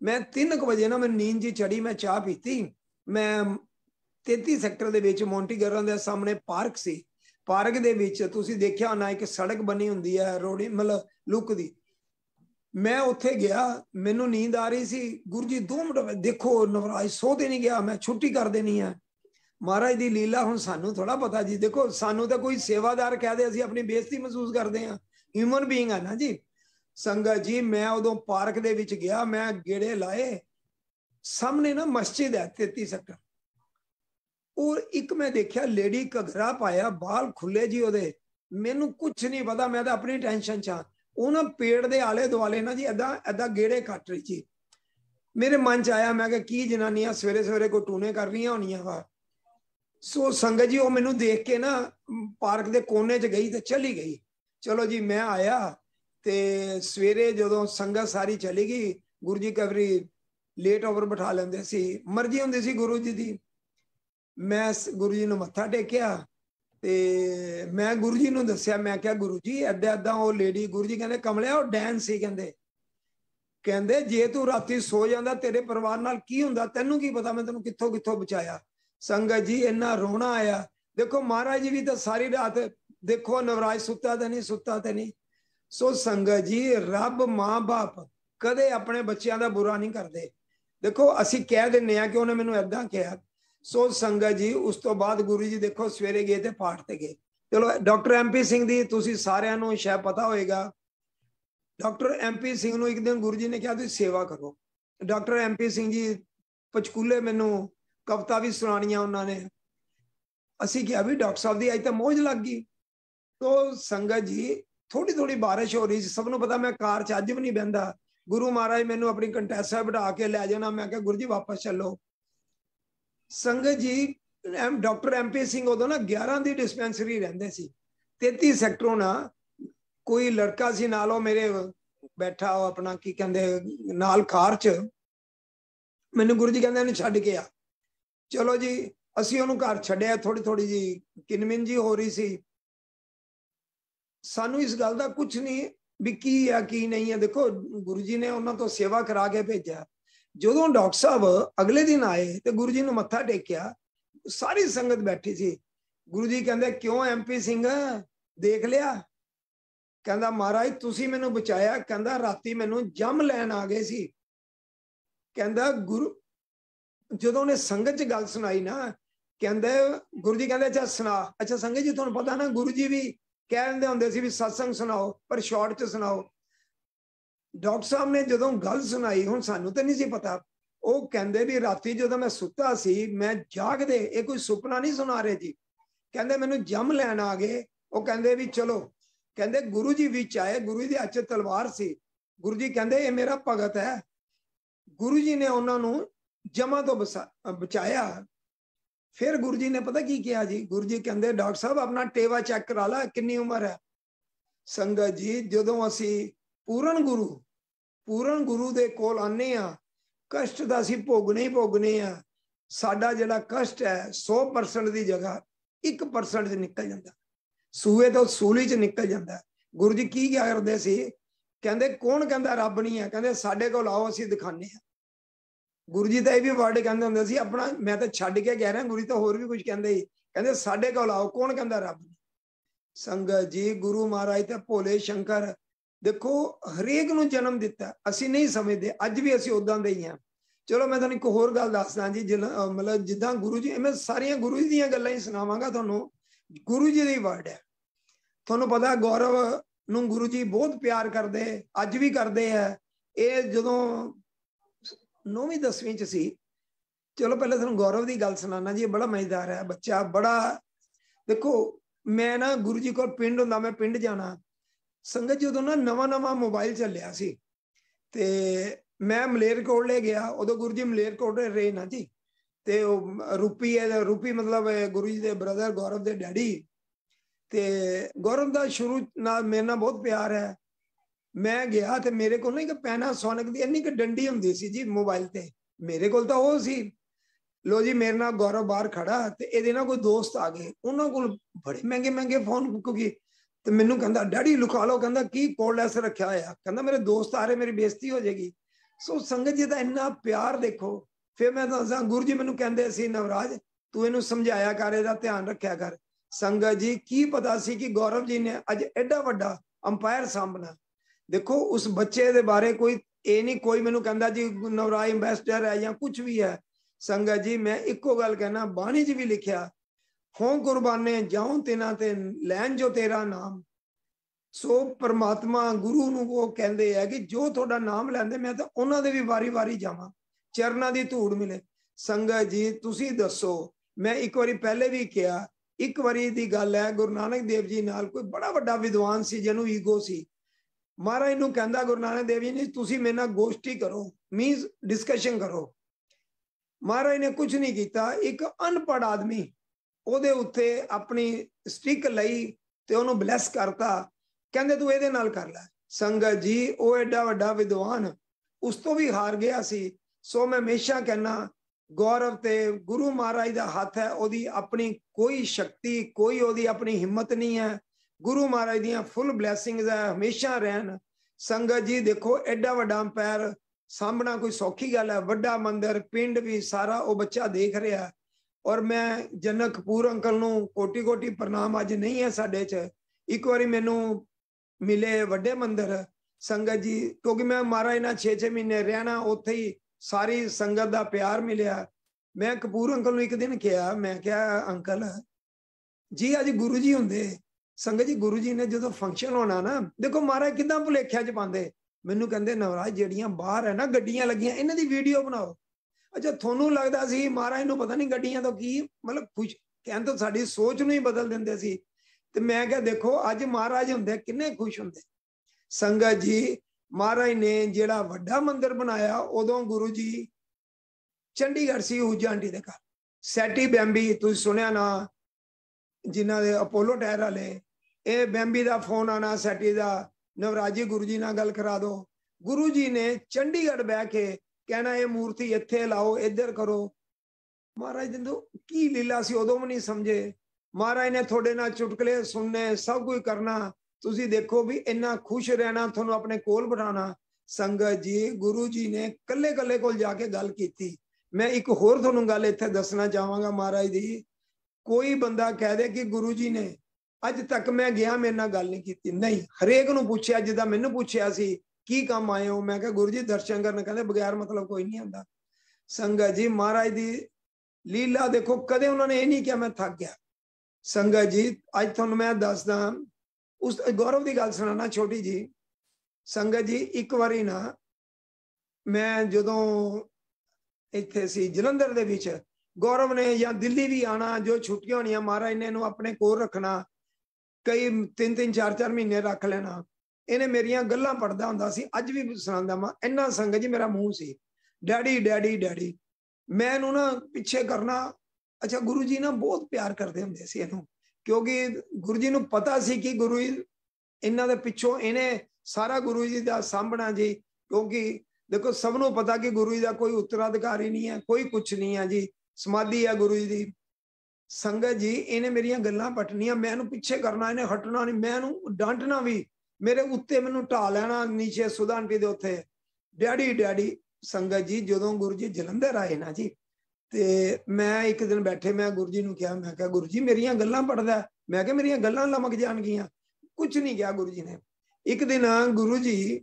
ਮੈਂ 3 ਵਜੇ ਨਾ ਮੈਂ ਨੀਂਦ ਜੀ ਚੜੀ ਮੈਂ ਚਾਹ ਪੀਤੀ ਮੈਂ 33 ਸੈਕਟਰ ਦੇ ਵਿੱਚ ਮੌਂਟੀ ਗਰਨ ਦੇ ਸਾਹਮਣੇ ਪਾਰਕ ਸੀ ਪਾਰਕ ਦੇ ਵਿੱਚ ਤੁਸੀਂ ਦੇਖਿਆ ਹੋਣਾ ਇੱਕ ਸੜਕ ਬਣੀ ਹੁੰਦੀ ਹੈ ਰੋੜੀ ਮਤਲਬ ਲੁੱਕ ਦੀ ਮੈਂ ਉੱਥੇ ਗਿਆ ਮੈਨੂੰ ਨੀਂਦ ਆ ਰਹੀ ਸੀ ਗੁਰਜੀ ਦੋ ਮਿੰਟ ਦੇਖੋ ਨਵਰਾਜ ਸੋਦੇ ਨਹੀਂ ਗਿਆ ਮੈਂ ਛੁੱਟੀ ਕਰ ਦੇਣੀ ਆ ਮਹਾਰਾਜ ਦੀ ਲੀਲਾ ਹੁਣ ਸਾਨੂੰ ਥੋੜਾ ਪਤਾ ਜੀ ਦੇਖੋ ਸਾਨੂੰ ਤਾਂ ਕੋਈ ਸੇਵਾਦਾਰ ਕਹਦੇ ਅਸੀਂ ਆਪਣੀ ਬੇਇੱਜ਼ਤੀ ਮਹਿਸੂਸ ਕਰਦੇ ਆ ਹਿਊਮਨ ਬੀਇੰਗ ਆ ਨਾ ਜੀ ਸੰਗਤ ਜੀ ਮੈਂ ਉਦੋਂ ਪਾਰਕ ਦੇ ਵਿੱਚ ਗਿਆ ਮੈਂ ਗੇੜੇ ਲਾਏ ਸਾਹਮਣੇ ਨਾ ਮਸਜਿਦ ਹੈ 33 ਸੈਕਟਰ ਔਰ ਇੱਕ ਮੈਂ ਦੇਖਿਆ ਲੇਡੀ ਘਗਰਾ ਪਾਇਆ ਬਾਲ ਖੁੱਲੇ ਜੀ ਉਹਦੇ ਮੈਨੂੰ ਕੁਝ ਨਹੀਂ ਪਤਾ ਮੈਂ ਤਾਂ ਆਪਣੀ ਟੈਨਸ਼ਨ ਚਾਹ ਉਹਨਾਂ ਪੇੜ ਦੇ ਆਲੇ ਦੁਆਲੇ ਨਾ ਜੀ ਐਦਾਂ ਐਦਾਂ ਗੇੜੇ ਕੱਟ ਰਹੀ ਸੀ ਮੇਰੇ ਮਨ ਚ ਆਇਆ ਮੈਂ ਕਿ ਕੀ ਜਨਾਨੀਆਂ ਸਵੇਰੇ ਸਵੇਰੇ ਕੋ ਟੂਨੇ ਕਰ ਰਹੀਆਂ ਹੋਣੀਆਂ ਵਾ ਸੋ ਸੰਗਤ ਜੀ ਉਹ ਮੈਨੂੰ ਦੇਖ ਕੇ ਨਾ ਪਾਰਕ ਦੇ ਕੋਨੇ 'ਚ ਗਈ ਤੇ ਚਲੀ ਗਈ ਚਲੋ ਜੀ ਮੈਂ ਆਇਆ ਤੇ ਸਵੇਰੇ ਜਦੋਂ ਸੰਗਤ ਸਾਰੀ ਚਲੀ ਗਈ ਗੁਰੂ ਜੀ ਕਵਰੀ ਲੇਟ ਓਵਰ ਬਿਠਾ ਲੈਂਦੇ ਸੀ ਮਰਜ਼ੀ ਹੁੰਦੀ ਸੀ ਗੁਰੂ ਜੀ ਦੀ ਮੈਂ ਗੁਰੂ ਜੀ ਨੂੰ ਮੱਥਾ ਟੇਕਿਆ ਤੇ ਮੈਂ ਗੁਰੂ ਜੀ ਨੂੰ ਦੱਸਿਆ ਮੈਂ ਕਿਹਾ ਗੁਰੂ ਜੀ ਐਦਾਂ ਐਦਾਂ ਉਹ ਲੇਡੀ ਗੁਰੂ ਜੀ ਕਹਿੰਦੇ ਕਮਲਿਆ ਉਹ ਡੈਂਸ ਸੀ ਕਹਿੰਦੇ ਕਹਿੰਦੇ ਜੇ ਤੂੰ ਰਾਤੀ ਸੋ ਜਾਂਦਾ ਤੇਰੇ ਪਰਿਵਾਰ ਨਾਲ ਕੀ ਹੁੰਦਾ ਤੈਨੂੰ ਕੀ ਪਤਾ ਮੈਂ ਤੈਨੂੰ ਕਿੱਥੋਂ ਕਿੱਥੋਂ ਬਚਾਇਆ ਸੰਗਤ ਜੀ ਇੰਨਾ ਰੋਣਾ ਆਇਆ ਦੇਖੋ ਮਹਾਰਾਜ ਜੀ ਵੀ ਤਾਂ ਸਾਰੀ ਰਾਤ ਦੇਖੋ ਨਵਰਾਜ ਸੁੱਤਾ ਤੇ ਨਹੀਂ ਸੁੱਤਾ ਤੇ ਨਹੀਂ ਸੋ ਸੰਗਤ ਜੀ ਰੱਬ ਮਾਂ-ਬਾਪ ਕਦੇ ਆਪਣੇ ਬੱਚਿਆਂ ਦਾ ਬੁਰਾ ਨਹੀਂ ਕਰਦੇ ਦੇਖੋ ਅਸੀਂ ਕਹਿ ਦਿੰਨੇ ਆ ਕਿ ਉਹਨੇ ਮੈਨੂੰ ਐਦਾਂ ਕਿਹਾ ਸੋ ਸੰਗਤ ਜੀ ਉਸ ਤੋਂ ਬਾਅਦ ਗੁਰੂ ਜੀ ਦੇਖੋ ਸਵੇਰੇ ਗਏ ਤੇ ਪਾਠ ਤੇ ਗਏ ਚਲੋ ਡਾਕਟਰ ਐਮਪੀ ਸਿੰਘ ਦੀ ਤੁਸੀਂ ਸਾਰਿਆਂ ਨੂੰ ਸ਼ਾਇਦ ਪਤਾ ਹੋਏਗਾ ਡਾਕਟਰ ਐਮਪੀ ਸਿੰਘ ਨੂੰ ਇੱਕ ਦਿਨ ਗੁਰੂ ਜੀ ਨੇ ਕਿਹਾ ਤੁਸੀਂ ਸੇਵਾ ਕਰੋ ਡਾਕਟਰ ਐਮਪੀ ਸਿੰਘ ਜੀ ਪਚਕੂਲੇ ਮੈਨੂੰ ਕਵਤਾ ਵੀ ਸੁਣਾਣੀਆਂ ਉਹਨਾਂ ਨੇ ਅਸੀਂ ਕਿਹਾ ਵੀ ਡਾਕਟਰ ਸਾਹਿਬ ਦੀ ਅੱਜ ਤਾਂ ਮੋਜ ਲੱਗ ਗਈ ਤੋ ਸੰਗਤ ਜੀ ਥੋੜੀ ਥੋੜੀ ਬਾਰਿਸ਼ ਹੋ ਰਹੀ ਸੀ ਸਭ ਨੂੰ ਪਤਾ ਮੈਂ ਕਾਰ 'ਚ ਅੱਜ ਵੀ ਨਹੀਂ ਬੈੰਦਾ ਗੁਰੂ ਮਹਾਰਾਜ ਮੈਨੂੰ ਆਪਣੀ ਕੰਟੈਸਾ ਬਿਠਾ ਕੇ ਲੈ ਜਾਣਾ ਮੈਂ ਕਿਹਾ ਗੁਰਜੀ ਵਾਪਸ ਚੱਲੋ ਸੰਗਤ ਜੀ M doctor M P Singh ਉਹਦੋਂ ਨਾ 11 ਦੀ ਡਿਸਪੈਂਸਰੀ ਰਹਿੰਦੇ ਸੀ 33 ਸੈਕਟਰੋਂ ਨਾ ਕੋਈ ਲੜਕਾ ਸੀ ਨਾਲ ਉਹ ਮੇਰੇ ਬੈਠਾ ਉਹ ਆਪਣਾ ਕੀ ਕਹਿੰਦੇ ਨਾਲ ਕਾਰ 'ਚ ਮੈਨੂੰ ਗੁਰੂ ਜੀ ਕਹਿੰਦੇ ਇਹਨੂੰ ਛੱਡ ਕੇ ਆ ਚਲੋ ਜੀ ਅਸੀਂ ਉਹਨੂੰ ਘਰ ਛੱਡਿਆ ਥੋੜੀ ਥੋੜੀ ਜੀ ਕਿਨਮਿੰਨ ਜੀ ਹੋ ਰਹੀ ਸੀ ਸਾਨੂੰ ਇਸ ਗੱਲ ਦਾ ਕੁਝ ਨਹੀਂ ਵੀ ਕੀ ਆ ਕੀ ਨਹੀਂ ਆ ਦੇਖੋ ਗੁਰੂ ਜੀ ਨੇ ਉਹਨਾਂ ਤੋਂ ਸੇਵਾ ਕਰਾ ਕੇ ਭੇਜਿਆ ਜਦੋਂ ਡਾਕਟਰ ਸਾਹਿਬ ਅਗਲੇ ਦਿਨ ਆਏ ਤੇ ਗੁਰੂ ਜੀ ਨੂੰ ਮੱਥਾ ਟੇਕਿਆ ਸਾਰੀ ਸੰਗਤ ਬੈਠੀ ਸੀ ਗੁਰੂ ਜੀ ਕਹਿੰਦੇ ਕਿਉਂ ਐਮਪੀ ਸਿੰਘ ਦੇਖ ਲਿਆ ਕਹਿੰਦਾ ਮਹਾਰਾਜ ਤੁਸੀਂ ਮੈਨੂੰ ਬਚਾਇਆ ਕਹਿੰਦਾ ਰਾਤੀ ਮੈਨੂੰ ਜੰਮ ਲੈਣ ਆ ਗਏ ਸੀ ਕਹਿੰਦਾ ਗੁਰੂ ਜਦੋਂ ਨੇ ਸੰਗਤ 'ਚ ਗੱਲ ਸੁਣਾਈ ਨਾ ਕਹਿੰਦੇ ਗੁਰੂ ਜੀ ਕਹਿੰਦੇ ਅੱਛਾ ਸੁਣਾ ਅੱਛਾ ਸੰਗਤ ਜੀ ਤੁਹਾਨੂੰ ਪਤਾ ਨਾ ਗੁਰੂ ਜੀ ਵੀ ਕਹਿੰਦੇ ਹੁੰਦੇ ਸੀ ਵੀ ਸਤਸੰਗ ਸੁਣਾਓ ਪਰ ਸ਼ਾਰਟ 'ਚ ਸੁਣਾਓ ਡਾਕਟਰ ਸਾਹਿਬ ਨੇ ਜਦੋਂ ਗੱਲ ਸੁਣਾਈ ਹੁਣ ਸਾਨੂੰ ਤਾਂ ਨਹੀਂ ਸੀ ਪਤਾ ਉਹ ਕਹਿੰਦੇ ਵੀ ਰਾਤੀ ਜਦੋਂ ਮੈਂ ਸੁੱਤਾ ਸੀ ਮੈਂ ਜਾਗਦੇ ਇਹ ਕੋਈ ਸੁਪਨਾ ਨਹੀਂ ਸੁਣਾ ਰਹੇ ਜੀ ਕਹਿੰਦੇ ਮੈਨੂੰ ਜੰਮ ਲੈਣ ਆ ਗਏ ਉਹ ਕਹਿੰਦੇ ਵੀ ਚਲੋ ਕਹਿੰਦੇ ਗੁਰੂ ਜੀ ਵਿੱਚ ਆਏ ਗੁਰੂ ਜੀ ਦੇ ਅੱਛੇ ਤਲਵਾਰ ਸੀ ਗੁਰੂ ਜੀ ਕਹਿੰਦੇ ਇਹ ਮੇਰਾ ਭਗਤ ਹੈ ਗੁਰੂ ਜੀ ਨੇ ਉਹਨਾਂ ਨੂੰ ਜਮਾ ਤੋਂ ਬਚਾਇਆ ਫਿਰ ਗੁਰੂ ਜੀ ਨੇ ਪਤਾ ਕੀ ਕਿਹਾ ਜੀ ਗੁਰੂ ਜੀ ਕਹਿੰਦੇ ਡਾਕਟਰ ਸਾਹਿਬ ਆਪਣਾ ਟੇਵਾ ਚੈੱਕ ਕਰਾ ਲਾ ਕਿੰਨੀ ਉਮਰ ਹੈ ਸੰਗਤ ਜੀ ਜਦੋਂ ਅਸੀਂ ਪੂਰਨ ਗੁਰੂ ਪੂਰਨ ਗੁਰੂ ਦੇ ਕੋਲ ਆਨੇ ਆ ਕਸ਼ਟ ਦਾ ਅਸੀਂ ਭੋਗਣੇ ਹੀ ਭੋਗਣੇ ਆ ਸਾਡਾ ਜਿਹੜਾ ਕਸ਼ਟ ਹੈ 100% ਦੀ ਜਗ੍ਹਾ 1% ਦੇ ਨਿਕਲ ਜਾਂਦਾ ਸੂਏ ਤੋਂ ਸੂਲੀ ਚ ਨਿਕਲ ਜਾਂਦਾ ਗੁਰੂ ਜੀ ਕੀ ਕਹਿ ਰਹੇ ਸੀ ਕਹਿੰਦੇ ਕੌਣ ਕਹਿੰਦਾ ਰੱਬ ਨਹੀਂ ਆ ਕਹਿੰਦੇ ਸਾਡੇ ਕੋਲ ਆਓ ਅਸੀਂ ਦਿਖਾਣੇ ਆ ਗੁਰੂ ਜੀ ਤਾਂ ਇਹ ਵੀ ਵਰਡ ਕਹਿੰਦੇ ਹੁੰਦੇ ਸੀ ਆਪਣਾ ਮੈਂ ਤਾਂ ਛੱਡ ਕੇ ਕਹਿ ਰਿਹਾ ਗੁਰੂ ਤਾਂ ਹੋਰ ਵੀ ਕੁਝ ਕਹਿੰਦੇ ਸੀ ਕਹਿੰਦੇ ਸਾਡੇ ਕੋਲ ਆਓ ਕੌਣ ਕਹਿੰਦਾ ਰੱਬ ਸੰਗਤ ਜੀ ਗੁਰੂ ਮਹਾਰਾਜ ਤਾਂ ਭੋਲੇ ਸ਼ੰਕਰ ਦੇਖੋ ਹਰੇਕ ਨੂੰ ਜਨਮ ਦਿੱਤਾ ਅਸੀਂ ਨਹੀਂ ਸਮਝਦੇ ਅੱਜ ਵੀ ਅਸੀਂ ਉਦਾਂ ਦੇ ਹੀ ਆ ਚਲੋ ਮੈਂ ਤੁਹਾਨੂੰ ਇੱਕ ਹੋਰ ਗੱਲ ਦੱਸਦਾ ਜੀ ਮਤਲਬ ਜਿੱਦਾਂ ਗੁਰੂ ਜੀ ਮੈਂ ਸਾਰੀਆਂ ਗੁਰੂ ਜੀ ਦੀਆਂ ਗੱਲਾਂ ਹੀ ਸੁਣਾਵਾਂਗਾ ਤੁਹਾਨੂੰ ਗੁਰੂ ਜੀ ਦੀ ਵਰਡ ਹੈ ਤੁਹਾਨੂੰ ਪਤਾ ਗੌਰਵ ਨੂੰ ਗੁਰੂ ਜੀ ਬਹੁਤ ਪਿਆਰ ਕਰਦੇ ਅੱਜ ਵੀ ਕਰਦੇ ਆ ਇਹ ਜਦੋਂ 9ਵੀਂ 10ਵੀਂ ਚ ਸੀ ਚਲੋ ਪਹਿਲਾਂ ਤੁਹਾਨੂੰ ਗੌਰਵ ਦੀ ਗੱਲ ਸੁਣਾਣਾ ਜੀ ਬੜਾ ਮਜ਼ੇਦਾਰ ਹੈ ਬੱਚਾ ਬੜਾ ਦੇਖੋ ਮੈਂ ਨਾ ਗੁਰੂ ਜੀ ਕੋਲ ਪਿੰਡ ਹੁੰਦਾ ਮੈਂ ਪਿੰਡ ਜਾਣਾ ਸੰਗਤ ਜਦੋਂ ਨਾ ਨਵਾਂ ਨਵਾਂ ਮੋਬਾਈਲ ਚੱਲਿਆ ਸੀ ਤੇ ਮੈਂ ਮਲੇਰ ਲੈ ਗਿਆ ਉਦੋਂ ਗੁਰੂ ਜੀ ਕੋਲ ਰਹੇ ਨਾ ਜੀ ਤੇ ਉਹ ਰੂਪੀ ਹੈ ਰੂਪੀ ਮਤਲਬ ਗੁਰੂ ਜੀ ਦੇ ਬ੍ਰਦਰ ਗੌਰਵ ਦੇ ਡੈਡੀ ਤੇ ਗੌਰਵ ਦਾ ਸ਼ੁਰੂ ਨਾਲ ਮੇਰੇ ਨਾਲ ਬਹੁਤ ਪਿਆਰ ਹੈ ਮੈਂ ਗਿਆ ਤੇ ਮੇਰੇ ਕੋਲ ਕਿ ਪੈਨਾ ਪੈਨਾਸੋਨਿਕ ਦੀ ਇੰਨੀ ਕਿ ਡੰਡੀ ਹੁੰਦੀ ਸੀ ਜੀ ਮੋਬਾਈਲ ਤੇ ਮੇਰੇ ਕੋਲ ਤਾਂ ਉਹ ਸੀ ਲੋ ਜੀ ਮੇਰੇ ਨਾਲ ਗੌਰਵ ਬਾਹਰ ਖੜਾ ਤੇ ਇਹਦੇ ਨਾਲ ਕੋਈ ਦੋਸਤ ਆ ਗਏ ਉਹਨਾਂ ਕੋਲ ਬੜੇ ਮਹਿੰਗੇ ਮਹਿੰਗੇ ਫੋਨ ਕਿਉਂਕਿ ਤੇ ਮੈਨੂੰ ਕਹਿੰਦਾ ਡੈਡੀ ਲੁਕਾ ਲਓ ਕਹਿੰਦਾ ਕੀ ਕੋਲੈਸ ਰੱਖਿਆ ਆ ਕਹਿੰਦਾ ਮੇਰੇ ਦੋਸਤ ਆ ਰਹੇ ਮੇਰੀ ਬੇਇੱਜ਼ਤੀ ਹੋ ਜਾਏਗੀ ਸੋ ਸੰਗਤ ਜੀ ਦਾ ਇੰਨਾ ਪਿਆਰ ਦੇਖੋ ਫਿਰ ਮੈਂ ਦੱਸਾਂ ਗੁਰੂ ਜੀ ਮੈਨੂੰ ਕਹਿੰਦੇ ਸੀ ਨਵਰਾਜ ਤੂੰ ਇਹਨੂੰ ਸਮਝਾਇਆ ਕਰ ਇਹਦਾ ਧਿਆਨ ਰੱਖਿਆ ਕਰ ਸੰਗਤ ਜੀ ਕੀ ਪਤਾ ਸੀ ਕਿ ਗੌਰਵ ਜੀ ਨੇ ਅੱਜ ਐਡਾ ਵੱਡਾ ਅੰਪਾਇਰ ਸਾਹਮਣਾ ਦੇਖੋ ਉਸ ਬੱਚੇ ਦੇ ਬਾਰੇ ਕੋਈ ਇਹ ਨਹੀਂ ਕੋਈ ਮੈਨੂੰ ਕਹਿੰਦਾ ਜੀ ਨਵਰਾਜ ਐਮਬੈਸਡਰ ਹੈ ਜਾਂ ਕੁਝ ਵੀ ਹੈ ਸੰਗਤ ਜੀ ਮੈਂ ਇੱਕੋ ਗੱਲ ਕਹਿਣਾ ਬਾਣੀ 'ਚ ਵੀ ਲਿਖਿਆ ਹੋਂ ਕੁਰਬਾਨੇ ਜਾਉ ਤੇਨਾ ਤੇ ਲੈਣ ਜੋ ਤੇਰਾ ਨਾਮ ਸੋ ਪਰਮਾਤਮਾ ਗੁਰੂ ਨੂੰ ਉਹ ਕਹਿੰਦੇ ਆ ਕਿ ਜੋ ਤੁਹਾਡਾ ਨਾਮ ਲੈਂਦੇ ਮੈਂ ਤਾਂ ਉਹਨਾਂ ਦੇ ਵੀ ਵਾਰੀ-ਵਾਰੀ ਜਾਵਾਂ ਚਰਨਾਂ ਦੀ ਧੂੜ ਮਿਲੇ ਸੰਗਤ ਜੀ ਤੁਸੀਂ ਦੱਸੋ ਮੈਂ ਇੱਕ ਵਾਰੀ ਪਹਿਲੇ ਵੀ ਕਿਹਾ ਇੱਕ ਵਾਰੀ ਦੀ ਗੱਲ ਹੈ ਗੁਰੂ ਨਾਨਕ ਦੇਵ ਜੀ ਨਾਲ ਕੋਈ ਬੜਾ ਵੱਡਾ ਵਿਦਵਾਨ ਸੀ ਜਿਹਨੂੰ ਈਗੋ ਸੀ ਮਹਾਰਾਜ ਨੂੰ ਕਹਿੰਦਾ ਗੁਰੂ ਨਾਨਕ ਦੇਵ ਜੀ ਨੇ ਤੁਸੀਂ ਮੇਰੇ ਨਾਲ ਗੋਸ਼ਟੀ ਕਰੋ ਮੀਨਸ ਡਿਸਕਸ਼ਨ ਕਰੋ ਮਹਾਰਾਜ ਨੇ ਕੁਝ ਨਹੀਂ ਕੀਤਾ ਇੱਕ ਅਨਪੜ ਆਦਮੀ ਉਹਦੇ ਉੱਤੇ ਆਪਣੀ ਸਟਿਕ ਲਈ ਤੇ ਉਹਨੂੰ ਬਲੈਸ ਕਰਤਾ ਕਹਿੰਦੇ ਤੂੰ ਇਹਦੇ ਨਾਲ ਕਰ ਲੈ ਸੰਗਤ ਜੀ ਉਹ ਐਡਾ ਵੱਡਾ ਵਿਦਵਾਨ ਉਸ ਤੋਂ ਵੀ ਹਾਰ ਗਿਆ ਸੀ ਸੋ ਮੈਂ ਹਮੇਸ਼ਾ ਕਹਿਣਾ ਗੌਰਵ ਤੇ ਗੁਰੂ ਮਹਾਰਾਜ ਦਾ ਹੱਥ ਹੈ ਉਹਦੀ ਆਪਣੀ ਕੋਈ ਸ਼ਕਤੀ ਕੋਈ ਉਹਦੀ ਆਪਣੀ ਹਿੰਮਤ ਨਹੀਂ ਹੈ ਗੁਰੂ ਮਹਾਰਾਜ ਦੀਆਂ ਫੁੱਲ ਬਲੇਸਿੰਗਸ ਹੈ ਹਮੇਸ਼ਾ ਰਹਿਣ ਸੰਗਤ ਜੀ ਦੇਖੋ ਐਡਾ ਵੱਡਾ ਅੰਪੈਰ ਸਾਹਮਣਾ ਕੋਈ ਸੌਖੀ ਗੱਲ ਹੈ ਵੱਡਾ ਮੰਦਿਰ ਪਿੰਡ ਵੀ ਸਾਰਾ ਉਹ ਬੱਚਾ ਦੇਖ ਰਿਹਾ ਔਰ ਮੈਂ ਜਨਕ ਕਪੂਰ ਅੰਕਲ ਨੂੰ ਕੋਟੀ ਕੋਟੀ ਪ੍ਰਣਾਮ ਅੱਜ ਨਹੀਂ ਹੈ ਸਾਡੇ 'ਚ ਇੱਕ ਵਾਰੀ ਮੈਨੂੰ ਮਿਲੇ ਵੱਡੇ ਮੰਦਰ ਸੰਗਤ ਜੀ ਕਿਉਂਕਿ ਮੈਂ ਮਾਰਾ ਇਹਨਾਂ 6-6 ਮਹੀਨੇ ਰਹਿਣਾ ਉੱਥੇ ਹੀ ਸਾਰੀ ਸੰਗਤ ਦਾ ਪਿਆਰ ਮਿਲਿਆ ਮੈਂ ਕਪੂਰ ਅੰਕਲ ਨੂੰ ਇੱਕ ਦਿਨ ਕਿਹਾ ਮੈਂ ਕਿਹਾ ਅੰਕਲ ਜੀ ਅੱਜ ਗੁਰੂ ਜੀ ਹੁੰਦੇ ਸੰਗਤ ਜੀ ਗੁਰੂ ਜੀ ਨੇ ਜਦੋਂ ਫੰਕਸ਼ਨ ਹੋਣਾ ਨਾ ਦੇਖੋ ਮਾਰਾ ਕਿਦਾਂ ਭੁਲੇਖਿਆ ਚ ਪਾਉਂਦੇ ਮੈਨੂੰ ਕਹਿੰਦੇ ਨਵਰਾਜ ਜਿਹੜੀਆਂ ਬਾਹਰ ਹੈ ਨਾ ਗੱਡੀਆਂ ਲੱਗੀਆਂ ਇਹਨਾਂ ਦੀ ਵੀਡੀਓ ਬਣਾਓ ਅੱਛਾ ਤੁਹਾਨੂੰ ਲੱਗਦਾ ਸੀ ਮਹਾਰਾਜ ਨੂੰ ਪਤਾ ਨਹੀਂ ਗੱਡੀਆਂ ਤੋਂ ਕੀ ਮਤਲਬ ਖੁਸ਼ ਕਹਿੰਦੇ ਸਾਡੀ ਸੋਚ ਨੂੰ ਹੀ ਬਦਲ ਦਿੰਦੇ ਸੀ ਤੇ ਮੈਂ ਕਿਹਾ ਦੇਖੋ ਅੱਜ ਮਹਾਰਾਜ ਹੁੰਦੇ ਕਿੰਨੇ ਖੁਸ਼ ਹੁੰਦੇ ਸੰਗਤ ਜੀ ਮਹਾਰਾਜ ਨੇ ਜਿਹੜਾ ਵੱਡਾ ਮੰਦਿਰ ਬਣਾਇਆ ਉਦੋਂ ਗੁਰੂ ਜੀ ਚੰਡੀਗੜ੍ਹ ਸੀ ਉਹ ਆਂਟੀ ਦੇ ਘਰ ਸੈਟੀ ਬੈਂਬੀ ਤੁਸੀਂ ਸੁਣਿਆ ਨਾ ਜਿਨ੍ਹਾਂ ਦੇ ਅਪੋਲੋ ਟਾਇਰ ਵਾਲੇ ਇਹ ਬੈਂਬੀ ਦਾ ਫੋਨ ਆਣਾ ਸੈਟੀ ਦਾ ਨਵਰਾਜੀ ਗੁਰੂ ਜੀ ਨਾਲ ਗੱਲ ਕਰਾ ਦੋ ਗੁਰੂ ਜੀ ਨੇ ਚੰਡੀਗੜ੍ਹ ਬੈ ਕੇ ਕਹਿਣਾ ਇਹ ਮੂਰਤੀ ਇੱਥੇ ਲਾਓ ਇੱਧਰ ਕਰੋ ਮਹਾਰਾਜ ਜਿੰਦੂ ਕੀ ਲੀਲਾ ਸੀ ਉਦੋਂ ਵੀ ਨਹੀਂ ਸਮਝੇ ਮਹਾਰਾਜ ਨੇ ਤੁਹਾਡੇ ਨਾਲ ਚੁਟਕਲੇ ਸੁਣਨੇ ਸਭ ਕੁਝ ਕਰਨਾ ਤੁਸੀਂ ਦੇਖੋ ਵੀ ਇੰਨਾ ਖੁਸ਼ ਰਹਿਣਾ ਤੁਹਾਨੂੰ ਆਪਣੇ ਕੋਲ ਬਿਠਾਣਾ ਸੰਗਤ ਜੀ ਗੁਰੂ ਜੀ ਨੇ ਕੱਲੇ ਕੱਲੇ ਕੋਲ ਜਾ ਕੇ ਗੱਲ ਕੀਤੀ ਮੈਂ ਇੱਕ ਹੋਰ ਤੁਹਾਨੂੰ ਗੱਲ ਇੱਥੇ ਦੱਸਣਾ ਚਾਹਾਂਗਾ ਮਹਾਰਾਜ ਦੀ ਕੋਈ ਬੰਦਾ ਕਹਿ ਦੇ ਕਿ ਗੁਰੂ ਜੀ ਨੇ ਅੱਜ ਤੱਕ ਮੈਂ ਗਿਆ ਮੇਰੇ ਨਾਲ ਗੱਲ ਨਹੀਂ ਕੀਤੀ ਨਹੀਂ ਹਰੇਕ ਨੂੰ ਪੁੱਛਿਆ ਜਿੱਦਾਂ ਮੈਨੂੰ ਪੁੱਛਿਆ ਸੀ ਕੀ ਕੰਮ ਆਏ ਹੋ ਮੈਂ ਕਿਹਾ ਗੁਰੂ ਜੀ ਦਰਸ਼ਨ ਕਰਨ ਕਹਿੰਦੇ ਬਗੈਰ ਮਤਲਬ ਕੋਈ ਨਹੀਂ ਆਂਦਾ ਸੰਗਤ ਜੀ ਮਹਾਰਾਜ ਦੀ ਲੀਲਾ ਦੇਖੋ ਕਦੇ ਉਹਨਾਂ ਨੇ ਇਹ ਨਹੀਂ ਕਿਹਾ ਮੈਂ ਥੱਕ ਗਿਆ ਸੰਗਤ ਜੀ ਅੱਜ ਤੁਹਾਨੂੰ ਮੈਂ ਦੱਸਦਾ ਉਸ ਗੌਰਵ ਦੀ ਗੱਲ ਸੁਣਾਣਾ ਛੋਟੀ ਜੀ ਸੰਗਤ ਜੀ ਇੱਕ ਵਾਰੀ ਨਾ ਮੈਂ ਜਦੋਂ ਇੱਥੇ ਸੀ ਜਲੰਧਰ ਦੇ ਵਿੱਚ ਗੌਰਵ ਨੇ ਜਾਂ ਦਿੱਲੀ ਵੀ ਆਣਾ ਜੋ ਛੁੱਟੀਆਂ ਹੋਣੀਆਂ ਮਹਾਰਾਜ ਨੇ ਇਹਨੂੰ ਆਪਣੇ ਕੋਲ ਰੱਖਣਾ ਕਈ ਤਿੰਨ ਤਿੰਨ ਚਾਰ ਚਾਰ ਮਹੀਨੇ ਰੱਖ ਲੈਣਾ ਇਹਨੇ ਮੇਰੀਆਂ ਗੱਲਾਂ ਪੜਦਾ ਹੁੰਦਾ ਸੀ ਅੱਜ ਵੀ ਸੁਣਾਉਂਦਾ ਮੈਂ ਇੰਨਾ ਸੰਗ ਜੀ ਮੇਰਾ ਮੂੰਹ ਸੀ ਡੈਡੀ ਡੈਡੀ ਡੈਡੀ ਮੈਂ ਨੂੰ ਨਾ ਪਿੱਛੇ ਕਰਨਾ ਅੱਛਾ ਗੁਰੂ ਜੀ ਨਾ ਬਹੁਤ ਪਿਆਰ ਕਰਦੇ ਹੁੰਦੇ ਸੀ ਇਹਨੂੰ ਕਿਉਂਕਿ ਗੁਰੂ ਜੀ ਨੂੰ ਪਤਾ ਸੀ ਕਿ ਗੁਰੂ ਜੀ ਇਹਨਾਂ ਦੇ ਪਿੱਛੋਂ ਇਹਨੇ ਸਾਰਾ ਗੁਰੂ ਜੀ ਦਾ ਸਾਹਮਣਾ ਜੀ ਕਿਉਂਕਿ ਦੇਖੋ ਸਭ ਨੂੰ ਪਤਾ ਕਿ ਗੁਰੂ ਜੀ ਦਾ ਕੋਈ ਉਤਰਾਧਿਕਾਰੀ ਨਹੀਂ ਹੈ ਕੋਈ ਕੁਝ ਨਹੀਂ ਹੈ ਜੀ ਸਮਾਧੀ ਹੈ ਗੁਰੂ ਜੀ ਦੀ ਸੰਗਤ ਜੀ ਇਹਨੇ ਮੇਰੀਆਂ ਗੱਲਾਂ ਪਟਣੀਆਂ ਮੈਂ ਇਹਨੂੰ ਪਿੱਛੇ ਕਰਨਾ ਇਹਨੇ ਹਟਣਾ ਨਹੀਂ ਮੈਂ ਇਹਨੂੰ ਡਾਂਟਣਾ ਵੀ ਮੇਰੇ ਉੱਤੇ ਮੈਨੂੰ ਢਾ ਲੈਣਾ ਨੀਚੇ ਸੁਧਾਂਟੀ ਦੇ ਉੱਤੇ ਡੈਡੀ ਡੈਡੀ ਸੰਗਤ ਜੀ ਜਦੋਂ ਗੁਰੂ ਜੀ ਜਲੰਧਰ ਆਏ ਨਾ ਜੀ ਤੇ ਮੈਂ ਇੱਕ ਦਿਨ ਬੈਠੇ ਮੈਂ ਗੁਰੂ ਜੀ ਨੂੰ ਕਿਹਾ ਮੈਂ ਕਿਹਾ ਗੁਰੂ ਜੀ ਮੇਰੀਆਂ ਗੱਲਾਂ ਪੜਦਾ ਮੈਂ ਕਿਹਾ ਮੇਰੀਆਂ ਗੱਲਾਂ ਲਮਕ ਜਾਣਗੀਆਂ ਕੁਝ ਨਹੀਂ ਕਿਹਾ ਗੁਰੂ ਜੀ ਨੇ ਇੱਕ ਦਿਨ ਗੁਰੂ ਜੀ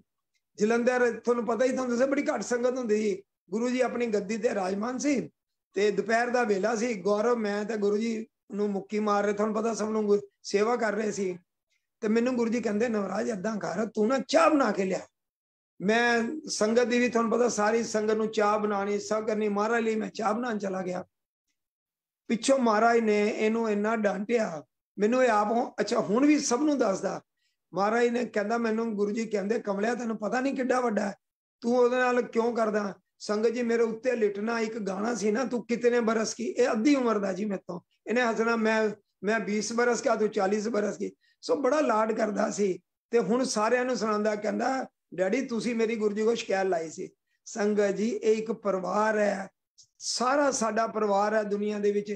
ਜਲੰਧਰ ਤੁਹਾਨੂੰ ਪਤਾ ਹੀ ਤੁਹਾਨੂੰ ਦੱਸ ਬੜੀ ਘੱਟ ਸੰਗਤ ਹੁੰਦੀ ਸੀ ਗੁਰੂ ਜੀ ਆਪਣੀ ਗੱਦੀ ਤੇ ਰਾਜਮਾਨ ਸੀ ਤੇ ਦੁਪਹਿਰ ਦਾ ਵੇਲਾ ਸੀ ਗੌਰਵ ਮੈਂ ਤੇ ਗੁਰੂ ਜੀ ਨੂੰ ਮੁੱਕੀ ਮਾਰ ਰਹੇ ਤੁਹਾਨੂੰ ਪਤਾ ਸਭ ਨੂੰ ਸੇਵਾ ਕਰ ਰਹੇ ਸੀ ਤੇ ਮੈਨੂੰ ਗੁਰੂ ਜੀ ਕਹਿੰਦੇ ਨਵਰਾਜ ਇਦਾਂ ਕਰ ਤੂੰ ਨਾ ਚਾਹ ਬਣਾ ਕੇ ਲਿਆ ਮੈਂ ਸੰਗਤ ਦੀ ਵੀ ਤੁਹਾਨੂੰ ਪਤਾ ਸਾਰੀ ਸੰਗਤ ਨੂੰ ਚਾਹ ਬਣਾਣੀ ਸਭ ਕਰਨੀ ਮਹਾਰਾਜ ਲਈ ਮੈਂ ਚਾਹ ਬਣਾਣ ਚਲਾ ਗਿਆ ਪਿੱਛੋਂ ਮਹਾਰਾਜ ਨੇ ਇਹਨੂੰ ਇੰਨਾ ਡਾਂਟਿਆ ਮੈਨੂੰ ਇਹ ਆਪ ਅੱਛਾ ਹੁਣ ਵੀ ਸਭ ਨੂੰ ਦੱਸਦਾ ਮਹਾਰਾਜ ਨੇ ਕਹਿੰਦਾ ਮੈਨੂੰ ਗੁਰੂ ਜੀ ਕਹਿੰਦੇ ਕਮਲਿਆ ਤੈਨੂੰ ਪਤਾ ਨਹੀਂ ਕਿੱਡਾ ਵੱਡਾ ਹੈ ਤੂੰ ਉਹਦੇ ਨਾਲ ਕਿਉਂ ਕਰਦਾ ਸੰਗਤ ਜੀ ਮੇਰੇ ਉੱਤੇ ਲਿਟਣਾ ਇੱਕ ਗਾਣਾ ਸੀ ਨਾ ਤੂੰ ਕਿਤਨੇ ਬਰਸ ਕੀ ਇਹ ਅੱਧੀ ਉਮਰ ਦਾ ਜੀ ਮੇਤੋਂ ਇਹਨੇ ਹੱਸਣਾ ਮੈਂ ਮੈਂ 20 ਬਰਸ ਕਾ ਤੂੰ 40 ਬਰਸ ਕੀ ਸੋ ਬੜਾ ਲਾਡ ਕਰਦਾ ਸੀ ਤੇ ਹੁਣ ਸਾਰਿਆਂ ਨੂੰ ਸੁਣਾਉਂਦਾ ਕਹਿੰਦਾ ਡੈਡੀ ਤੁਸੀਂ ਮੇਰੀ ਗੁਰਜੀ ਕੋ ਸ਼ਿਕਾਇਤ ਲਾਈ ਸੀ ਸੰਗਤ ਜੀ ਇਹ ਇੱਕ ਪਰਿਵਾਰ ਹੈ ਸਾਰਾ ਸਾਡਾ ਪਰਿਵਾਰ ਹੈ ਦੁਨੀਆ ਦੇ ਵਿੱਚ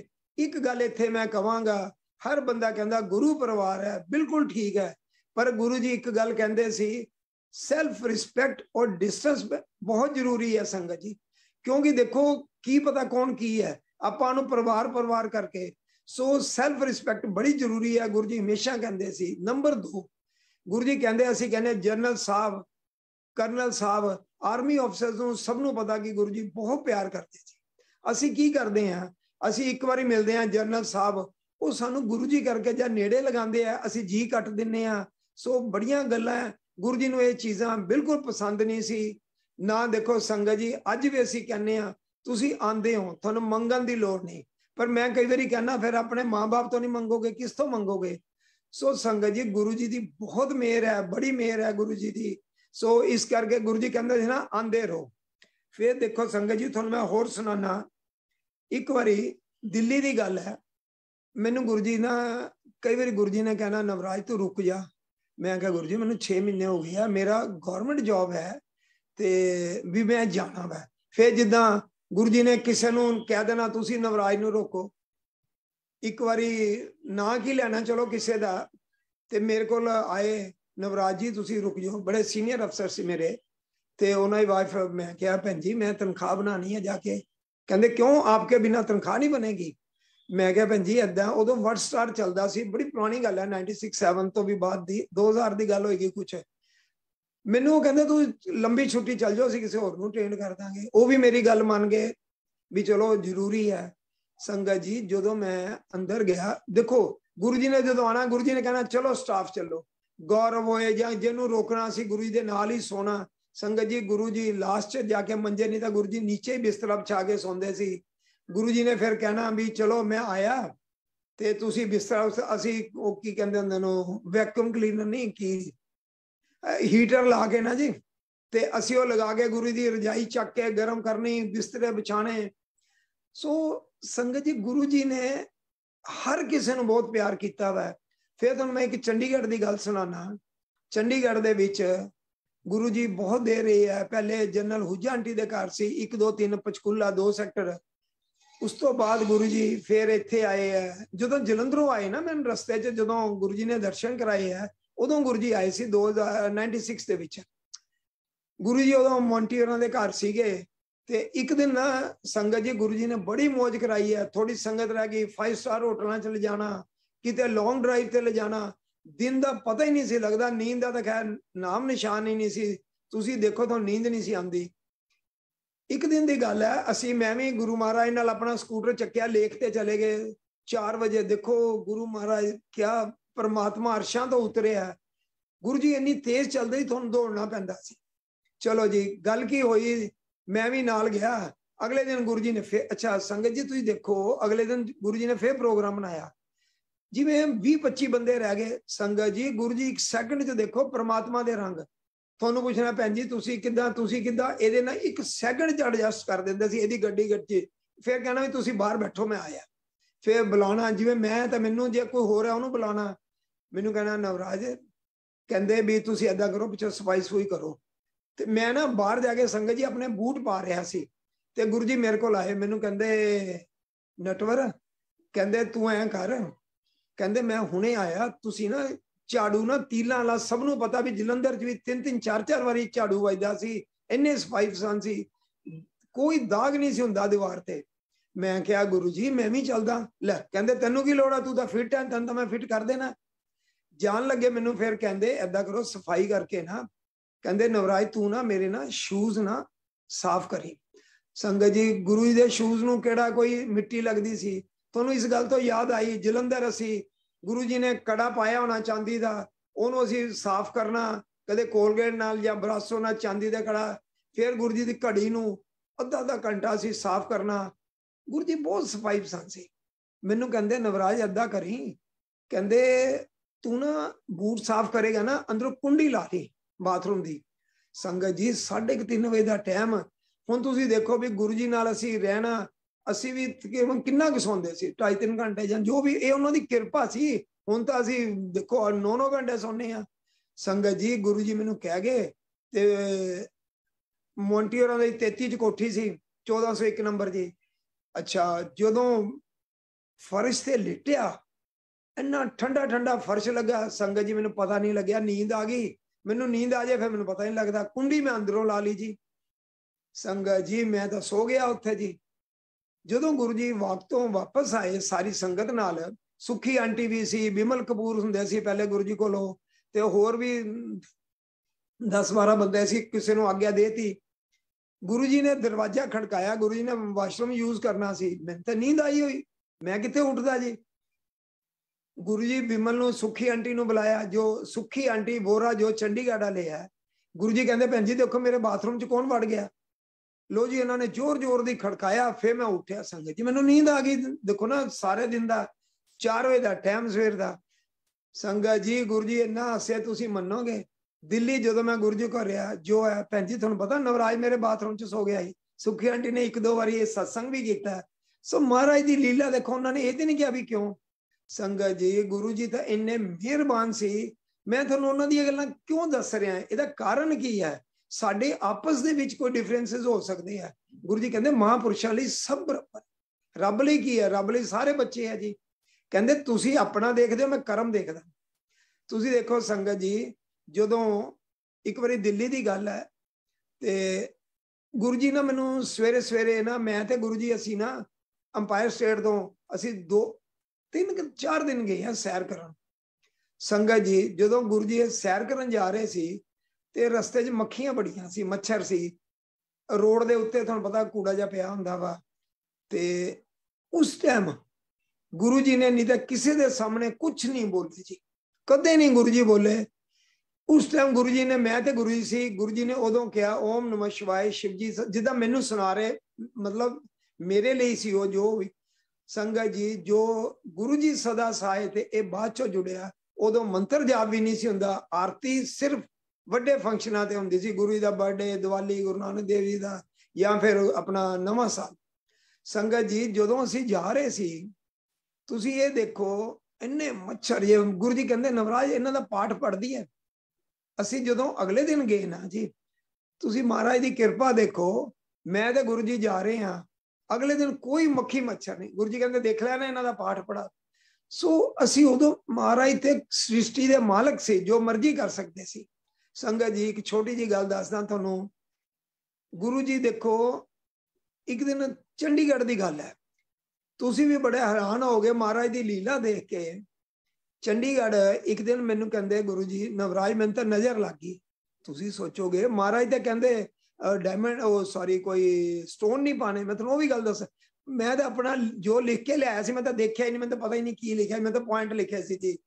ਇੱਕ ਗੱਲ ਇੱਥੇ ਮੈਂ ਕਵਾਂਗਾ ਹਰ ਬੰਦਾ ਕਹਿੰਦਾ ਗੁਰੂ ਪਰਿਵਾਰ ਹੈ ਬਿਲਕੁਲ ਠੀਕ ਹੈ ਪਰ ਗੁਰੂ ਜੀ ਇੱਕ ਗੱਲ ਕਹਿੰਦੇ ਸੀ ਸੈਲਫ ਰਿਸਪੈਕਟ ਔਰ ਡਿਸਟੈਂਸ ਬਹੁਤ ਜ਼ਰੂਰੀ ਹੈ ਸੰਗਤ ਜੀ ਕਿਉਂਕਿ ਦੇਖੋ ਕੀ ਪਤਾ ਕੌਣ ਕੀ ਹੈ ਆਪਾਂ ਨੂੰ ਪਰਿਵਾਰ ਪਰਿਵਾਰ ਕਰਕੇ ਸੋ ਸੈਲਫ ਰਿਸਪੈਕਟ ਬੜੀ ਜ਼ਰੂਰੀ ਹੈ ਗੁਰੂ ਜੀ ਹਮੇਸ਼ਾ ਕਹਿੰਦੇ ਸੀ ਨੰਬਰ 2 ਗੁਰੂ ਜੀ ਕਹਿੰਦੇ ਅਸੀਂ ਕਹਿੰਦੇ ਜਨਰਲ ਸਾਹਿਬ ਕਰਨਲ ਸਾਹਿਬ ਆਰਮੀ ਅਫਸਰਸ ਨੂੰ ਸਭ ਨੂੰ ਪਤਾ ਕਿ ਗੁਰੂ ਜੀ ਬਹੁਤ ਪਿਆਰ ਕਰਦੇ ਸੀ ਅਸੀਂ ਕੀ ਕਰਦੇ ਆ ਅਸੀਂ ਇੱਕ ਵਾਰੀ ਮਿਲਦੇ ਆ ਜਨਰਲ ਸਾਹਿਬ ਉਹ ਸਾਨੂੰ ਗੁਰੂ ਜੀ ਕਰਕੇ ਜਾਂ ਨੇੜੇ ਲਗਾਉਂਦੇ ਆ ਅਸੀਂ ਜੀ ਕੱਟ ਦਿੰਨੇ ਆ ਸੋ ਬੜੀਆਂ ਗੱਲਾਂ ਗੁਰੂ ਜੀ ਨੂੰ ਇਹ ਚੀਜ਼ਾਂ ਬਿਲਕੁਲ ਪਸੰਦ ਨਹੀਂ ਸੀ ਨਾ ਦੇਖੋ ਸੰਗਤ ਜੀ ਅੱਜ ਵੀ ਅਸੀਂ ਕਹਿੰਨੇ ਆ ਤੁਸੀਂ ਆਂਦੇ ਹੋ ਤੁਹਾਨੂੰ ਮੰਗਣ ਦੀ ਲੋੜ ਨਹੀਂ ਪਰ ਮੈਂ ਕਈ ਵਾਰੀ ਕਹਿੰਦਾ ਫਿਰ ਆਪਣੇ ਮਾਪੇ ਤੋਂ ਨਹੀਂ ਮੰਗੋਗੇ ਕਿਸ ਤੋਂ ਮੰਗੋਗੇ ਸੋ ਸੰਗਤ ਜੀ ਗੁਰੂ ਜੀ ਦੀ ਬਹੁਤ ਮਿਹਰ ਹੈ ਬੜੀ ਮਿਹਰ ਹੈ ਗੁਰੂ ਜੀ ਦੀ ਸੋ ਇਸ ਕਰਕੇ ਗੁਰੂ ਜੀ ਕਹਿੰਦੇ ਸੀ ਨਾ ਆਂਦੇ ਰਹੋ ਫਿਰ ਦੇਖੋ ਸੰਗਤ ਜੀ ਤੁਹਾਨੂੰ ਮੈਂ ਹੋਰ ਸੁਣਾਣਾ ਇੱਕ ਵਾਰੀ ਦਿੱਲੀ ਦੀ ਗੱਲ ਹੈ ਮੈਨੂੰ ਗੁਰੂ ਜੀ ਨਾ ਕਈ ਵਾਰੀ ਗੁਰੂ ਜੀ ਨੇ ਕਹਿਣਾ ਨਵਰਾਜ ਤੂੰ ਰੁਕ ਜਾ ਮੈਂ ਕਿਹਾ ਗੁਰੂ ਜੀ ਮੈਨੂੰ 6 ਮਹੀਨੇ ਹੋ ਗਏ ਆ ਮੇਰਾ ਗਵਰਨਮੈਂਟ ਜੌਬ ਹੈ ਤੇ ਵੀ ਮੈਂ ਜਾਣਾ ਵਾ ਫਿਰ ਜਿੱਦਾਂ ਗੁਰੂ ਜੀ ਨੇ ਕਿਸੇ ਨੂੰ ਕਹਿ ਦੇਣਾ ਤੁਸੀਂ ਨਵਰਾਜ ਨੂੰ ਰੋਕੋ ਇੱਕ ਵਾਰੀ ਨਾ ਕੀ ਲੈਣਾ ਚਲੋ ਕਿਸੇ ਦਾ ਤੇ ਮੇਰੇ ਕੋਲ ਆਏ ਨਵਰਾਜ ਜੀ ਤੁਸੀਂ ਰੁਕ ਜਾਓ ਬੜੇ ਸੀਨੀਅਰ ਅਫਸਰ ਸੀ ਮੇਰੇ ਤੇ ਉਹਨਾਂ ਦੀ ਵਾਈਫ ਮੈਂ ਕਿਹਾ ਭੈਣ ਜੀ ਮੈਂ ਤਨਖਾਹ ਬਣਾਣੀ ਹੈ ਜਾ ਕੇ ਕਹਿੰਦੇ ਕਿਉਂ ਆਪਕੇ ਬਿਨਾ ਤਨਖਾਹ ਨਹੀਂ ਬਣੇਗੀ ਮੈਂ ਕਿਹਾ ਭੈਣ ਜੀ ਐਦਾਂ ਉਦੋਂ ਸਟਾਰ ਚੱਲਦਾ ਸੀ ਬੜੀ ਪੁਰਾਣੀ ਗੱਲ ਹੈ 96 7 ਤੋਂ ਵੀ ਬਾਅਦ ਦੀ 2000 ਦੀ ਗੱਲ ਹੋਏਗੀ ਕੁਛ ਮੈਨੂੰ ਉਹ ਕਹਿੰਦੇ ਤੂੰ ਲੰਬੀ ਛੁੱਟੀ ਚੱਲ ਜਾ ਅਸੀਂ ਕਿਸੇ ਹੋਰ ਨੂੰ ਟ੍ਰੇਨ ਕਰ ਦਾਂਗੇ ਉਹ ਵੀ ਮੇਰੀ ਗੱਲ ਮੰਨ ਗਏ ਵੀ ਚਲੋ ਜ਼ਰੂਰੀ ਹੈ ਸੰਗਤ ਜੀ ਜਦੋਂ ਮੈਂ ਅੰਦਰ ਗਿਆ ਦੇਖੋ ਗੁਰੂ ਜੀ ਨੇ ਜਦੋਂ ਆਣਾ ਗੁਰੂ ਜੀ ਨੇ ਕਹਿਣਾ ਚਲੋ ਸਟਾਫ ਚੱਲੋ ਗੌਰਵ ਹੋਏ ਜਾਂ ਜਿਹਨੂੰ ਰੋਕਣਾ ਸੀ ਗੁਰੂ ਜੀ ਦੇ ਨਾਲ ਹੀ ਸੋਣਾ ਸੰਗਤ ਜੀ ਗੁਰੂ ਜੀ ਲਾਸਟ 'ਚ ਜਾ ਕੇ ਮੰਜੇ ਨਹੀਂ ਤਾਂ ਗੁਰੂ ਜੀ ਨੀਚੇ ਹੀ ਬਿਸਤਰਾ ਵਿਛਾ ਕੇ ਸੌਂਦੇ ਸੀ ਗੁਰੂ ਜੀ ਨੇ ਫਿਰ ਕਹਿਣਾ ਵੀ ਚਲੋ ਮੈਂ ਆਇਆ ਤੇ ਤੁਸੀਂ ਬਿਸਤਰਾ ਅਸੀਂ ਉਹ ਕੀ ਕਹਿੰਦੇ ਹੁੰਦੇ ਨੇ ਵੈਕਿਊਮ ਕਲੀਨਰ ਨਹੀਂ ਕੀ ਹੀਟਰ ਲਾ ਕੇ ਨਾ ਜੀ ਤੇ ਅਸੀਂ ਉਹ ਲਗਾ ਕੇ ਗੁਰੂ ਦੀ ਰਜਾਈ ਚੱਕ ਕੇ ਗਰਮ ਕਰਨੀ ਬਿਸਤਰੇ ਵਿਛਾਣੇ ਸੋ ਸੰਗਤ ਜੀ ਗੁਰੂ ਜੀ ਨੇ ਹਰ ਕਿਸੇ ਨੂੰ ਬਹੁਤ ਪਿਆਰ ਕੀਤਾ ਵਾ ਫਿਰ ਤੁਹਾਨੂੰ ਮੈਂ ਇੱਕ ਚੰਡੀਗੜ੍ਹ ਦੀ ਗੱਲ ਸੁਣਾਣਾ ਚੰਡੀਗੜ੍ਹ ਦੇ ਵਿੱਚ ਗੁਰੂ ਜੀ ਬਹੁਤ ਦੇ ਰਹੇ ਆ ਪਹਿਲੇ ਜਨਰਲ ਹੁਜਾ ਆਂਟੀ ਦੇ ਘਰ ਸੀ 1 2 3 ਪਚਕੁਲਾ 2 ਸੈਕਟਰ ਉਸ ਤੋਂ ਬਾਅਦ ਗੁਰੂ ਜੀ ਫਿਰ ਇੱਥੇ ਆਏ ਆ ਜਦੋਂ ਜਲੰਧਰੋਂ ਆਏ ਨਾ ਮੈਨੂੰ ਰਸਤੇ 'ਚ ਜਦੋਂ ਗੁਰੂ ਜੀ ਨੇ ਦਰਸ਼ਨ ਕਰਾਏ ਆ ਉਦੋਂ ਗੁਰੂ ਜੀ ਆਏ ਸੀ 2096 ਦੇ ਵਿੱਚ ਗੁਰੂ ਜੀ ਉਦੋਂ ਮੌਂਟੀ ਉਹਨਾਂ ਦੇ ਘਰ ਸੀਗੇ ਤੇ ਇੱਕ ਦਿਨ ਨਾ ਸੰਗਤ ਜੀ ਗੁਰੂ ਜੀ ਨੇ ਬੜੀ ਮौज ਕਰਾਈ ਹੈ ਥੋੜੀ ਸੰਗਤ ਰਹਿ ਗਈ 5 ਸਟਾਰ ਹੋਟਲਾਂ 'ਚ ਲੈ ਜਾਣਾ ਕਿਤੇ ਲੌਂਗ ਡਰਾਈਵ ਤੇ ਲੈ ਜਾਣਾ ਦਿਨ ਦਾ ਪਤਾ ਹੀ ਨਹੀਂ ਸੀ ਲੱਗਦਾ ਨੀਂਦ ਦਾ ਤਾਂ ਖੈਰ ਨਾਮ ਨਿਸ਼ਾਨ ਹੀ ਨਹੀਂ ਸੀ ਤੁਸੀਂ ਦੇਖੋ ਤੁਹਾਨੂੰ ਨੀਂਦ ਨਹੀਂ ਸੀ ਆਉਂਦੀ ਇੱਕ ਦਿਨ ਦੀ ਗੱਲ ਹੈ ਅਸੀਂ ਮੈਂ ਵੀ ਗੁਰੂ ਮਹਾਰਾਜ ਨਾਲ ਆਪਣਾ ਸਕੂਟਰ ਚੱਕਿਆ ਲੇਖ ਤੇ ਚਲੇ ਗਏ 4 ਵਜੇ ਦੇਖੋ ਗੁਰੂ ਮਹਾਰਾਜ ਕਿਆ ਪਰਮਾਤਮਾ ਅਰਸ਼ਾਂ ਤੋਂ ਉਤਰਿਆ ਗੁਰੂ ਜੀ ਇੰਨੀ ਤੇਜ਼ ਚੱਲਦੇ ਹੀ ਤੁਹਾਨੂੰ ਦੌੜਨਾ ਪੈਂਦਾ ਸੀ ਚਲੋ ਜੀ ਗੱਲ ਕੀ ਹੋਈ ਮੈਂ ਵੀ ਨਾਲ ਗਿਆ ਅਗਲੇ ਦਿਨ ਗੁਰੂ ਜੀ ਨੇ ਫੇ ਅੱਛਾ ਸੰਗਤ ਜੀ ਤੁਸੀਂ ਦੇਖੋ ਅਗਲੇ ਦਿਨ ਗੁਰੂ ਜੀ ਨੇ ਫੇ ਪ੍ਰੋਗਰਾਮ ਬਣਾਇਆ ਜਿਵੇਂ 20 25 ਬੰਦੇ ਰਹਿ ਗਏ ਸੰਗਤ ਜੀ ਗੁਰੂ ਜੀ ਇੱਕ ਸੈਕਿੰਡ 'ਚ ਦੇਖੋ ਪਰਮਾਤਮਾ ਦੇ ਰੰਗ ਤੁਹਾਨੂੰ ਪੁੱਛਣਾ ਪੈਂ ਜੀ ਤੁਸੀਂ ਕਿੱਦਾਂ ਤੁਸੀਂ ਕਿੱਦਾਂ ਇਹਦੇ ਨਾਲ ਇੱਕ ਸੈਕਿੰਡ 'ਚ ਐਡਜਸਟ ਕਰ ਦਿੰਦੇ ਸੀ ਇਹਦੀ ਗੱਡੀ ਗੱਡੀ ਫੇਰ ਕਹਿਣਾ ਵੀ ਤੁਸੀਂ ਬਾਹਰ ਬੈਠੋ ਮੈਂ ਆਇਆ ਫੇਰ ਬੁਲਾਉਣਾ ਜਿਵੇਂ ਮੈਂ ਤਾਂ ਮੈਨੂੰ ਜੇ ਕੋਈ ਹੋਰ ਹੈ ਉਹਨੂੰ ਬੁਲਾਉਣਾ ਮੈਨੂੰ ਕਹਿੰਦਾ ਨਵਰਾਜ ਕਹਿੰਦੇ ਵੀ ਤੁਸੀਂ ਐਦਾਂ ਕਰੋ ਪਿੱਛੇ ਸਫਾਈ ਸੂਈ ਕਰੋ ਤੇ ਮੈਂ ਨਾ ਬਾਹਰ ਜਾ ਕੇ ਸੰਗਤ ਜੀ ਆਪਣੇ ਬੂਟ ਪਾ ਰਿਹਾ ਸੀ ਤੇ ਗੁਰੂ ਜੀ ਮੇਰੇ ਕੋਲ ਆਏ ਮੈਨੂੰ ਕਹਿੰਦੇ ਨਟਵਰ ਕਹਿੰਦੇ ਤੂੰ ਐਂ ਕਰ ਕਹਿੰਦੇ ਮੈਂ ਹੁਣੇ ਆਇਆ ਤੁਸੀਂ ਨਾ ਝਾੜੂ ਨਾ ਤੀਲਾਂ ਵਾਲਾ ਸਭ ਨੂੰ ਪਤਾ ਵੀ ਜਲੰਧਰ 'ਚ ਵੀ ਤਿੰਨ ਤਿੰਨ ਚਾਰ ਚਾਰ ਵਾਰੀ ਝਾੜੂ ਵੱਜਦਾ ਸੀ ਇੰਨੇ ਸਫਾਈ ਪਸੰਦ ਸੀ ਕੋਈ ਦਾਗ ਨਹੀਂ ਸੀ ਹੁੰਦਾ ਦੀਵਾਰ ਤੇ ਮੈਂ ਕਿਹਾ ਗੁਰੂ ਜੀ ਮੈਂ ਵੀ ਚੱਲਦਾ ਲੈ ਕਹਿੰਦੇ ਤੈਨੂੰ ਕੀ ਲੋੜ ਆ ਤੂੰ ਤਾਂ ਫਿੱਟ ਹੈ ਤੈਨੂੰ ਤਾਂ ਮੈਂ ਫਿੱਟ ਕਰ ਦੇਣਾ ਜਾਣ ਲੱਗੇ ਮੈਨੂੰ ਫਿਰ ਕਹਿੰਦੇ ਐਦਾਂ ਕਰੋ ਸਫਾਈ ਕਰਕੇ ਨਾ ਕਹਿੰਦੇ ਨਵਰਾਜ ਤੂੰ ਨਾ ਮੇਰੇ ਨਾ ਸ਼ੂਜ਼ ਨਾ ਸਾਫ਼ ਕਰੀ ਸੰਗਤ ਜੀ ਗੁਰੂ ਜੀ ਦੇ ਸ਼ੂਜ਼ ਨੂੰ ਕਿਹੜਾ ਕੋਈ ਮਿੱਟੀ ਲੱਗਦੀ ਸੀ ਤੁਹਾਨੂੰ ਇਸ ਗੱਲ ਤੋਂ ਯਾਦ ਆਈ ਜਲੰਧਰ ਅਸੀਂ ਗੁਰੂ ਜੀ ਨੇ ਕੜਾ ਪਾਇਆ ਹੋਣਾ ਚਾਂਦੀ ਦਾ ਉਹਨੂੰ ਅਸੀਂ ਸਾਫ਼ ਕਰਨਾ ਕਦੇ ਕੋਲਗੇਟ ਨਾਲ ਜਾਂ ਬਰਾਸੋ ਨਾਲ ਚਾਂਦੀ ਦਾ ਕੜਾ ਫਿਰ ਗੁਰੂ ਜੀ ਦੀ ਘੜੀ ਨੂੰ ਅੱਧਾ ਦਾ ਘੰਟਾ ਅਸੀਂ ਸਾਫ਼ ਕਰਨਾ ਗੁਰੂ ਜੀ ਬਹੁਤ ਸਫਾਈ ਪਸੰਦ ਸੀ ਮੈਨੂੰ ਕਹਿੰਦੇ ਨਵਰਾਜ ਅੱਧਾ ਕਰੀ ਕਹਿੰਦੇ ਤੂੰ ਨਾ ਬੂਟ ਸਾਫ਼ ਕਰੇਗਾ ਨਾ ਅੰਦਰੋਂ ਕੁੰਡੀ ਲਾ ਦੇ ਬਾਥਰੂਮ ਦੀ ਸੰਗਤ ਜੀ 3:30 ਵਜੇ ਦਾ ਟਾਈਮ ਹੁਣ ਤੁਸੀਂ ਦੇਖੋ ਵੀ ਗੁਰੂ ਜੀ ਨਾਲ ਅਸੀਂ ਰਹਿਣਾ ਅਸੀਂ ਵੀ ਕਿੰਨਾ ਕਿ ਸੌਂਦੇ ਸੀ 2-3 ਘੰਟੇ ਜਾਂ ਜੋ ਵੀ ਇਹ ਉਹਨਾਂ ਦੀ ਕਿਰਪਾ ਸੀ ਹੁਣ ਤਾਂ ਅਸੀਂ ਦੇਖੋ 9-9 ਘੰਟੇ ਸੌਣੇ ਆ ਸੰਗਤ ਜੀ ਗੁਰੂ ਜੀ ਮੈਨੂੰ ਕਹਿ ਗਏ ਤੇ ਮੋਂਟੀਓਰਾਂ ਦੇ 33 ਚ ਕੋਠੀ ਸੀ 1401 ਨੰਬਰ ਜੀ ਅੱਛਾ ਜਦੋਂ ਫਰਸ਼ ਤੇ ਲਿਟਿਆ ਇੰਨਾ ਠੰਡਾ ਠੰਡਾ ਫਰਸ਼ ਲੱਗਾ ਸੰਗਤ ਜੀ ਮੈਨੂੰ ਪਤਾ ਨਹੀਂ ਲੱਗਿਆ ਨੀਂਦ ਆ ਗਈ ਮੈਨੂੰ ਨੀਂਦ ਆ ਜਾਏ ਫਿਰ ਮੈਨੂੰ ਪਤਾ ਨਹੀਂ ਲੱਗਦਾ ਕੁੰਡੀ ਮੈਂ ਅੰਦਰੋਂ ਲਾ ਲਈ ਜੀ ਸੰਗਤ ਜੀ ਮੈਂ ਤਾਂ ਸੋ ਗਿਆ ਉੱਥੇ ਜੀ ਜਦੋਂ ਗੁਰੂ ਜੀ ਵਾਕ ਤੋਂ ਵਾਪਸ ਆਏ ਸਾਰੀ ਸੰਗਤ ਨਾਲ ਸੁਖੀ ਆਂਟੀ ਵੀ ਸੀ ਬਿਮਲ ਕਪੂਰ ਹੁੰਦੇ ਸੀ ਪਹਿਲੇ ਗੁਰੂ ਜੀ ਕੋਲੋਂ ਤੇ ਹੋਰ ਵੀ 10-12 ਬੰਦੇ ਸੀ ਕਿਸੇ ਨੂੰ ਆਗਿਆ ਦੇਤੀ ਗੁਰੂ ਜੀ ਨੇ ਦਰਵਾਜ਼ਾ ਖੜਕਾਇਆ ਗੁਰੂ ਜੀ ਨੇ ਵਾਸ਼ਰੂਮ ਯੂਜ਼ ਕਰਨਾ ਸੀ ਮੈਂ ਤਾਂ ਨੀਂਦ ਆਈ ਹੋਈ ਮੈਂ ਕਿੱਥੇ ਉੱਠਦਾ ਜੀ ਗੁਰੂ ਜੀ ਬਿਮਲ ਨੂੰ ਸੁਖੀ ਆਂਟੀ ਨੂੰ ਬੁਲਾਇਆ ਜੋ ਸੁਖੀ ਆਂਟੀ ਬੋਰਾ ਜੋ ਚੰਡੀਗੜ੍ਹ ਵਾਲੇ ਆ ਗੁਰੂ ਜੀ ਕਹਿੰਦੇ ਭੈਣ ਜੀ ਦੇਖੋ ਮੇਰੇ ਬਾਥਰੂਮ 'ਚ ਕੌਣ ਵੜ ਗਿਆ ਲੋ ਜੀ ਇਹਨਾਂ ਨੇ ਜ਼ੋਰ-ਜ਼ੋਰ ਦੀ ਖੜਕਾਇਆ ਫੇ ਮੈਂ ਉੱਠਿਆ ਸੰਗਤ ਜੀ ਮੈਨੂੰ ਨੀਂਦ ਆ ਗਈ ਦੇਖੋ ਨਾ ਸਾਰੇ ਦਿਨ ਦਾ 4 ਵਜੇ ਦਾ ਟਾਈਮ ਸਵੇਰ ਦਾ ਸੰਗਤ ਜੀ ਗੁਰੂ ਜੀ ਇੰਨਾ ਹੱਸੇ ਤੁਸੀਂ ਮੰਨੋਗੇ ਦਿੱਲੀ ਜਦੋਂ ਮੈਂ ਗੁਰੂ ਜੀ ਕੋਲ ਰਿਹਾ ਜੋ ਹੈ ਭੈਣ ਜੀ ਤੁਹਾਨੂੰ ਪਤਾ ਨਵਰਾਜ ਮੇਰੇ ਬਾਥਰੂਮ 'ਚ ਸੋ ਗਿਆ ਸੀ ਸੁਖੀ ਆਂਟੀ ਨੇ ਇੱਕ ਦੋ ਵਾਰੀ ਇਹ ਸਤਸੰਗ ਵੀ ਕੀਤਾ ਸੋ ਮਹਾਰਾਜ ਦੀ ਲੀਲਾ ਦੇਖੋ ਉਹਨਾਂ ਨੇ ਇਹ ਤੇ ਨਹੀਂ ਕਿਹਾ ਵੀ ਕਿਉਂ ਸੰਗਤ ਜੀ ਗੁਰੂ ਜੀ ਤਾਂ ਇੰਨੇ ਮਿਹਰਬਾਨ ਸੀ ਮੈਂ ਤੁਹਾਨੂੰ ਉਹਨਾਂ ਦੀਆਂ ਗੱਲਾਂ ਕਿਉਂ ਦੱਸ ਰਿਹਾ ਇਹਦਾ ਕਾਰਨ ਕੀ ਹੈ ਸਾਡੇ ਆਪਸ ਦੇ ਵਿੱਚ ਕੋਈ ਡਿਫਰੈਂਸਸ ਹੋ ਸਕਦੇ ਆ ਗੁਰੂ ਜੀ ਕਹਿੰਦੇ ਮਹਾਪੁਰਸ਼ਾਂ ਲਈ ਸਭ ਬਰਾਬਰ ਰੱਬ ਲਈ ਕੀ ਹੈ ਰੱਬ ਲਈ ਸਾਰੇ ਬੱਚੇ ਆ ਜੀ ਕਹਿੰਦੇ ਤੁਸੀਂ ਆਪਣਾ ਦੇਖਦੇ ਹੋ ਮੈਂ ਕਰਮ ਦੇਖਦਾ ਤੁਸੀਂ ਦੇਖੋ ਸੰਗਤ ਜੀ ਜਦੋਂ ਇੱਕ ਵਾਰੀ ਦਿੱਲੀ ਦੀ ਗੱਲ ਹੈ ਤੇ ਗੁਰੂ ਜੀ ਨਾ ਮੈਨੂੰ ਸਵੇਰੇ ਸਵੇਰੇ ਨਾ ਮੈਂ ਤੇ ਗੁਰੂ ਜੀ ਅਸੀਂ ਨਾ ਅੰਪਾਇਰ ਸਟੇਟ ਤੋਂ ਅਸੀਂ ਦੋ ਤਿੰਨ ਚਾਰ ਦਿਨ ਗਏ ਆ ਸੈਰ ਕਰਨ ਸੰਗਤ ਜੀ ਜਦੋਂ ਗੁਰੂ ਜੀ ਸੈਰ ਕਰਨ ਜਾ ਰਹੇ ਸੀ ਤੇ ਰਸਤੇ 'ਚ ਮੱਖੀਆਂ ਬੜੀਆਂ ਸੀ ਮੱਛਰ ਸੀ ਰੋਡ ਦੇ ਉੱਤੇ ਤੁਹਾਨੂੰ ਪਤਾ ਕੂੜਾ ਜਿਹਾ ਪਿਆ ਹੁੰਦਾ ਵਾ ਤੇ ਉਸ ਟਾਈਮ ਗੁਰੂ ਜੀ ਨੇ ਨਹੀਂ ਤਾਂ ਕਿਸੇ ਦੇ ਸਾਹਮਣੇ ਕੁਝ ਨਹੀਂ ਬੋਲਦੇ ਜੀ ਕਦੇ ਨਹੀਂ ਗੁਰੂ ਜੀ ਬੋਲੇ ਉਸ ਟਾਈਮ ਗੁਰੂ ਜੀ ਨੇ ਮੈਂ ਤੇ ਗੁਰੂ ਜੀ ਸੀ ਗੁਰੂ ਜੀ ਨੇ ਉਦੋਂ ਕਿਹਾ ਓਮ ਨਮः ਸ਼ਿਵਾਏ ਸ਼ਿਵ ਜੀ ਜਿੱਦਾਂ ਮੈਨੂੰ ਸੁਣਾ ਰਹੇ ਮਤਲਬ ਮੇਰੇ ਲਈ ਸੀ ਉਹ ਜੋ ਵੀ ਸੰਗਤ ਜੀ ਜੋ ਗੁਰੂ ਜੀ ਸਦਾ ਸਾਏ ਤੇ ਇਹ ਬਾਅਦ ਚੋਂ ਜੁੜਿਆ ਉਦੋਂ ਮੰਤਰ ਜਾਪ ਵੀ ਨਹੀਂ ਸੀ ਹੁੰਦਾ ਆਰਤੀ ਸਿਰਫ ਵੱਡੇ ਫੰਕਸ਼ਨਾਂ ਤੇ ਹੁੰਦੀ ਸੀ ਗੁਰੂ ਜੀ ਦਾ ਬਰਥਡੇ ਦੀਵਾਲੀ ਗੁਰੂ ਨਾਨਕ ਦੇਵ ਜੀ ਦਾ ਜਾਂ ਫਿਰ ਆਪਣਾ ਨਵਾਂ ਸਾਲ ਸੰਗਤ ਜੀ ਜਦੋਂ ਅਸੀਂ ਜਾ ਰਹੇ ਸੀ ਤੁਸੀਂ ਇਹ ਦੇਖੋ ਇੰਨੇ ਮੱਛਰ ਇਹ ਗੁਰੂ ਜੀ ਕਹਿੰਦੇ ਨਵਰਾਜ ਇਹਨਾਂ ਦਾ ਪਾਠ ਪੜਦੀ ਹੈ ਅਸੀਂ ਜਦੋਂ ਅਗਲੇ ਦਿਨ ਗਏ ਨਾ ਜੀ ਤੁਸੀਂ ਮਹਾਰਾਜ ਦੀ ਕਿਰਪਾ ਦੇਖੋ ਮੈਂ ਤੇ ਗੁਰੂ ਜੀ ਜਾ ਰਹੇ ਹਾਂ ਅਗਲੇ ਦਿਨ ਕੋਈ ਮੱਖੀ ਮੱਛਰ ਨਹੀਂ ਗੁਰੂ ਜੀ ਕਹਿੰਦੇ ਦੇਖ ਲਿਆ ਨਾ ਇਹਨਾਂ ਦਾ ਪਾਠ ਪੜਾ ਸੋ ਅਸੀਂ ਉਦੋਂ ਮਹਾਰਾਜ ਤੇ ਸ੍ਰਿਸ਼ਟੀ ਦੇ ਮਾਲਕ ਸੀ ਜੋ ਮਰਜ਼ੀ ਕਰ ਸਕਦੇ ਸੀ ਸੰਗਤ ਜੀ ਇੱਕ ਛੋਟੀ ਜੀ ਗੱਲ ਦੱਸਦਾ ਤੁਹਾਨੂੰ ਗੁਰੂ ਜੀ ਦੇਖੋ ਇੱਕ ਦਿਨ ਚੰਡੀਗੜ੍ਹ ਦੀ ਗੱਲ ਹੈ ਤੁਸੀਂ ਵੀ ਬੜੇ ਹੈਰਾਨ ਹੋਗੇ ਮਹਾਰਾਜ ਦੀ ਲੀਲਾ ਦੇਖ ਕੇ ਚੰਡੀਗੜ੍ਹ ਇੱਕ ਦਿਨ ਮੈਨੂੰ ਕਹਿੰਦੇ ਗੁਰੂ ਜੀ ਨਵਰਾਜ ਮੈਂ ਤਾਂ ਨਜ਼ਰ ਲੱਗੀ ਤੁਸੀਂ ਸੋਚੋਗੇ ਮਹਾਰਾਜ ਤਾਂ ਕਹਿੰਦੇ ਡਾਇਮੰਡ ਉਹ ਸੌਰੀ ਕੋਈ ਸਟੋਨ ਨਹੀਂ ਪਾਣੇ ਮੈਂ ਤੁਹਾਨੂੰ ਉਹ ਵੀ ਗੱਲ ਦੱਸ ਮੈਂ ਤਾਂ ਆਪਣਾ ਜੋ ਲਿਖ ਕੇ ਲਿਆਇਆ ਸੀ ਮੈਂ ਤਾਂ ਦੇਖਿਆ ਹੀ ਨਹੀਂ ਮੈਨੂੰ ਤਾਂ ਪਤਾ ਹੀ ਨਹੀਂ ਕੀ ਲਿਖਿਆ ਮੈਂ ਤਾਂ ਪੁਆਇੰਟ ਲਿਖਿਆ ਸੀ ਜੀ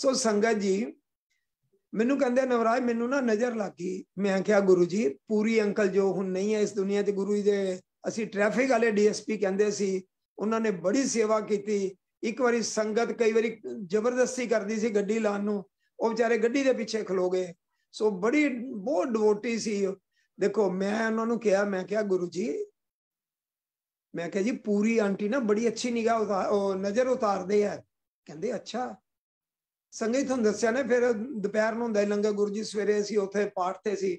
ਸੋ ਸੰਗਤ ਜੀ ਮੈਨੂੰ ਕਹਿੰਦੇ ਨਵਰਾਜ ਮੈਨੂੰ ਨਾ ਨਜ਼ਰ ਲੱਗੀ ਮੈਂ ਕਿਹਾ ਗੁਰੂ ਜੀ ਪੂਰੀ ਅੰਕਲ ਜੋ ਹੁਣ ਨਹੀਂ ਹੈ ਇਸ ਦੁਨੀਆ ਤੇ ਗੁਰੂ ਜੀ ਦੇ ਅਸੀਂ ਟ੍ਰੈਫਿਕ ਵਾਲੇ ਡੀਐਸਪੀ ਕਹਿੰਦੇ ਸੀ ਉਹਨਾਂ ਨੇ ਬੜੀ ਸੇਵਾ ਕੀਤੀ ਇੱਕ ਵਾਰੀ ਸੰਗਤ ਕਈ ਵਾਰੀ ਜ਼ਬਰਦਸਤੀ ਕਰਦੀ ਸੀ ਗੱਡੀ ਲਾਣ ਨੂੰ ਉਹ ਵਿਚਾਰੇ ਗੱਡੀ ਦੇ ਪਿੱਛੇ ਖਲੋ ਗਏ ਸੋ ਬੜੀ ਬਹੁਤ ਡਿਵੋਟੀ ਸੀ ਦੇਖੋ ਮੈਂ ਉਹਨਾਂ ਨੂੰ ਕਿਹਾ ਮੈਂ ਕਿਹਾ ਗੁਰੂ ਜੀ ਮੈਂ ਕਿਹਾ ਜੀ ਪੂਰੀ ਆਂਟੀ ਨਾ ਬੜੀ ਅੱਛੀ ਨਿਗਾਹ ਉਹ ਨਜ਼ਰ ਉਤਾਰਦੇ ਆ ਕਹਿੰਦੇ ਅੱਛਾ ਸੰਗਤ ਤੁਹਾਨੂੰ ਦੱਸਿਆ ਨਾ ਫਿਰ ਦੁਪਹਿਰ ਨੂੰ ਹੁੰਦਾ ਲੰਗਾ ਗੁਰੂ ਜੀ ਸਵੇਰੇ ਅਸੀਂ ਉੱਥੇ ਪਾਠ ਤੇ ਸੀ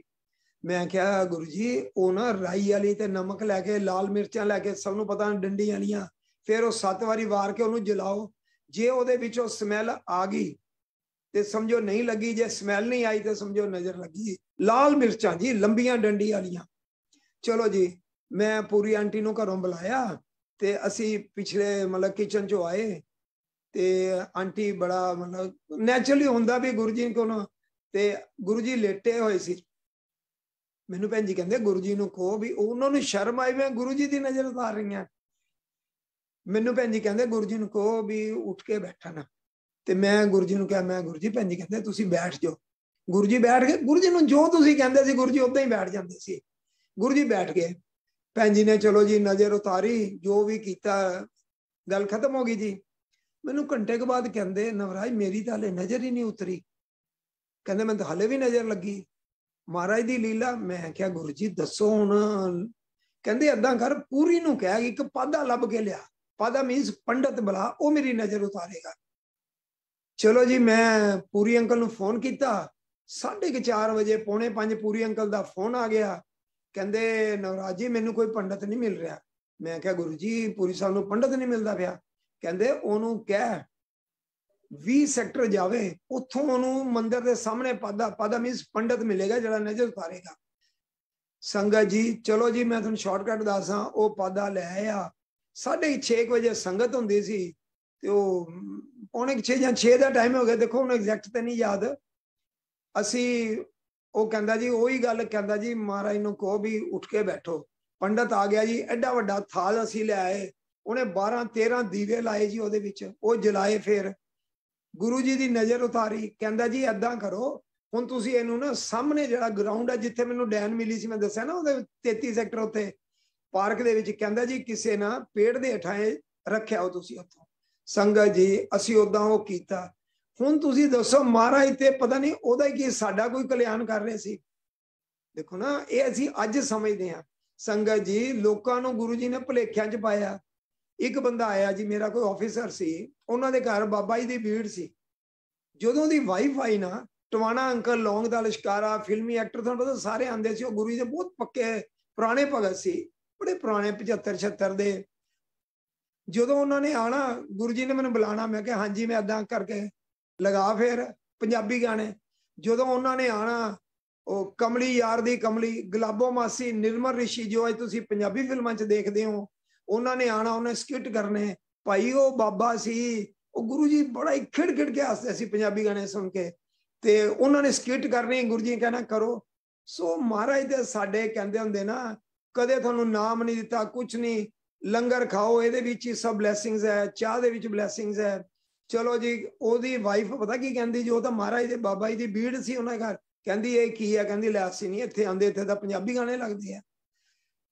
ਮੈਂ ਕਿਹਾ ਗੁਰੂ ਜੀ ਉਹ ਨਾ ਰਾਈ ਵਾਲੀ ਤੇ ਨਮਕ ਲੈ ਕੇ ਲਾਲ ਮਿਰਚਾਂ ਲੈ ਕੇ ਸਭ ਨੂੰ ਪਤਾ ਡੰਡੀ ਵਾਲੀਆਂ ਫਿਰ ਉਹ ਸੱਤ ਵਾਰੀ ਵਾਰ ਕੇ ਉਹਨੂੰ ਜਲਾਓ ਜੇ ਉਹਦੇ ਵਿੱਚੋਂ ਸਮੈਲ ਆ ਗਈ ਤੇ ਸਮਝੋ ਨਹੀਂ ਲੱਗੀ ਜੇ ਸਮੈਲ ਨਹੀਂ ਆਈ ਤੇ ਸਮਝੋ ਨਜ਼ਰ ਲੱਗੀ ਲਾਲ ਮਿਰਚਾਂ ਜੀ ਲੰਬੀਆਂ ਡੰਡੀ ਵਾਲੀਆਂ ਚਲੋ ਜੀ ਮੈਂ ਪੂਰੀ ਆਂਟੀ ਨੂੰ ਘਰੋਂ ਬੁਲਾਇਆ ਤੇ ਅਸੀਂ ਪਿਛਲੇ ਮਤਲਬ ਕਿਚਨ ਚੋਂ ਆਏ ਤੇ ਆਂਟੀ ਬੜਾ ਮਤਲਬ ਨੇਚਰਲੀ ਹੁੰਦਾ ਵੀ ਗੁਰੂ ਜੀ ਕੋਲ ਤੇ ਗੁਰੂ ਜੀ ਲੇਟੇ ਹੋਏ ਸੀ ਮੈਨੂੰ ਭੈਣ ਜੀ ਕਹਿੰਦੇ ਗੁਰੂ ਜੀ ਨੂੰ ਕੋ ਵੀ ਉਹਨਾਂ ਨੂੰ ਸ਼ਰਮ ਆਈ ਮੈਂ ਗੁਰੂ ਜੀ ਦੀ ਨਜ਼ਰ ਉਤਾਰ ਰਹੀਆਂ ਮੈਨੂੰ ਭੈਣ ਜੀ ਕਹਿੰਦੇ ਗੁਰੂ ਜੀ ਨੂੰ ਕੋ ਵੀ ਉੱਠ ਕੇ ਬੈਠਾ ਨਾ ਤੇ ਮੈਂ ਗੁਰੂ ਜੀ ਨੂੰ ਕਿਹਾ ਮੈਂ ਗੁਰੂ ਜੀ ਭੈਣ ਜੀ ਕਹਿੰਦੇ ਤੁਸੀਂ ਬੈਠ ਜਾਓ ਗੁਰੂ ਜੀ ਬੈਠ ਗਏ ਗੁਰੂ ਜੀ ਨੂੰ ਜੋ ਤੁਸੀਂ ਕਹਿੰਦੇ ਸੀ ਗੁਰੂ ਜੀ ਉਦਾਂ ਹੀ ਬੈਠ ਜਾਂਦੇ ਸੀ ਗੁਰੂ ਜੀ ਬੈਠ ਗਏ ਭੈਣ ਜੀ ਨੇ ਚਲੋ ਜੀ ਨਜ਼ਰ ਉਤਾਰੀ ਜੋ ਵੀ ਕੀਤਾ ਗੱਲ ਖਤਮ ਹੋ ਗਈ ਜੀ ਮੈਨੂੰ ਘੰਟੇ ਕੇ ਬਾਅਦ ਕਹਿੰਦੇ ਨਵਰਾਜ ਮੇਰੀ ਤਾਂ ਹਲੇ ਨਜ਼ਰ ਹੀ ਨਹੀਂ ਉਤਰੀ ਕਹਿੰਦੇ ਮੈਂ ਤਾਂ ਹਲੇ ਵੀ ਨਜ਼ਰ ਲੱਗੀ ਮਹਾਰਾਜ ਦੀ ਲੀਲਾ ਮੈਂ ਕਿਹਾ ਗੁਰੂ ਜੀ ਦੱਸੋ ਹੁਣ ਕਹਿੰਦੇ ਅੱਦਾਂ ਕਰ ਪੂਰੀ ਨੂੰ ਕਹਿ ਇੱਕ ਪਾਦਾ ਲੱਭ ਕੇ ਲਿਆ ਪਾਦਾ ਮੀਨਸ ਪੰਡਤ ਬਲਾ ਉਹ ਮੇਰੀ ਨਜ਼ਰ ਉਤਾਰੇਗਾ ਚਲੋ ਜੀ ਮੈਂ ਪੂਰੀ ਅੰਕਲ ਨੂੰ ਫੋਨ ਕੀਤਾ 4:30 ਵਜੇ ਪੌਣੇ 5 ਪੂਰੀ ਅੰਕਲ ਦਾ ਫੋਨ ਆ ਗਿਆ ਕਹਿੰਦੇ ਨਵਰਾਜੀ ਮੈਨੂੰ ਕੋਈ ਪੰਡਤ ਨਹੀਂ ਮਿਲ ਰਿਹਾ ਮੈਂ ਕਿਹਾ ਗੁਰੂ ਜੀ ਪੂਰੀ ਸਾਹਿਬ ਨੂੰ ਪੰਡਤ ਨਹੀਂ ਮਿਲਦਾ ਪਿਆ ਕਹਿੰਦੇ ਉਹਨੂੰ ਕਹਿ 20 ਸੈਕਟਰ ਜਾਵੇ ਉੱਥੋਂ ਉਹਨੂੰ ਮੰਦਿਰ ਦੇ ਸਾਹਮਣੇ ਪਾਦਾ ਪਾਦਾ ਮੀਨਸ ਪੰਡਤ ਮਿਲੇਗਾ ਜਿਹੜਾ ਨਜ਼ਰ ਪਾਰੇਗਾ ਸੰਗਤ ਜੀ ਚਲੋ ਜੀ ਮੈਂ ਤੁਹਾਨੂੰ ਸ਼ਾਰਟਕਟ ਦੱਸਾਂ ਉਹ ਪਾਦਾ ਲੈ ਆ 6:30 ਵਜੇ ਸੰਗਤ ਹੁੰਦੀ ਸੀ ਤੇ ਉਹ ਉਹਨੇ 6 ਜਾਂ 6 ਦਾ ਟਾਈਮ ਹੋ ਗਿਆ ਦੇਖੋ ਹੁਣ ਐਗਜ਼ੈਕਟ ਤੇ ਨਹੀਂ ਯਾਦ ਅਸੀਂ ਉਹ ਕਹਿੰਦਾ ਜੀ ਉਹੀ ਗੱਲ ਕਹਿੰਦਾ ਜੀ ਮਹਾਰਾਜ ਨੂੰ ਕਹੋ ਵੀ ਉੱਠ ਕੇ ਬੈਠੋ ਪੰਡਤ ਆ ਗਿਆ ਜੀ ਐਡਾ ਵੱਡਾ ਥਾਲ ਅਸੀਂ ਲੈ ਆਏ ਉਹਨੇ 12 13 ਦੀਵੇ ਲਾਏ ਜੀ ਉਹਦੇ ਵਿੱਚ ਉਹ ਜਲਾਏ ਫਿਰ ਗੁਰੂ ਜੀ ਦੀ ਨਜ਼ਰ ਉਤਾਰੀ ਕਹਿੰਦਾ ਜੀ ਐਦਾਂ ਕਰੋ ਹੁਣ ਤੁਸੀਂ ਇਹਨੂੰ ਨਾ ਸਾਹਮਣੇ ਜਿਹੜਾ ਗਰਾਊਂਡ ਹੈ ਜਿੱਥੇ ਮੈਨੂੰ ਡੈਨ ਮਿਲੀ ਸੀ ਮੈਂ ਦੱਸਿਆ ਨਾ ਉਹਦੇ 33 ਸੈਕਟਰ ਉੱਤੇ ਪਾਰਕ ਦੇ ਵਿੱਚ ਕਹਿੰਦਾ ਜੀ ਕਿਸੇ ਨਾ ਪੇੜ ਦੇ ਹੇਠਾਂ ਰੱਖਿਆ ਉਹ ਤੁਸੀਂ ਉੱਥੋਂ ਸੰਗਤ ਜੀ ਅਸੀਂ ਉਦਾਂ ਉਹ ਕੀਤਾ ਹੁਣ ਤੁਸੀਂ ਦੱਸੋ ਮਹਾਰਾਜ ਤੇ ਪਤਾ ਨਹੀਂ ਉਹਦਾ ਕੀ ਸਾਡਾ ਕੋਈ ਕਲਿਆਣ ਕਰ ਰਹੇ ਸੀ ਦੇਖੋ ਨਾ ਇਹ ਅਸੀਂ ਅੱਜ ਸਮਝਦੇ ਆ ਸੰਗਤ ਜੀ ਲੋਕਾਂ ਨੂੰ ਗੁਰੂ ਜੀ ਨੇ ਭਲੇਖਿਆਂ 'ਚ ਪਾਇਆ ਇੱਕ ਬੰਦਾ ਆਇਆ ਜੀ ਮੇਰਾ ਕੋਈ ਆਫੀਸਰ ਸੀ ਉਹਨਾਂ ਦੇ ਘਰ ਬਾਬਾ ਜੀ ਦੀ ਭੀੜ ਸੀ ਜਦੋਂ ਦੀ ਵਾਈਫਾਈ ਨਾ ਟਵਾਣਾ ਅੰਕਲ ਲੌਂਗ ਦਾ ਲਸ਼ਕਾਰਾ ਫਿਲਮੀ ਐਕਟਰ ਤੁਹਾਨੂੰ ਪਤਾ ਸਾਰੇ ਆਂਦੇ ਸੀ ਉਹ ਗੁਰੂ ਜੀ ਦੇ ਬਹੁਤ ਪੱਕੇ ਪੁਰਾਣੇ ਭਗਤ ਸੀ ਬੜੇ ਪੁਰਾਣੇ 75 76 ਦੇ ਜਦੋਂ ਉਹਨਾਂ ਨੇ ਆਣਾ ਗੁਰੂ ਜੀ ਨੇ ਮੈਨੂੰ ਬੁਲਾਣਾ ਮੈਂ ਕਿਹਾ ਹਾਂਜੀ ਮੈਂ ਅਦਾਂ ਕਰਕੇ ਲਗਾ ਫੇਰ ਪੰਜਾਬੀ ਗਾਣੇ ਜਦੋਂ ਉਹਨਾਂ ਨੇ ਆਣਾ ਉਹ ਕਮਲੀ ਯਾਰ ਦੀ ਕਮਲੀ ਗਲਾਬੋ ਮਾਸੀ ਨਿਰਮਲ ਰਿਸ਼ੀ ਜੋ ਅੱਜ ਤੁਸੀਂ ਪੰਜਾਬੀ ਫਿਲਮਾਂ 'ਚ ਦੇਖਦੇ ਹੋ ਉਹਨਾਂ ਨੇ ਆਣਾ ਉਹਨੇ ਸਕਿੱਟ ਕਰਨੇ ਭਾਈ ਉਹ ਬਾਬਾ ਸੀ ਉਹ ਗੁਰੂ ਜੀ ਬੜਾ ਹੀ ਖਿੜ ਖਿੜ ਕੇ ਹੱਸਦੇ ਸੀ ਪੰਜਾਬੀ ਗਾਣੇ ਸੁਣ ਕੇ ਤੇ ਉਹਨਾਂ ਨੇ ਸਕਿੱਟ ਕਰਨੀ ਗੁਰੂ ਜੀ ਕਹਿੰਦਾ ਕਰੋ ਸੋ ਮਹਾਰਾਜ ਦੇ ਸਾਡੇ ਕਹਿੰਦੇ ਹੁੰਦੇ ਨਾ ਕਦੇ ਤੁਹਾਨੂੰ ਨਾਮ ਨਹੀਂ ਦਿੱਤਾ ਕੁਝ ਨਹੀਂ ਲੰਗਰ ਖਾਓ ਇਹਦੇ ਵਿੱਚ ਹੀ ਸਭ ਬਲੇਸਿੰਗਸ ਹੈ ਚਾਹ ਦੇ ਵਿੱਚ ਬਲੇਸਿੰਗਸ ਹੈ ਚਲੋ ਜੀ ਉਹਦੀ ਵਾਈਫ ਪਤਾ ਕੀ ਕਹਿੰਦੀ ਜੀ ਉਹ ਤਾਂ ਮਹਾਰਾਜ ਦੇ ਬਾਬਾ ਜੀ ਦੀ ਬੀੜ ਸੀ ਉਹਨਾਂ ਘਰ ਕਹਿੰਦੀ ਇਹ ਕੀ ਹੈ ਕਹਿੰਦੀ ਲੈ ਨਹੀਂ ਇੱਥੇ ਆਂਦੇ ਇੱਥੇ ਤਾਂ ਪੰਜਾਬੀ ਗਾਣੇ ਲੱਗਦੇ ਆ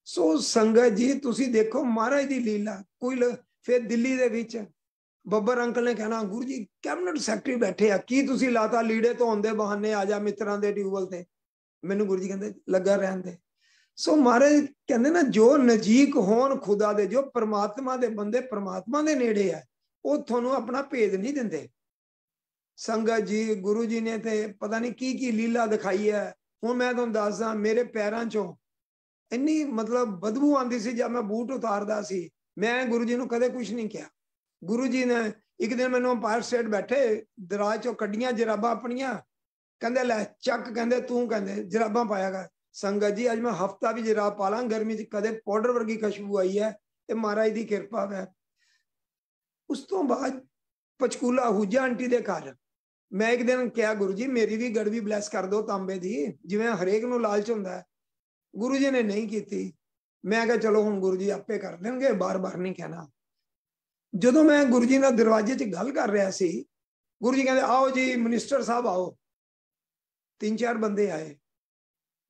ਸੋ ਸੰਗਤ ਜੀ ਤੁਸੀਂ ਦੇਖੋ ਮਹਾਰਾਜ ਦੀ ਲੀਲਾ ਕੋਈ ਫਿਰ ਦਿੱਲੀ ਦੇ ਵਿੱਚ ਬੱਬਰ ਅੰਕਲ ਨੇ ਕਹਿਣਾ ਗੁਰੂ ਜੀ ਕੈਬਨਿਟ ਸੈਕਟਰੀ ਬੈਠੇ ਆ ਕੀ ਤੁਸੀਂ ਲਾਤਾ ਲੀੜੇ ਤੋਂ ਆਉਂਦੇ ਬਹਾਨੇ ਆ ਜਾ ਮਿੱਤਰਾਂ ਦੇ ਟਿਊਬਲ ਤੇ ਮੈਨੂੰ ਗੁਰੂ ਜੀ ਕਹਿੰਦੇ ਲੱਗਾ ਰਹਿਣ ਦੇ ਸੋ ਮਹਾਰਾਜ ਕਹਿੰਦੇ ਨਾ ਜੋ ਨਜੀਕ ਹੋਣ ਖੁਦਾ ਦੇ ਜੋ ਪਰਮਾਤਮਾ ਦੇ ਬੰਦੇ ਪਰਮਾਤਮਾ ਦੇ ਨੇੜੇ ਆ ਉਹ ਤੁਹਾਨੂੰ ਆਪਣਾ ਭੇਦ ਨਹੀਂ ਦਿੰਦੇ ਸੰਗਤ ਜੀ ਗੁਰੂ ਜੀ ਨੇ ਤੇ ਪਤਾ ਨਹੀਂ ਕੀ ਕੀ ਲੀਲਾ ਦਿਖਾਈ ਹੈ ਹੁਣ ਮੈਂ ਤੁਹਾਨੂੰ ਦੱਸਦਾ ਮੇਰੇ ਪੈਰਾਂ 'ਚੋਂ ਇੰਨੀ ਮਤਲਬ ਬਦਬੂ ਆਉਂਦੀ ਸੀ ਜਦ ਮੈਂ ਬੂਟ ਉਤਾਰਦਾ ਸੀ ਮੈਂ ਗੁਰੂ ਜੀ ਨੂੰ ਕਦੇ ਕੁਝ ਨਹੀਂ ਕਿਹਾ ਗੁਰੂ ਜੀ ਨੇ ਇੱਕ ਦਿਨ ਮੈਨੂੰ ਪਾਰ ਸਟੇਟ ਬੈਠੇ ਦਰਾਜ 'ਚੋਂ ਕੱਢੀਆਂ ਜਰਾਬਾਂ ਆਪਣੀਆਂ ਕਹਿੰਦੇ ਲੈ ਚੱਕ ਕਹਿੰਦੇ ਤੂੰ ਕਹਿੰਦੇ ਜਰਾਬਾਂ ਪਾਇਆ ਕਰ ਸੰਗਤ ਜੀ ਅੱਜ ਮੈਂ ਹਫਤਾ ਵੀ ਜਰਾ ਪਾਲਾਂ ਗਰਮੀ 'ਚ ਕਦੇ ਪਾਊਡਰ ਵਰਗੀ ਖੁਸ਼ਬੂ ਆਈ ਹੈ ਤੇ ਮਹਾਰਾਜ ਦੀ ਕਿਰਪਾ ਹੈ ਉਸ ਤੋਂ ਬਾਅਦ ਪਚਕੂਲਾ ਹੁਜਾ ਆਂਟੀ ਦੇ ਘਰ ਮੈਂ ਇੱਕ ਦਿਨ ਕਿਹਾ ਗੁਰੂ ਜੀ ਮੇਰੀ ਵੀ ਗੜਵੀ ਬਲੈਸ ਕਰ ਦਿਓ ਤਾਂਬੇ ਦੀ ਜਿਵੇਂ ਹਰੇਕ ਨੂੰ ਲਾਲਚ ਹੁੰਦਾ ਗੁਰੂ ਜੀ ਨੇ ਨਹੀਂ ਕੀਤੀ ਮੈਂ ਕਿਹਾ ਚਲੋ ਹੁਣ ਗੁਰੂ ਜੀ ਆਪੇ ਕਰ ਦੇਣਗੇ ਬਾਰ-ਬਾਰ ਨਹੀਂ ਕਹਿਣਾ ਜਦੋਂ ਮੈਂ ਗੁਰੂ ਜੀ ਨਾਲ ਦਰਵਾਜ਼ੇ 'ਚ ਗੱਲ ਕਰ ਰਿਹਾ ਸੀ ਗੁਰੂ ਜੀ ਕਹਿੰਦੇ ਆਓ ਜੀ ਮਨਿਸਟਰ ਸਾਹਿਬ ਆਓ ਤਿੰਨ ਚਾਰ ਬੰਦੇ ਆਏ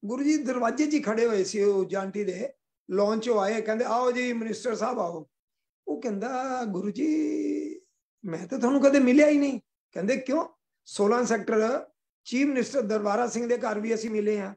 ਗੁਰੂ ਜੀ ਦਰਵਾਜ਼ੇ 'ਚ ਹੀ ਖੜੇ ਹੋਏ ਸੀ ਉਹ ਜਾਂਟੀ ਦੇ ਲੌਂਚ ਹੋ ਆਏ ਕਹਿੰਦੇ ਆਓ ਜੀ ਮਿਨਿਸਟਰ ਸਾਹਿਬ ਆਓ ਉਹ ਕਹਿੰਦਾ ਗੁਰੂ ਜੀ ਮੈਂ ਤਾਂ ਤੁਹਾਨੂੰ ਕਦੇ ਮਿਲਿਆ ਹੀ ਨਹੀਂ ਕਹਿੰਦੇ ਕਿਉਂ 16 sector chief minister Darbara Singh ਦੇ ਘਰ ਵੀ ਅਸੀਂ ਮਿਲੇ ਆ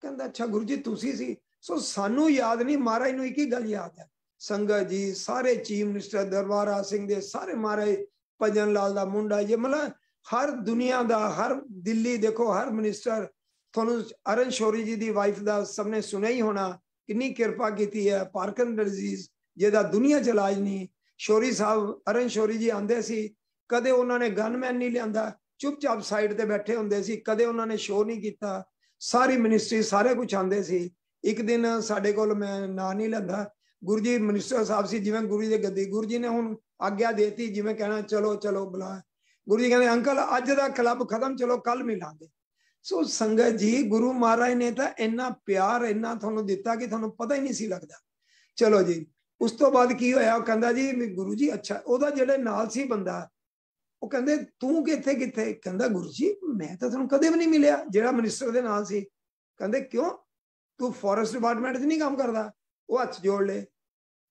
ਕਹਿੰਦਾ ਅੱਛਾ ਗੁਰੂ ਜੀ ਤੁਸੀਂ ਸੀ ਸੋ ਸਾਨੂੰ ਯਾਦ ਨਹੀਂ ਮਹਾਰਾਜ ਨੂੰ ਇੱਕ ਹੀ ਗੱਲ ਯਾਦ ਹੈ ਸੰਗਤ ਜੀ ਸਾਰੇ ਚੀਫ ਮਿਨਿਸਟਰ ਦਰਬਾਰਾ ਸਿੰਘ ਦੇ ਸਾਰੇ ਮਹਾਰਾਜ ਭਜਨ ਲਾਲ ਦਾ ਮੁੰਡਾ ਜੇ ਮਤਲਬ ਹਰ ਦੁਨੀਆ ਦਾ ਹਰ ਦਿੱਲੀ ਦੇਖੋ ਹਰ ਮਿਨਿਸਟਰ ਤੁਹਾਨੂੰ ਅਰਨ ਸ਼ੋਰੀ ਜੀ ਦੀ ਵਾਈਫ ਦਾ ਸਭ ਨੇ ਸੁਣਿਆ ਹੀ ਹੋਣਾ ਕਿੰਨੀ ਕਿਰਪਾ ਕੀਤੀ ਹੈ ਪਾਰਕਨ ਡਿਜ਼ੀਜ਼ ਜਿਹਦਾ ਦੁਨੀਆ ਚ ਇਲਾਜ ਨਹੀਂ ਸ਼ੋਰੀ ਸਾਹਿਬ ਅਰਨ ਸ਼ੋਰੀ ਜੀ ਆਂਦੇ ਸੀ ਕਦੇ ਉਹਨਾਂ ਨੇ ਗਨਮੈਨ ਨਹੀਂ ਲਿਆਂਦਾ ਚੁੱਪਚਾਪ ਸਾਈਡ ਤੇ ਬੈਠੇ ਹੁੰਦੇ ਸੀ ਕਦੇ ਉਹਨਾਂ ਨੇ ਸ਼ੋਅ ਨਹੀਂ ਕੀਤਾ ਸਾਰੀ ਮਿਨਿਸਟਰੀ ਸਾਰੇ ਕੁਝ ਆਂਦੇ ਸੀ ਇੱਕ ਦਿਨ ਸਾਡੇ ਕੋਲ ਮੈਂ ਨਾਂ ਨਹੀਂ ਲੈਂਦਾ ਗੁਰੂ ਜੀ ਮਿਨਿਸਟਰ ਸਾਹਿਬ ਸੀ ਜਿਵੇਂ ਗੁਰੂ ਜੀ ਦੇ ਗੱਦੀ ਗੁਰੂ ਜੀ ਨੇ ਹੁਣ ਆਗਿਆ ਦੇਤੀ ਜਿਵੇਂ ਕਹਿਣਾ ਚਲੋ ਚਲੋ ਬੁਲਾ ਗੁਰੂ ਜੀ ਕਹਿੰਦੇ ਅੰਕਲ ਅੱਜ ਦਾ ਕਲੱਬ ਖਤਮ ਚਲੋ ਕੱਲ ਮਿਲਾਂਗੇ ਸੋ ਸੰਗਤ ਜੀ ਗੁਰੂ ਮਹਾਰਾਜ ਨੇ ਤਾਂ ਇੰਨਾ ਪਿਆਰ ਇੰਨਾ ਤੁਹਾਨੂੰ ਦਿੱਤਾ ਕਿ ਤੁਹਾਨੂੰ ਪਤਾ ਹੀ ਨਹੀਂ ਸੀ ਲੱਗਦਾ ਚਲੋ ਜੀ ਉਸ ਤੋਂ ਬਾਅਦ ਕੀ ਹੋਇਆ ਉਹ ਕਹਿੰਦਾ ਜੀ ਗੁਰੂ ਜੀ ਅੱਛਾ ਉਹਦਾ ਜਿਹੜੇ ਨਾਲ ਸੀ ਬੰਦਾ ਉਹ ਕਹਿੰਦੇ ਤੂੰ ਕਿੱਥੇ ਕਿੱਥੇ ਕਹਿੰਦਾ ਗੁਰੂ ਜੀ ਮੈਂ ਤਾਂ ਤੁਹਾਨੂੰ ਕਦੇ ਵੀ ਨਹੀਂ ਮਿਲਿਆ ਜਿਹੜਾ ਮਿਨਿਸਟਰ ਦੇ ਨਾਲ ਸੀ ਕਹਿੰਦੇ ਕਿਉਂ ਤੂੰ ਫੋਰੈਸਟ ਡਿਪਾਰਟਮੈਂਟ 'ਚ ਨਹੀਂ ਕੰਮ ਕਰਦਾ ਉਹ ਹੱਥ ਜੋੜ ਲੇ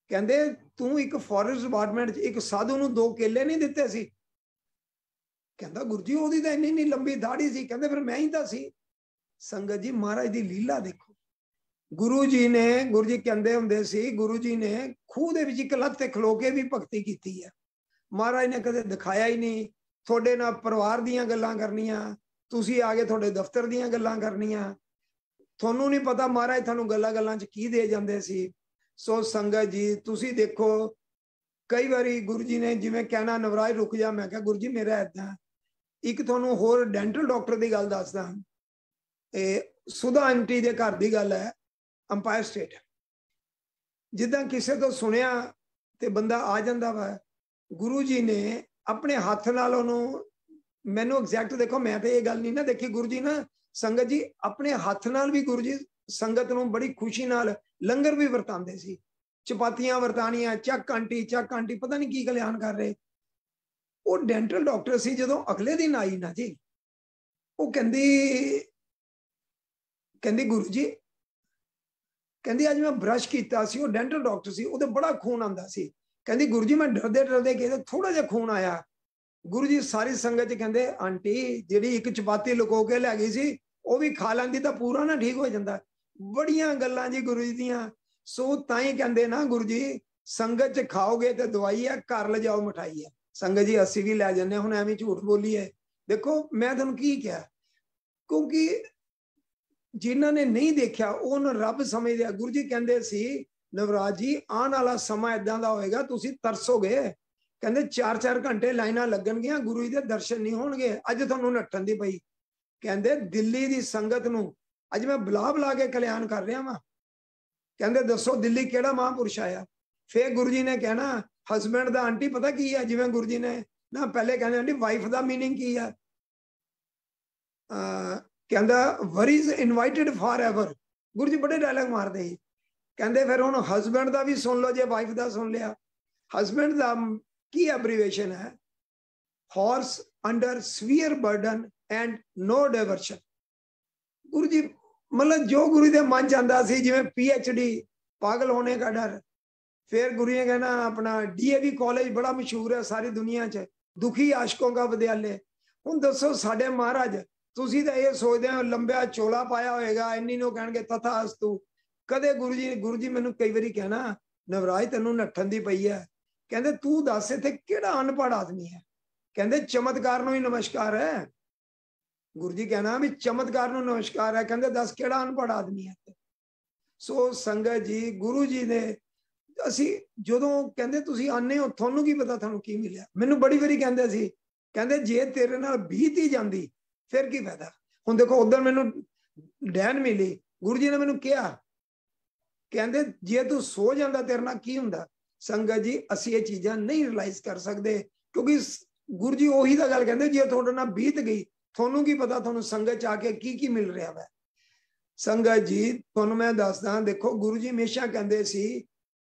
ਕਹਿੰਦੇ ਤੂੰ ਇੱਕ ਫੋਰੈਸਟ ਡਿਪਾਰਟਮੈਂਟ 'ਚ ਇੱਕ ਸਾਧੂ ਨੂੰ ਦੋ ਕੇਲੇ ਨਹੀਂ ਦਿੱਤੇ ਸੀ ਕਹਿੰਦਾ ਗੁਰੂ ਜੀ ਉਹਦੀ ਤਾਂ ਇੰਨੀ ਨਹੀਂ ਲੰਬੀ ਦਾੜੀ ਸੀ ਕਹਿੰਦੇ ਫਿਰ ਮੈਂ ਹੀ ਤਾਂ ਸੀ ਸੰਗਤ ਜੀ ਮਹਾਰਾਜ ਦੀ ਲੀਲਾ ਦੇਖੋ ਗੁਰੂ ਜੀ ਨੇ ਗੁਰੂ ਜੀ ਕਹਿੰਦੇ ਹੁੰਦੇ ਸੀ ਗੁਰੂ ਜੀ ਨੇ ਖੂਹ ਦੇ ਵਿੱਚ ਇੱਕ ਲੱਤ ਤੇ ਖਲੋ ਕੇ ਵੀ ਭਗਤੀ ਕੀਤੀ ਹੈ ਮਹਾਰਾਜ ਨੇ ਕਦੇ ਦਿਖਾਇਆ ਹੀ ਨਹੀਂ ਤੁਹਾਡੇ ਨਾਲ ਪਰਿਵਾਰ ਦੀਆਂ ਗੱਲਾਂ ਕਰਨੀਆਂ ਤੁਸੀਂ ਆ ਕੇ ਤੁਹਾਡੇ ਦਫ਼ਤਰ ਦੀਆਂ ਗੱਲਾਂ ਕਰਨੀਆਂ ਤੁਹਾਨੂੰ ਨਹੀਂ ਪਤਾ ਮਹਾਰਾਜ ਤੁਹਾਨੂੰ ਗੱਲਾਂ-ਗੱਲਾਂ 'ਚ ਕੀ ਦੇ ਜਾਂਦੇ ਸੀ ਸੋ ਸੰਗਤ ਜੀ ਤੁਸੀਂ ਦੇਖੋ ਕਈ ਵਾਰੀ ਗੁਰੂ ਜੀ ਨੇ ਜਿਵੇਂ ਕਹਿਣਾ ਨਵਰਾਜ ਰੁਕ ਜਾ ਮੈਂ ਕਿਹਾ ਗੁਰੂ ਜੀ ਮੇਰਾ ਐਦਾਂ ਇੱਕ ਤੁਹਾਨੂੰ ਹੋਰ ਡੈਂਟਲ ਡਾਕਟਰ ਦੀ ਗੱਲ ਦੱਸਦਾ ਇਹ ਸੁਧਾ ਆਂਟੀ ਦੇ ਘਰ ਦੀ ਗੱਲ ਹੈ ਅੰਪਾਇਰ ਸਟੇਟ ਜਿੱਦਾਂ ਕਿਸੇ ਤੋਂ ਸੁਣਿਆ ਤੇ ਬੰਦਾ ਆ ਜਾਂਦਾ ਵਾ ਗੁਰੂ ਜੀ ਨੇ ਆਪਣੇ ਹੱਥ ਨਾਲ ਉਹਨੂੰ ਮੈਨੂੰ ਐਗਜ਼ੈਕਟ ਦੇਖੋ ਮੈਂ ਤੇ ਇਹ ਗੱਲ ਨਹੀਂ ਨਾ ਦੇਖੀ ਗੁਰੂ ਜੀ ਨਾ ਸੰਗਤ ਜੀ ਆਪਣੇ ਹੱਥ ਨਾਲ ਵੀ ਗੁਰੂ ਜੀ ਸੰਗਤ ਨੂੰ ਬੜੀ ਖੁਸ਼ੀ ਨਾਲ ਲੰਗਰ ਵੀ ਵਰਤਾਉਂਦੇ ਸੀ ਚਪਾਤੀਆਂ ਵਰਤਾਨੀਆਂ ਚੱਕ ਆਂਟੀ ਚੱਕ ਆਂਟੀ ਪਤਾ ਨਹੀਂ ਕੀ ਕਲਿਆਣ ਕਰ ਰਹੇ ਉਹ ਡੈਂਟਲ ਡਾਕਟਰ ਸੀ ਜਦੋਂ ਅਗਲੇ ਦਿਨ ਆਈ ਨਾ ਜੀ ਉਹ ਕਹਿੰਦੀ ਕਹਿੰਦੀ ਗੁਰੂ ਜੀ ਕਹਿੰਦੀ ਅੱਜ ਮੈਂ ਬ੍ਰਸ਼ ਕੀਤਾ ਸੀ ਉਹ ਡੈਂਟਲ ਡਾਕਟਰ ਸੀ ਉਹਦੇ ਬੜਾ ਖੂਨ ਆਂਦਾ ਸੀ ਕਹਿੰਦੀ ਗੁਰੂ ਜੀ ਮੈਂ ਡਰਦੇ ਡਰਦੇ ਕਿਹਾ ਥੋੜਾ ਜਿਹਾ ਖੂਨ ਆਇਆ ਗੁਰੂ ਜੀ ਸਾਰੀ ਸੰਗਤ ਚ ਕਹਿੰਦੇ ਆਂਟੀ ਜਿਹੜੀ ਇੱਕ ਚਪਾਤੀ ਲੁਕੋ ਕੇ ਲੈ ਗਈ ਸੀ ਉਹ ਵੀ ਖਾ ਲੈਂਦੀ ਤਾਂ ਪੂਰਾ ਨਾ ਠੀਕ ਹੋ ਜਾਂਦਾ ਬੜੀਆਂ ਗੱਲਾਂ ਜੀ ਗੁਰੂ ਜੀ ਦੀਆਂ ਸੋ ਤਾਂ ਹੀ ਕਹਿੰਦੇ ਨਾ ਗੁਰੂ ਜੀ ਸੰਗਤ ਚ ਖਾਓਗੇ ਤੇ ਦਵਾਈ ਆ ਘਰ ਲਿਜਾਓ ਮਠਾਈ ਆ ਸੰਗਤ ਜੀ ਅਸੀਂ ਵੀ ਲੈ ਜਾਂਦੇ ਹੁਣ ਐਵੇਂ ਝੂਠ ਬੋਲੀਏ ਦੇਖੋ ਮੈਂ ਤੁਹਾਨੂੰ ਕੀ ਕਿਹਾ ਕਿਉਂਕਿ ਜਿਨ੍ਹਾਂ ਨੇ ਨਹੀਂ ਦੇਖਿਆ ਉਹਨਾਂ ਰੱਬ ਸਮਝਦੇ ਗੁਰੂ ਜੀ ਕਹਿੰਦੇ ਸੀ ਨਵਰਾਜ ਜੀ ਆਉਣ ਵਾਲਾ ਸਮਾਂ ਇਦਾਂ ਦਾ ਹੋਏਗਾ ਤੁਸੀਂ ਤਰਸੋਗੇ ਕਹਿੰਦੇ 4-4 ਘੰਟੇ ਲਾਈਨਾਂ ਲੱਗਣਗੀਆਂ ਗੁਰੂ ਜੀ ਦੇ ਦਰਸ਼ਨ ਨਹੀਂ ਹੋਣਗੇ ਅੱਜ ਤੁਹਾਨੂੰ ਨੱਠਣ ਦੀ ਪਈ ਕਹਿੰਦੇ ਦਿੱਲੀ ਦੀ ਸੰਗਤ ਨੂੰ ਅੱਜ ਮੈਂ ਬਲਾਬ ਲਾ ਕੇ ਕਲਿਆਣ ਕਰ ਰਿਹਾ ਵਾਂ ਕਹਿੰਦੇ ਦੱਸੋ ਦਿੱਲੀ ਕਿਹੜਾ ਮਹਾਪੁਰਸ਼ ਆਇਆ ਫੇਰ ਗੁਰੂ ਜੀ ਨੇ ਕਹਿਣਾ ਹਸਬੰਡ ਦਾ ਆਂਟੀ ਪਤਾ ਕੀ ਹੈ ਜਿਵੇਂ ਗੁਰਜੀ ਨੇ ਨਾ ਪਹਿਲੇ ਕਹਿੰਦੇ ਆਂਟੀ ਵਾਈਫ ਦਾ मीनिंग ਕੀ ਹੈ ਕਹਿੰਦਾ worries invited for ever Guruji ਬੜੇ ਡਾਇਲੌਗ ਮਾਰਦੇ ਸੀ ਕਹਿੰਦੇ ਫਿਰ ਹੁਣ ਹਸਬੰਡ ਦਾ ਵੀ ਸੁਣ ਲਓ ਜੇ ਵਾਈਫ ਦਾ ਸੁਣ ਲਿਆ ਹਸਬੰਡ ਦਾ ਕੀ ਅਬਰੀਵੇਸ਼ਨ ਹੈ horse under severe burden and no diversion Guruji ਮਤਲਬ ਜੋ ਗੁਰੂ ਦੇ ਮਨ ਜਾਂਦਾ ਸੀ ਜਿਵੇਂ ਪੀ ਐਚ ਡੀ ਪਾਗਲ ਹੋਣੇ ਦਾ ਡਰ ਫਿਰ ਜੀ ਕਹਿੰਦਾ ਆਪਣਾ ਡੀਏਵੀ ਕਾਲਜ ਬੜਾ ਮਸ਼ਹੂਰ ਹੈ ਸਾਰੀ ਦੁਨੀਆ 'ਚ ਦੁਖੀ ਆਸ਼ਕੋਂ ਦਾ ਵਿਦਿਆਲੇ ਹੁਣ ਦੱਸੋ ਸਾਡੇ ਮਹਾਰਾਜ ਤੁਸੀਂ ਤਾਂ ਇਹ ਸੋਚਦੇ ਹੋ ਲੰਬਿਆ ਚੋਲਾ ਪਾਇਆ ਹੋਏਗਾ ਇੰਨੀ ਨੂੰ ਕਹਿਣਗੇ ਤਥਾ ਕਦੇ ਗੁਰੂ ਜੀ ਗੁਰੂ ਜੀ ਮੈਨੂੰ ਕਈ ਵਾਰੀ ਕਹਿਣਾ ਨਵਰਾਜ ਤੈਨੂੰ ਨੱਠਣ ਦੀ ਪਈ ਹੈ ਕਹਿੰਦੇ ਤੂੰ ਦੱਸ ਇੱਥੇ ਕਿਹੜਾ ਅਨਪੜ ਆਦਮੀ ਹੈ ਕਹਿੰਦੇ ਚਮਤਕਾਰ ਨੂੰ ਹੀ ਨਮਸਕਾਰ ਹੈ ਗੁਰੂ ਜੀ ਕਹਿਣਾ ਵੀ ਚਮਤਕਾਰ ਨੂੰ ਨਮਸਕਾਰ ਹੈ ਕਹਿੰਦੇ ਦੱਸ ਕਿਹੜਾ ਅਨਪੜ ਆਦਮੀ ਹੈ ਸੋ ਸੰਗਤ ਜੀ ਗੁਰੂ ਜੀ ਨੇ ਅਸੀਂ ਜਦੋਂ ਕਹਿੰਦੇ ਤੁਸੀਂ ਆਨੇ ਹੋ ਤੁਹਾਨੂੰ ਕੀ ਪਤਾ ਤੁਹਾਨੂੰ ਕੀ ਮਿਲਿਆ ਮੈਨੂੰ ਬੜੀ ਵਾਰੀ ਕਹਿੰਦੇ ਸੀ ਕਹਿੰਦੇ ਜੇ ਤੇਰੇ ਨਾਲ ਬੀਤੀ ਜਾਂਦੀ ਫਿਰ ਕੀ ਫਾਇਦਾ ਹੁਣ ਦੇਖੋ ਉਦੋਂ ਮੈਨੂੰ ਡੈਨ ਮਿਲੀ ਗੁਰੂ ਜੀ ਨੇ ਮੈਨੂੰ ਕਿਹਾ ਕਹਿੰਦੇ ਜੇ ਤੂੰ ਸੋ ਜਾਂਦਾ ਤੇਰੇ ਨਾਲ ਕੀ ਹੁੰਦਾ ਸੰਗਤ ਜੀ ਅਸੀਂ ਇਹ ਚੀਜ਼ਾਂ ਨਹੀਂ ਰਿਅਲਾਈਜ਼ ਕਰ ਸਕਦੇ ਕਿਉਂਕਿ ਗੁਰੂ ਜੀ ਉਹੀ ਤਾਂ ਗੱਲ ਕਹਿੰਦੇ ਜੇ ਤੁਹਾਡੇ ਨਾਲ ਬੀਤ ਗਈ ਤੁਹਾਨੂੰ ਕੀ ਪਤਾ ਤੁਹਾਨੂੰ ਸੰਗਤ ਚ ਆ ਕੇ ਕੀ ਕੀ ਮਿਲ ਰਿਹਾ ਵੈ ਸੰਗਤ ਜੀ ਤੁਹਾਨੂੰ ਮੈਂ ਦੱਸਦਾ ਦੇਖੋ ਗੁਰੂ ਜੀ ਹਮੇਸ਼ਾ ਕਹਿੰਦੇ ਸੀ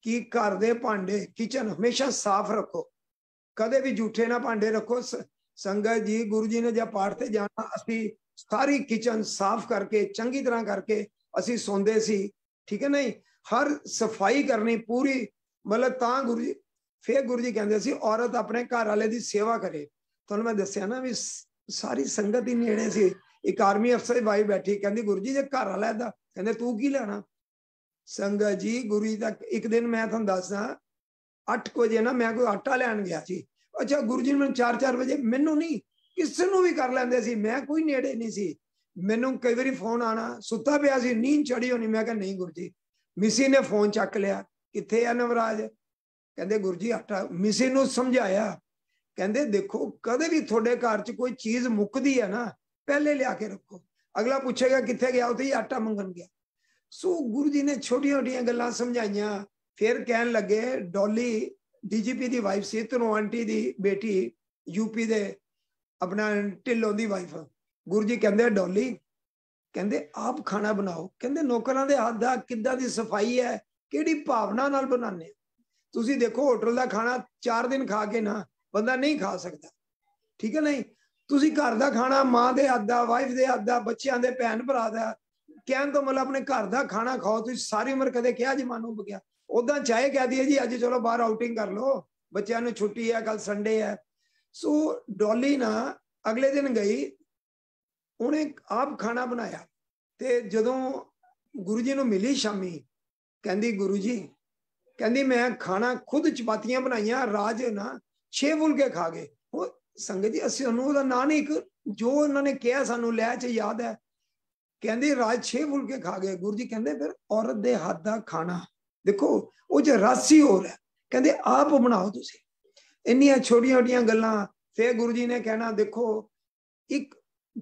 ਕਿ ਘਰ ਦੇ ਭਾਂਡੇ ਕਿਚਨ ਹਮੇਸ਼ਾ ਸਾਫ਼ ਰੱਖੋ ਕਦੇ ਵੀ ਝੂਠੇ ਨਾ ਭਾਂਡੇ ਰੱਖੋ ਸੰਗਤ ਜੀ ਗੁਰੂ ਜੀ ਨੇ ਜੇ ਪਾਠ ਤੇ ਜਾਣਾ ਅਸੀਂ ਸਾਰੀ ਕਿਚਨ ਸਾਫ਼ ਕਰਕੇ ਚੰਗੀ ਤਰ੍ਹਾਂ ਕਰਕੇ ਅਸੀਂ ਸੌਂਦੇ ਸੀ ਠੀਕ ਹੈ ਨਹੀਂ ਹਰ ਸਫਾਈ ਕਰਨੀ ਪੂਰੀ ਮਤਲਬ ਤਾਂ ਗੁਰੂ ਜੀ ਫੇਰ ਗੁਰੂ ਜੀ ਕਹਿੰਦੇ ਸੀ ਔਰਤ ਆਪਣੇ ਘਰ ਵਾਲੇ ਦੀ ਸੇਵਾ ਕਰੇ ਤੁਹਾਨੂੰ ਮੈਂ ਦੱਸਿਆ ਨਾ ਵੀ ਸਾਰੀ ਸੰਗਤ ਹੀ ਨੇੜੇ ਸੀ ਇੱਕ ਆਰਮੀ ਅਫਸਰ ਦੀ ਵਾਈ ਬੈਠੀ ਕਹਿੰਦੀ ਗੁਰੂ ਜੀ ਜੇ ਘਰ ਵਾਲਾ ਦਾ ਕਹਿੰਦੇ ਤੂੰ ਕੀ ਲੈਣਾ ਸੰਗਤ ਜੀ ਗੁਰੂ ਜੀ ਤੱਕ ਇੱਕ ਦਿਨ ਮੈਂ ਤੁਹਾਨੂੰ ਦੱਸਾਂ 8 ਵਜੇ ਨਾ ਮੈਂ ਕੋਈ ਆਟਾ ਲੈਣ ਗਿਆ ਸੀ ਅੱਛਾ ਗੁਰੂ ਜੀ ਮੈਨੂੰ 4-4 ਵਜੇ ਮੈਨੂੰ ਨਹੀਂ ਕਿਸੇ ਨੂੰ ਵੀ ਕਰ ਲੈਂਦੇ ਸੀ ਮੈਂ ਕੋਈ ਨੇੜੇ ਨਹੀਂ ਸੀ ਮੈਨੂੰ ਕਈ ਵਾਰੀ ਫੋਨ ਆਣਾ ਸੁੱਤਾ ਪਿਆ ਸੀ ਨੀਂਦ ਚੜੀ ਹੋਣੀ ਮੈਂ ਕਿਹਾ ਨਹੀਂ ਗੁਰਜੀ ਮਿਸੀ ਨੇ ਫੋਨ ਚੱਕ ਲਿਆ ਕਿੱਥੇ ਆ ਨਵਰਾਜ ਕਹਿੰਦੇ ਗੁਰਜੀ ਆਟਾ ਮਿਸੀ ਨੂੰ ਸਮਝਾਇਆ ਕਹਿੰਦੇ ਦੇਖੋ ਕਦੇ ਵੀ ਤੁਹਾਡੇ ਘਰ 'ਚ ਕੋਈ ਚੀਜ਼ ਮੁੱਕਦੀ ਹੈ ਨਾ ਪਹਿਲੇ ਲਿਆ ਕੇ ਰੱਖੋ ਅਗਲਾ ਪੁੱਛੇਗਾ ਕਿੱਥੇ ਗਿਆ ਉਹ ਤੇ ਆਟਾ ਮੰਗਣ ਗਿਆ ਸੋ ਗੁਰੂ ਜੀ ਨੇ ਛੋਟੀਆਂ-ਛੋਟੀਆਂ ਗੱਲਾਂ ਸਮਝਾਈਆਂ ਫਿਰ ਕਹਿਣ ਲੱਗੇ ਡੋਲੀ ਡੀਜੀਪੀ ਦੀ ਵਾਈਫ ਸੀ ਤਨੋ ਆਂਟੀ ਦੀ ਬੇਟੀ ਯੂਪੀ ਦੇ ਆਪਣਾ ਢਿੱਲੋਂ ਦੀ ਵਾਈਫ ਗੁਰੂ ਜੀ ਕਹਿੰਦੇ ਡੋਲੀ ਕਹਿੰਦੇ ਆਪ ਖਾਣਾ ਬਣਾਓ ਕਹਿੰਦੇ ਨੌਕਰਾਂ ਦੇ ਹੱਥ ਦਾ ਕਿੱਦਾਂ ਦੀ ਸਫਾਈ ਹੈ ਕਿਹੜੀ ਭਾਵਨਾ ਨਾਲ ਬਣਾਉਂਦੇ ਤੁਸੀਂ ਦੇਖੋ ਹੋਟਲ ਦਾ ਖਾਣਾ 4 ਦਿਨ ਖਾ ਕੇ ਨਾ ਬੰਦਾ ਨਹੀਂ ਖਾ ਸਕਦਾ ਠੀਕ ਹੈ ਨਹੀਂ ਤੁਸੀਂ ਘਰ ਦਾ ਖਾਣਾ ਮਾਂ ਦੇ ਹੱਥ ਦਾ ਵਾਈਫ ਦੇ ਹੱਥ ਦਾ ਬੱਚਿਆਂ ਦੇ ਭੈਣ ਭਰਾ ਦਾ ਕਹਿਣ ਤੋਂ ਮਤਲਬ ਆਪਣੇ ਘਰ ਦਾ ਖਾਣਾ ਖਾਓ ਤੁਸੀਂ ਸਾਰੀ ਉਮਰ ਕਦੇ ਕਿਹਾ ਜੀ ਮਾਨੂੰ ਬਗਿਆ ਉਦਾਂ ਚਾਹੇ ਕਹਿ ਦਈਏ ਜੀ ਅੱਜ ਚਲੋ ਬਾਹਰ ਆਊਟਿੰਗ ਕਰ ਲਓ ਬੱਚਿਆਂ ਨੂੰ ਛੁੱਟੀ ਹੈ ਕੱਲ ਸੰਡੇ ਹੈ ਸੋ ਡੋਲੀ ਨਾ ਅਗਲੇ ਦਿਨ ਗਈ ਉਹਨੇ ਆਪ ਖਾਣਾ ਬਣਾਇਆ ਤੇ ਜਦੋਂ ਗੁਰੂ ਜੀ ਨੂੰ ਮਿਲੀ ਸ਼ਾਮੀ ਕਹਿੰਦੀ ਗੁਰੂ ਜੀ ਕਹਿੰਦੀ ਮੈਂ ਖਾਣਾ ਖੁਦ ਚਪਾਤੀਆਂ ਬਣਾਈਆਂ ਰਾਜ ਨਾ ਛੇ ਫੁਲਕੇ ਖਾ ਗਏ ਉਹ ਸੰਗਤ ਜੀ ਅਸੀਂ ਉਹਨੂੰ ਉਹਦਾ ਨਾਂ ਨਹੀਂ ਇੱਕ ਜੋ ਉਹਨਾਂ ਨੇ ਕਿਹਾ ਸਾਨੂੰ ਲੈ ਚ ਯਾਦ ਹੈ ਕਹਿੰਦੇ ਰਾਜ 6 ਫੁਲਕੇ ਖਾ ਗਏ ਗੁਰੂ ਜੀ ਕਹਿੰਦੇ ਫਿਰ ਔਰਤ ਦੇ ਹੱਥ ਦਾ ਖਾਣਾ ਦੇਖੋ ਉਹ ਜੇ ਰਾਸੀ ਹੋ ਰਿਹਾ ਕਹਿੰਦੇ ਆਪ ਬਣਾਓ ਤੁਸੀਂ ਇੰਨੀਆਂ ਛੋਟੀਆਂ-ਛੋਟੀਆਂ ਗੱਲਾਂ ਫੇ ਗੁਰੂ ਜੀ ਨੇ ਕਹਿਣਾ ਦੇਖੋ ਇੱਕ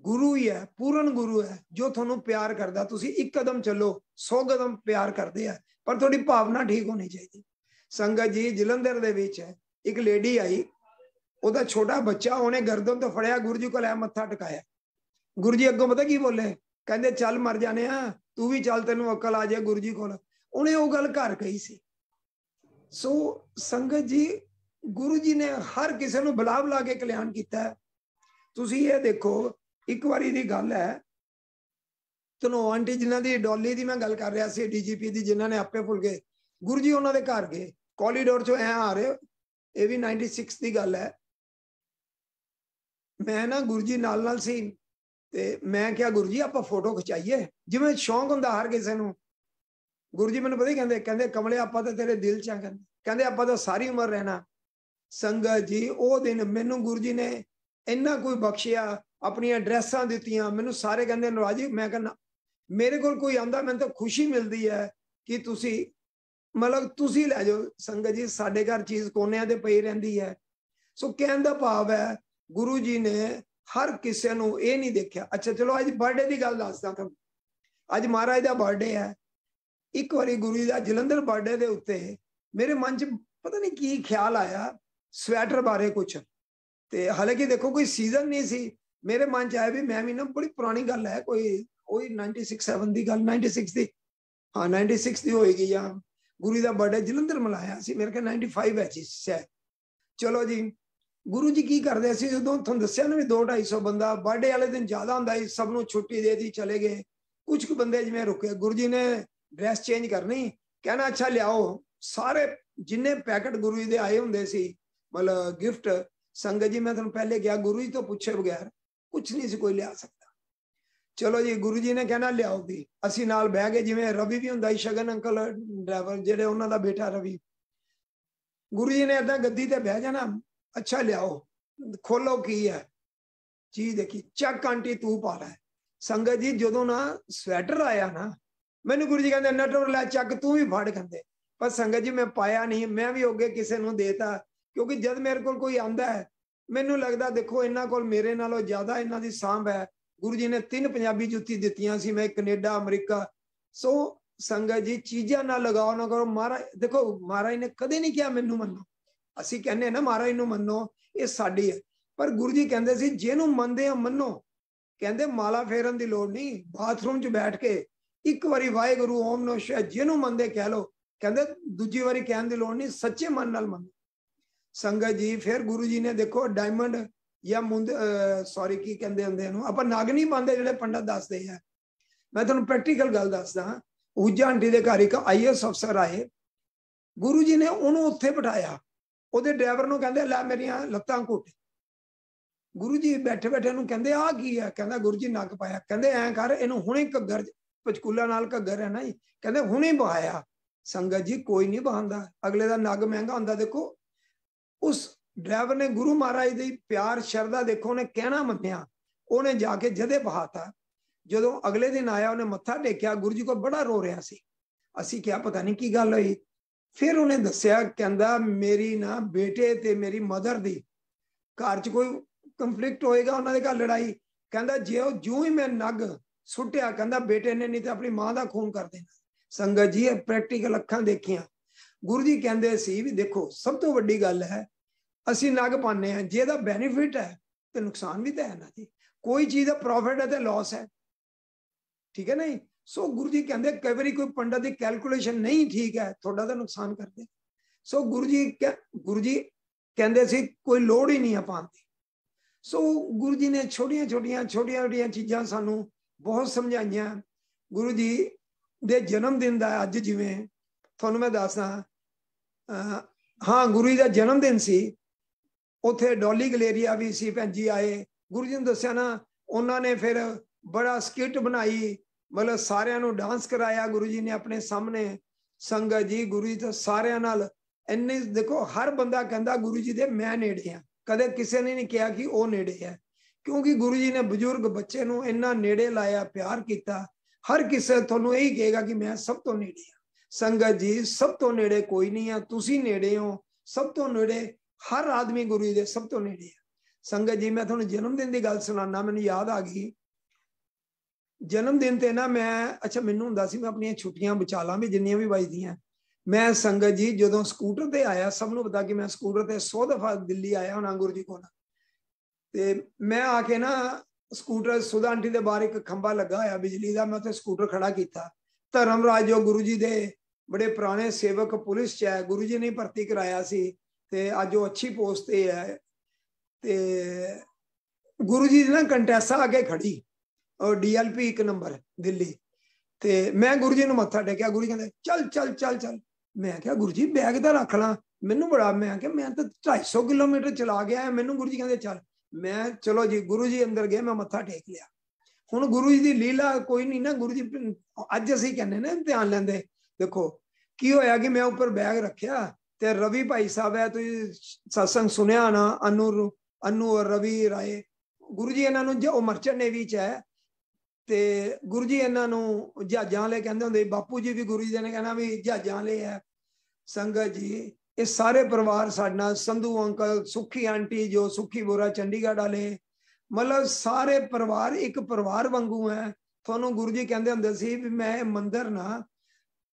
ਗੁਰੂ ਹੀ ਹੈ ਪੂਰਨ ਗੁਰੂ ਹੈ ਜੋ ਤੁਹਾਨੂੰ ਪਿਆਰ ਕਰਦਾ ਤੁਸੀਂ ਇੱਕ ਕਦਮ ਚੱਲੋ 100 ਕਦਮ ਪਿਆਰ ਕਰਦੇ ਆ ਪਰ ਤੁਹਾਡੀ ਭਾਵਨਾ ਠੀਕ ਹੋਣੀ ਚਾਹੀਦੀ ਸੰਗਤ ਜੀ ਜਲੰਧਰ ਦੇ ਵਿੱਚ ਇੱਕ ਲੇਡੀ ਆਈ ਉਹਦਾ ਛੋਟਾ ਬੱਚਾ ਉਹਨੇ ਗਰਦਨ ਤੋਂ ਫੜਿਆ ਗੁਰੂ ਜੀ ਕੋਲ ਐ ਮੱਥਾ ਟਿਕਾਇਆ ਗੁਰੂ ਜੀ ਅੱਗੋਂ ਪਤਾ ਕੀ ਬੋਲੇ ਕਹਿੰਦੇ ਚੱਲ ਮਰ ਜਾਣੇ ਆ ਤੂੰ ਵੀ ਚੱਲ ਤੈਨੂੰ ਅਕਲ ਆ ਜਾਏ ਗੁਰੂ ਜੀ ਕੋਲ ਉਹਨੇ ਉਹ ਗੱਲ ਘਰ ਕਹੀ ਸੀ ਸੋ ਸੰਗਤ ਜੀ ਗੁਰੂ ਜੀ ਨੇ ਹਰ ਕਿਸੇ ਨੂੰ ਬਲਾਵ ਲਾ ਕੇ ਕਲਿਆਣ ਕੀਤਾ ਤੁਸੀਂ ਇਹ ਦੇਖੋ ਇੱਕ ਵਾਰੀ ਦੀ ਗੱਲ ਹੈ ਤਨੋ ਆਂਟੀ ਜਿਨ੍ਹਾਂ ਦੀ ਡੋਲੀ ਦੀ ਮੈਂ ਗੱਲ ਕਰ ਰਿਹਾ ਸੀ ਡੀਜੀਪੀ ਦੀ ਜਿਨ੍ਹਾਂ ਨੇ ਆਪੇ ਭੁੱਲ ਗਏ ਗੁਰੂ ਜੀ ਉਹਨਾਂ ਦੇ ਘਰ ਗਏ ਕੋਲੀਡੋਰ ਚੋਂ ਐ ਆ ਰਹੇ ਇਹ ਵੀ 96 ਦੀ ਗੱਲ ਹੈ ਮੈਂ ਨਾ ਗੁਰੂ ਜੀ ਨਾਲ ਨਾਲ ਸੀ ਤੇ ਮੈਂ ਕਿਹਾ ਗੁਰੂ ਜੀ ਆਪਾਂ ਫੋਟੋ ਖਚਾਈਏ ਜਿਵੇਂ ਸ਼ੌਂਕ ਹੁੰਦਾ ਹਰ ਕਿਸੇ ਨੂੰ ਗੁਰੂ ਜੀ ਮੈਨੂੰ ਪਤਾ ਕਹਿੰਦੇ ਕਹਿੰਦੇ ਕਮਲੇ ਆਪਾਂ ਤਾਂ ਤੇਰੇ ਦਿਲ ਚ ਆ ਕਹਿੰਦੇ ਕਹਿੰਦੇ ਆਪਾਂ ਤਾਂ ਸਾਰੀ ਉਮਰ ਰਹਿਣਾ ਸੰਗਤ ਜੀ ਉਹ ਦਿਨ ਮੈਨੂੰ ਗੁਰੂ ਜੀ ਨੇ ਇੰਨਾ ਕੋਈ ਬਖਸ਼ਿਆ ਆਪਣੀਆਂ ਡਰੈਸਾਂ ਦਿੱਤੀਆਂ ਮੈਨੂੰ ਸਾਰੇ ਕਹਿੰਦੇ ਨਰਾਜੀ ਮੈਂ ਕਹਿੰਦਾ ਮੇਰੇ ਕੋਲ ਕੋਈ ਆਂਦਾ ਮੈਨੂੰ ਤਾਂ ਖੁਸ਼ੀ ਮਿਲਦੀ ਹੈ ਕਿ ਤੁਸੀਂ ਮਤਲਬ ਤੁਸੀਂ ਲੈ ਜਾਓ ਸੰਗਤ ਜੀ ਸਾਡੇ ਘਰ ਚੀਜ਼ ਕੋਨਿਆਂ ਤੇ ਪਈ ਰਹਿੰਦੀ ਹੈ ਸੋ ਕਹਿਣ ਦਾ ਭਾਵ ਹੈ ਗੁਰੂ ਜੀ ਨੇ ਹਰ ਕਿਸੇ ਨੂੰ ਇਹ ਨਹੀਂ ਦੇਖਿਆ ਅੱਛਾ ਚਲੋ ਅੱਜ ਬਰਥਡੇ ਦੀ ਗੱਲ ਦੱਸਦਾ ਤੁਹਾਨੂੰ ਅੱਜ ਮਹਾਰਾਜ ਦਾ ਬਰਥਡੇ ਹੈ ਇੱਕ ਵਾਰੀ ਗੁਰੂ ਜੀ ਦਾ ਜਲੰਧਰ ਬਰਥਡੇ ਦੇ ਉੱਤੇ ਮੇਰੇ ਮਨ 'ਚ ਪਤਾ ਨਹੀਂ ਕੀ ਖਿਆਲ ਆਇਆ ਸਵੈਟਰ ਬਾਰੇ ਕੁਝ ਤੇ ਹਾਲਾਂਕਿ ਦੇਖੋ ਕੋਈ ਸੀਜ਼ਨ ਨਹੀਂ ਸੀ ਮੇਰੇ ਮਨ 'ਚ ਆਇਆ ਵੀ ਮੈਂ ਵੀ ਨਾ ਬੜੀ ਪੁਰਾਣੀ ਗੱਲ ਹੈ ਕੋਈ ਕੋਈ 96 7 ਦੀ ਗੱਲ 96 ਦੀ ਹਾਂ 96 ਦੀ ਹੋਏਗੀ ਜਾਂ ਗੁਰੂ ਦਾ ਬਰਥਡੇ ਜਲੰਧਰ ਮਲਾਇਆ ਸੀ ਮੇਰੇ ਕੋਲ 95 ਹੈ ਜੀ ਚਲੋ ਜੀ ਗੁਰੂ ਜੀ ਕੀ ਕਰਦੇ ਸੀ ਜਦੋਂ ਤੁਹਾਨੂੰ ਦੱਸਿਆ ਨਾ ਵੀ 2 250 ਬੰਦਾ ਬਰਥਡੇ ਵਾਲੇ ਦਿਨ ਜ਼ਿਆਦਾ ਹੁੰਦਾ ਸੀ ਸਭ ਨੂੰ ਛੁੱਟੀ ਦੇ ਦਿੱਤੀ ਚਲੇ ਗਏ ਕੁਝ ਕੁ ਬੰਦੇ ਜਿਵੇਂ ਰੁਕੇ ਗੁਰੂ ਜੀ ਨੇ ਡਰੈਸ ਚੇਂਜ ਕਰਨੀ ਕਹਿਣਾ ਅੱਛਾ ਲਿਆਓ ਸਾਰੇ ਜਿੰਨੇ ਪੈਕਟ ਗੁਰੂ ਜੀ ਦੇ ਆਏ ਹੁੰਦੇ ਸੀ ਮਤਲਬ ਗਿਫਟ ਸੰਗਤ ਜੀ ਮੈਂ ਤੁਹਾਨੂੰ ਪਹਿਲੇ ਕਿਹਾ ਗੁਰੂ ਜੀ ਤੋਂ ਪੁੱਛੇ ਬਗੈਰ ਕੁਝ ਨਹੀਂ ਸੀ ਕੋਈ ਲਿਆ ਸਕਦਾ ਚਲੋ ਜੀ ਗੁਰੂ ਜੀ ਨੇ ਕਹਿਣਾ ਲਿਆਓ ਵੀ ਅਸੀਂ ਨਾਲ ਬਹਿ ਗਏ ਜਿਵੇਂ ਰਵੀ ਵੀ ਹੁੰਦਾ ਸੀ ਸ਼ਗਨ ਅੰਕਲ ਡਰਾਈਵਰ ਜਿਹੜੇ ਉਹਨਾਂ ਦਾ ਬੇਟਾ ਰਵੀ ਗੁਰੂ ਜੀ ਨੇ ਇਦਾਂ ਗੱਦੀ ਤੇ ਬਹਿ ਜਾਣਾ ਅੱਛਾ ਲਿਆਓ ਖੋਲੋ ਕੀ ਹੈ ਚੀਜ਼ ਦੇਖੀ ਚੱਕ ਆਂਟੀ ਤੂੰ ਪਾ ਲੈ ਸੰਗਤ ਜੀ ਜਦੋਂ ਨਾ ਸਵੈਟਰ ਆਇਆ ਨਾ ਮੈਨੂੰ ਗੁਰੂ ਜੀ ਕਹਿੰਦੇ ਨਟੋਰ ਲੈ ਚੱਕ ਤੂੰ ਵੀ ਫੜ ਕੰਦੇ ਪਰ ਸੰਗਤ ਜੀ ਮੈਂ ਪਾਇਆ ਨਹੀਂ ਮੈਂ ਵੀ ਅੱਗੇ ਕਿਸੇ ਨੂੰ ਦੇਤਾ ਕਿਉਂਕਿ ਜਦ ਮੇਰੇ ਕੋਲ ਕੋਈ ਆਂਦਾ ਹੈ ਮੈਨੂੰ ਲੱਗਦਾ ਦੇਖੋ ਇਹਨਾਂ ਕੋਲ ਮੇਰੇ ਨਾਲੋਂ ਜ਼ਿਆਦਾ ਇਹਨਾਂ ਦੀ ਸਾਂਭ ਹੈ ਗੁਰੂ ਜੀ ਨੇ ਤਿੰਨ ਪੰਜਾਬੀ ਜੁੱਤੀ ਦਿੱਤੀਆਂ ਸੀ ਮੈਂ ਕੈਨੇਡਾ ਅਮਰੀਕਾ ਸੋ ਸੰਗਤ ਜੀ ਚੀਜ਼ਾਂ ਨਾਲ ਲਗਾਉ ਨਾ ਕਰੋ ਮਹਾਰਾਜ ਦੇਖੋ ਮਹਾਰਾਜ ਨੇ ਕਦੇ ਨਹੀਂ ਕਿਹਾ ਮੈਨੂੰ ਮੰਨੋ असि कहने ना महाराज नो ये साड़ी है पर गुरु जी कहते जिन्हों मनते हैं मनो केंद्र माला फेरन की लड़ नहीं बाथरूम च बैठ के एक बार वाहेगुरु ओम नोश है जिन्हों मनते कह लो कहते दूजी बारी कह की लड़ नहीं सच्चे मन न मन संगत जी फिर गुरु जी ने देखो डायमंड या मुंद सॉरी की कहें होंगे आप नागनी पाते जो पंडित दसते हैं मैं थोड़ा प्रैक्टिकल गल दसदा ऊजा आंटी के घर एक आई एस अफसर आए गुरु जी ने उन्होंने उत्थे बिठाया ਉਹਦੇ ਡਰਾਈਵਰ ਨੂੰ ਕਹਿੰਦੇ ਲੈ ਮੇਰੀਆਂ ਲੱਤਾਂ ਘੁੱਟ ਗੁਰੂ ਜੀ ਬੈਠੇ ਬੈਠੇ ਨੂੰ ਕਹਿੰਦੇ ਆ ਕੀ ਆ ਕਹਿੰਦਾ ਗੁਰੂ ਜੀ ਨੱਕ ਪਾਇਆ ਕਹਿੰਦੇ ਐ ਕਰ ਇਹਨੂੰ ਹੁਣੇ ਘੱਗਰ ਪਚਕੂਲਾ ਨਾਲ ਘੱਗਰ ਹੈ ਨਾ ਜੀ ਕਹਿੰਦੇ ਹੁਣੇ ਬਹਾਇਆ ਸੰਗਤ ਜੀ ਕੋਈ ਨਹੀਂ ਬਹਾਂਦਾ ਅਗਲੇ ਦਾ ਨੱਗ ਮਹਿੰਗਾ ਹੁੰਦਾ ਦੇਖੋ ਉਸ ਡਰਾਈਵਰ ਨੇ ਗੁਰੂ ਮਹਾਰਾਜ ਦੀ ਪਿਆਰ ਸ਼ਰਧਾ ਦੇਖੋ ਉਹਨੇ ਕਹਿਣਾ ਮੰਨਿਆ ਉਹਨੇ ਜਾ ਕੇ ਜਦੇ ਬਹਾਤਾ ਜਦੋਂ ਅਗਲੇ ਦਿਨ ਆਇਆ ਉਹਨੇ ਮੱਥਾ ਟੇਕਿਆ ਗੁਰੂ ਜੀ ਕੋ ਬੜਾ ਰੋ ਰਿਹਾ ਸੀ ਅਸੀਂ ਕਿਹਾ ਪਤਾ ਨਹੀਂ ਕੀ ਗੱਲ ਹੋਈ ਫਿਰ ਉਹਨੇ ਦੱਸਿਆ ਕਹਿੰਦਾ ਮੇਰੀ ਨਾ ਬੇਟੇ ਤੇ ਮੇਰੀ ਮਦਰ ਦੀ ਘਰ 'ਚ ਕੋਈ ਕੰਫਲਿਕਟ ਹੋਏਗਾ ਉਹਨਾਂ ਦੇ ਘਰ ਲੜਾਈ ਕਹਿੰਦਾ ਜੇ ਉਹ ਜੂ ਹੀ ਮੈਂ ਨਗ ਸੁੱਟਿਆ ਕਹਿੰਦਾ ਬੇਟੇ ਨੇ ਨਹੀਂ ਤੇ ਆਪਣੀ ਮਾਂ ਦਾ ਖੂਨ ਕਰ ਦੇਣਾ ਸੰਗਤ ਜੀ ਇਹ ਪ੍ਰੈਕਟੀਕਲ ਅੱਖਾਂ ਦੇਖੀਆਂ ਗੁਰੂ ਜੀ ਕਹਿੰਦੇ ਸੀ ਵੀ ਦੇਖੋ ਸਭ ਤੋਂ ਵੱਡੀ ਗੱਲ ਹੈ ਅਸੀਂ ਨਗ ਪਾਣੇ ਆ ਜੇ ਬੈਨੀਫਿਟ ਹੈ ਤੇ ਨੁਕਸਾਨ ਵੀ ਤਾਂ ਹੈ ਨਾ ਜੀ ਕੋਈ ਚੀਜ਼ ਦਾ ਪ੍ਰੋਫਿਟ ਹੈ ਤੇ ਲਾਸ ਹੈ ਠੀਕ ਹੈ ਨਹੀਂ ਸੋ ਗੁਰੂ ਜੀ ਕਹਿੰਦੇ ਕਈ ਵਾਰੀ ਕੋਈ ਪੰਡਤ ਦੀ ਕੈਲਕੂਲੇਸ਼ਨ ਨਹੀਂ ਠੀਕ ਹੈ ਤੁਹਾਡਾ ਤਾਂ ਨੁਕਸਾਨ ਕਰਦੇ ਸੋ ਗੁਰੂ ਜੀ ਗੁਰੂ ਜੀ ਕਹਿੰਦੇ ਸੀ ਕੋਈ ਲੋੜ ਹੀ ਨਹੀਂ ਆਪਾਂ ਦੀ ਸੋ ਗੁਰੂ ਜੀ ਨੇ ਛੋਟੀਆਂ ਛੋਟੀਆਂ ਛੋਟੀਆਂ ਛੋਟੀਆਂ ਚੀਜ਼ਾਂ ਸਾਨੂੰ ਬਹੁਤ ਸਮਝਾਈਆਂ ਗੁਰੂ ਜੀ ਦੇ ਜਨਮ ਦਿਨ ਦਾ ਅੱਜ ਜਿਵੇਂ ਤੁਹਾਨੂੰ ਮੈਂ ਦੱਸਾਂ ਹਾਂ ਗੁਰੂ ਜੀ ਦਾ ਜਨਮ ਦਿਨ ਸੀ ਉਥੇ ਡੋਲੀ ਗਲੇਰੀਆ ਵੀ ਸੀ ਭੈਣ ਜੀ ਆਏ ਗੁਰੂ ਜੀ ਨੇ ਦੱਸਿਆ ਨਾ ਉਹਨਾਂ ਨੇ ਫਿਰ ਬੜਾ ਸਕਿੱਟ ਬਣਾਈ ਮਤਲਬ ਸਾਰਿਆਂ ਨੂੰ ਡਾਂਸ ਕਰਾਇਆ ਗੁਰੂ ਜੀ ਨੇ ਆਪਣੇ ਸਾਹਮਣੇ ਸੰਗਤ ਜੀ ਗੁਰੂ ਜੀ ਤਾਂ ਸਾਰਿਆਂ ਨਾਲ ਇੰਨੇ ਦੇਖੋ ਹਰ ਬੰਦਾ ਕਹਿੰਦਾ ਗੁਰੂ ਜੀ ਦੇ ਮੈਂ ਨੇੜੇ ਆ ਕਦੇ ਕਿਸੇ ਨੇ ਨਹੀਂ ਕਿਹਾ ਕਿ ਉਹ ਨੇੜੇ ਆ ਕਿਉਂਕਿ ਗੁਰੂ ਜੀ ਨੇ ਬਜ਼ੁਰਗ ਬੱਚੇ ਨੂੰ ਇੰਨਾ ਨੇੜੇ ਲਾਇਆ ਪਿਆਰ ਕੀਤਾ ਹਰ ਕਿਸੇ ਤੁਹਾਨੂੰ ਇਹੀ ਕਹੇਗਾ ਕਿ ਮੈਂ ਸਭ ਤੋਂ ਨੇੜੇ ਆ ਸੰਗਤ ਜੀ ਸਭ ਤੋਂ ਨੇੜੇ ਕੋਈ ਨਹੀਂ ਆ ਤੁਸੀਂ ਨੇੜੇ ਹੋ ਸਭ ਤੋਂ ਨੇੜੇ ਹਰ ਆਦਮੀ ਗੁਰੂ ਜੀ ਦੇ ਸਭ ਤੋਂ ਨੇੜੇ ਆ ਸੰਗਤ ਜੀ ਮੈਂ ਤੁਹਾਨੂੰ ਜਨਮ ਦਿਨ ਦੀ ਗੱਲ ਸੁਣਾਉਣਾ ਮੈਨੂੰ ਯਾਦ ਆ ਗਈ ਜਨਮ ਦਿਨ ਤੇ ਨਾ ਮੈਂ ਅੱਛਾ ਮੈਨੂੰ ਹੁੰਦਾ ਸੀ ਮੈਂ ਆਪਣੀਆਂ ਛੁੱਟੀਆਂ ਬਚਾ ਲਾਂ ਵੀ ਜਿੰਨੀਆਂ ਵੀ ਵਜਦੀਆਂ ਮੈਂ ਸੰਗਤ ਜੀ ਜਦੋਂ ਸਕੂਟਰ ਤੇ ਆਇਆ ਸਭ ਨੂੰ ਪਤਾ ਕਿ ਮੈਂ ਸਕੂਟਰ ਤੇ 100 ਦਫਾ ਦਿੱਲੀ ਆਇਆ ਹੁਣ ਅੰਗੁਰ ਜੀ ਕੋਲ ਤੇ ਮੈਂ ਆ ਕੇ ਨਾ ਸਕੂਟਰ ਸੁਧਾ ਆਂਟੀ ਦੇ ਬਾਹਰ ਇੱਕ ਖੰਭਾ ਲੱਗਾ ਹੋਇਆ ਬਿਜਲੀ ਦਾ ਮੈਂ ਉੱਥੇ ਸਕੂਟਰ ਖੜਾ ਕੀਤਾ ਧਰਮ ਰਾਜ ਜੋ ਗੁਰੂ ਜੀ ਦੇ ਬੜੇ ਪੁਰਾਣੇ ਸੇਵਕ ਪੁਲਿਸ ਚ ਹੈ ਗੁਰੂ ਜੀ ਨੇ ਭਰਤੀ ਕਰਾਇਆ ਸੀ ਤੇ ਅੱਜ ਉਹ ਅੱਛੀ ਪੋਸਟ ਤੇ ਹੈ ਤੇ ਗੁਰੂ ਜੀ ਦੀ ਨਾ ਕੰਟੈਸਾ ਅੱਗੇ ਖੜੀ ਔਰ ਡੀਐਲਪੀ ਇੱਕ ਨੰਬਰ ਦਿੱਲੀ ਤੇ ਮੈਂ ਗੁਰੂ ਜੀ ਨੂੰ ਮੱਥਾ ਟੇਕਿਆ ਗੁਰੂ ਜੀ ਕਹਿੰਦੇ ਚੱਲ ਚੱਲ ਚੱਲ ਚੱਲ ਮੈਂ ਕਿਹਾ ਗੁਰੂ ਜੀ ਬੈਗ ਤਾਂ ਰੱਖ ਲਾਂ ਮੈਨੂੰ ਬੜਾ ਮੈਂ ਕਿਹਾ ਮੈਂ ਤਾਂ 250 ਕਿਲੋਮੀਟਰ ਚਲਾ ਗਿਆ ਮੈਨੂੰ ਗੁਰੂ ਜੀ ਕਹਿੰਦੇ ਚੱਲ ਮੈਂ ਚਲੋ ਜੀ ਗੁਰੂ ਜੀ ਅੰਦਰ ਗਏ ਮੈਂ ਮੱਥਾ ਟੇਕ ਲਿਆ ਹੁਣ ਗੁਰੂ ਜੀ ਦੀ ਲੀਲਾ ਕੋਈ ਨਹੀਂ ਨਾ ਗੁਰੂ ਜੀ ਅੱਜ ਅਸੀਂ ਕਹਿੰਦੇ ਨੇ ਧਿਆਨ ਲੈਂਦੇ ਦੇਖੋ ਕੀ ਹੋਇਆ ਕਿ ਮੈਂ ਉੱਪਰ ਬੈਗ ਰੱਖਿਆ ਤੇ ਰਵੀ ਭਾਈ ਸਾਹਿਬ ਹੈ ਤੁਸੀਂ satsang ਸੁਣਿਆ ਨਾ ਅਨੂਰ ਅਨੂਰ ਰਵੀ ਰਾਏ ਗੁਰੂ ਜੀ ਇਹਨਾਂ ਨੂੰ ਜੋ ਮਰਚਨ ਨੇ ਵਿੱਚ ਹੈ ਤੇ ਗੁਰੂ ਜੀ ਇਹਨਾਂ ਨੂੰ ਜਹਾਜ਼ਾਂ ਲੈ ਕਹਿੰਦੇ ਹੁੰਦੇ ਬਾਪੂ ਜੀ ਵੀ ਗੁਰੂ ਜੀ ਨੇ ਕਹਿਣਾ ਵੀ ਜਹਾਜ਼ਾਂ ਲੈ ਹੈ ਸੰਗਤ ਜੀ ਇਹ ਸਾਰੇ ਪਰਿਵਾਰ ਸਾਡਾ ਸੰਧੂ ਅੰਕਲ ਸੁਖੀ ਆਂਟੀ ਜੋ ਸੁਖੀ ਬੋਰਾ ਚੰਡੀਗੜ੍ਹ ਵਾਲੇ ਮਤਲਬ ਸਾਰੇ ਪਰਿਵਾਰ ਇੱਕ ਪਰਿਵਾਰ ਵਾਂਗੂ ਹੈ ਤੁਹਾਨੂੰ ਗੁਰੂ ਜੀ ਕਹਿੰਦੇ ਹੁੰਦੇ ਸੀ ਵੀ ਮੈਂ ਇਹ ਮੰਦਿਰ ਨਾ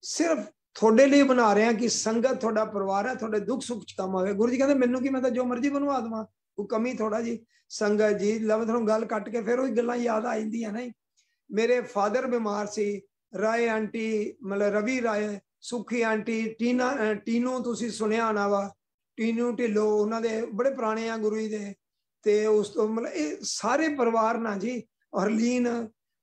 ਸਿਰਫ ਤੁਹਾਡੇ ਲਈ ਬਣਾ ਰਿਹਾ ਕਿ ਸੰਗਤ ਤੁਹਾਡਾ ਪਰਿਵਾਰ ਹੈ ਤੁਹਾਡੇ ਦੁੱਖ ਸੁੱਖ ਚ ਕੰਮ ਆਵੇ ਗੁਰੂ ਜੀ ਕਹਿੰਦੇ ਮੈਨੂੰ ਕੀ ਮੈਂ ਤਾਂ ਜੋ ਮਰਜ਼ੀ ਬਣਵਾ ਦਵਾਂ ਉਹ ਕਮੀ ਥੋੜਾ ਜੀ ਸੰਗਤ ਜੀ ਲਵ ਤੁਹਾਨੂੰ ਗੱਲ ਕੱਟ ਕੇ ਫਿਰ ਉਹ ਗੱਲਾਂ ਯਾਦ ਆ ਜਾਂਦੀਆਂ ਨਹੀਂ ਮੇਰੇ ਫਾਦਰ ਬਿਮਾਰ ਸੀ ਰਾਏ ਆਂਟੀ ਮਤਲਬ ਰਵੀ ਰਾਏ ਸੁਖੀ ਆਂਟੀ ਟੀਨਾ ਟੀਨੂ ਤੁਸੀਂ ਸੁਣਿਆ ਨਾ ਵਾ ਟੀਨੂ ਢਿੱਲੋ ਉਹਨਾਂ ਦੇ ਬੜੇ ਪੁਰਾਣੇ ਆ ਗੁਰੂ ਜੀ ਦੇ ਤੇ ਉਸ ਤੋਂ ਮਤਲਬ ਇਹ ਸਾਰੇ ਪਰਿਵਾਰ ਨਾ ਜੀ ਹਰਲੀਨ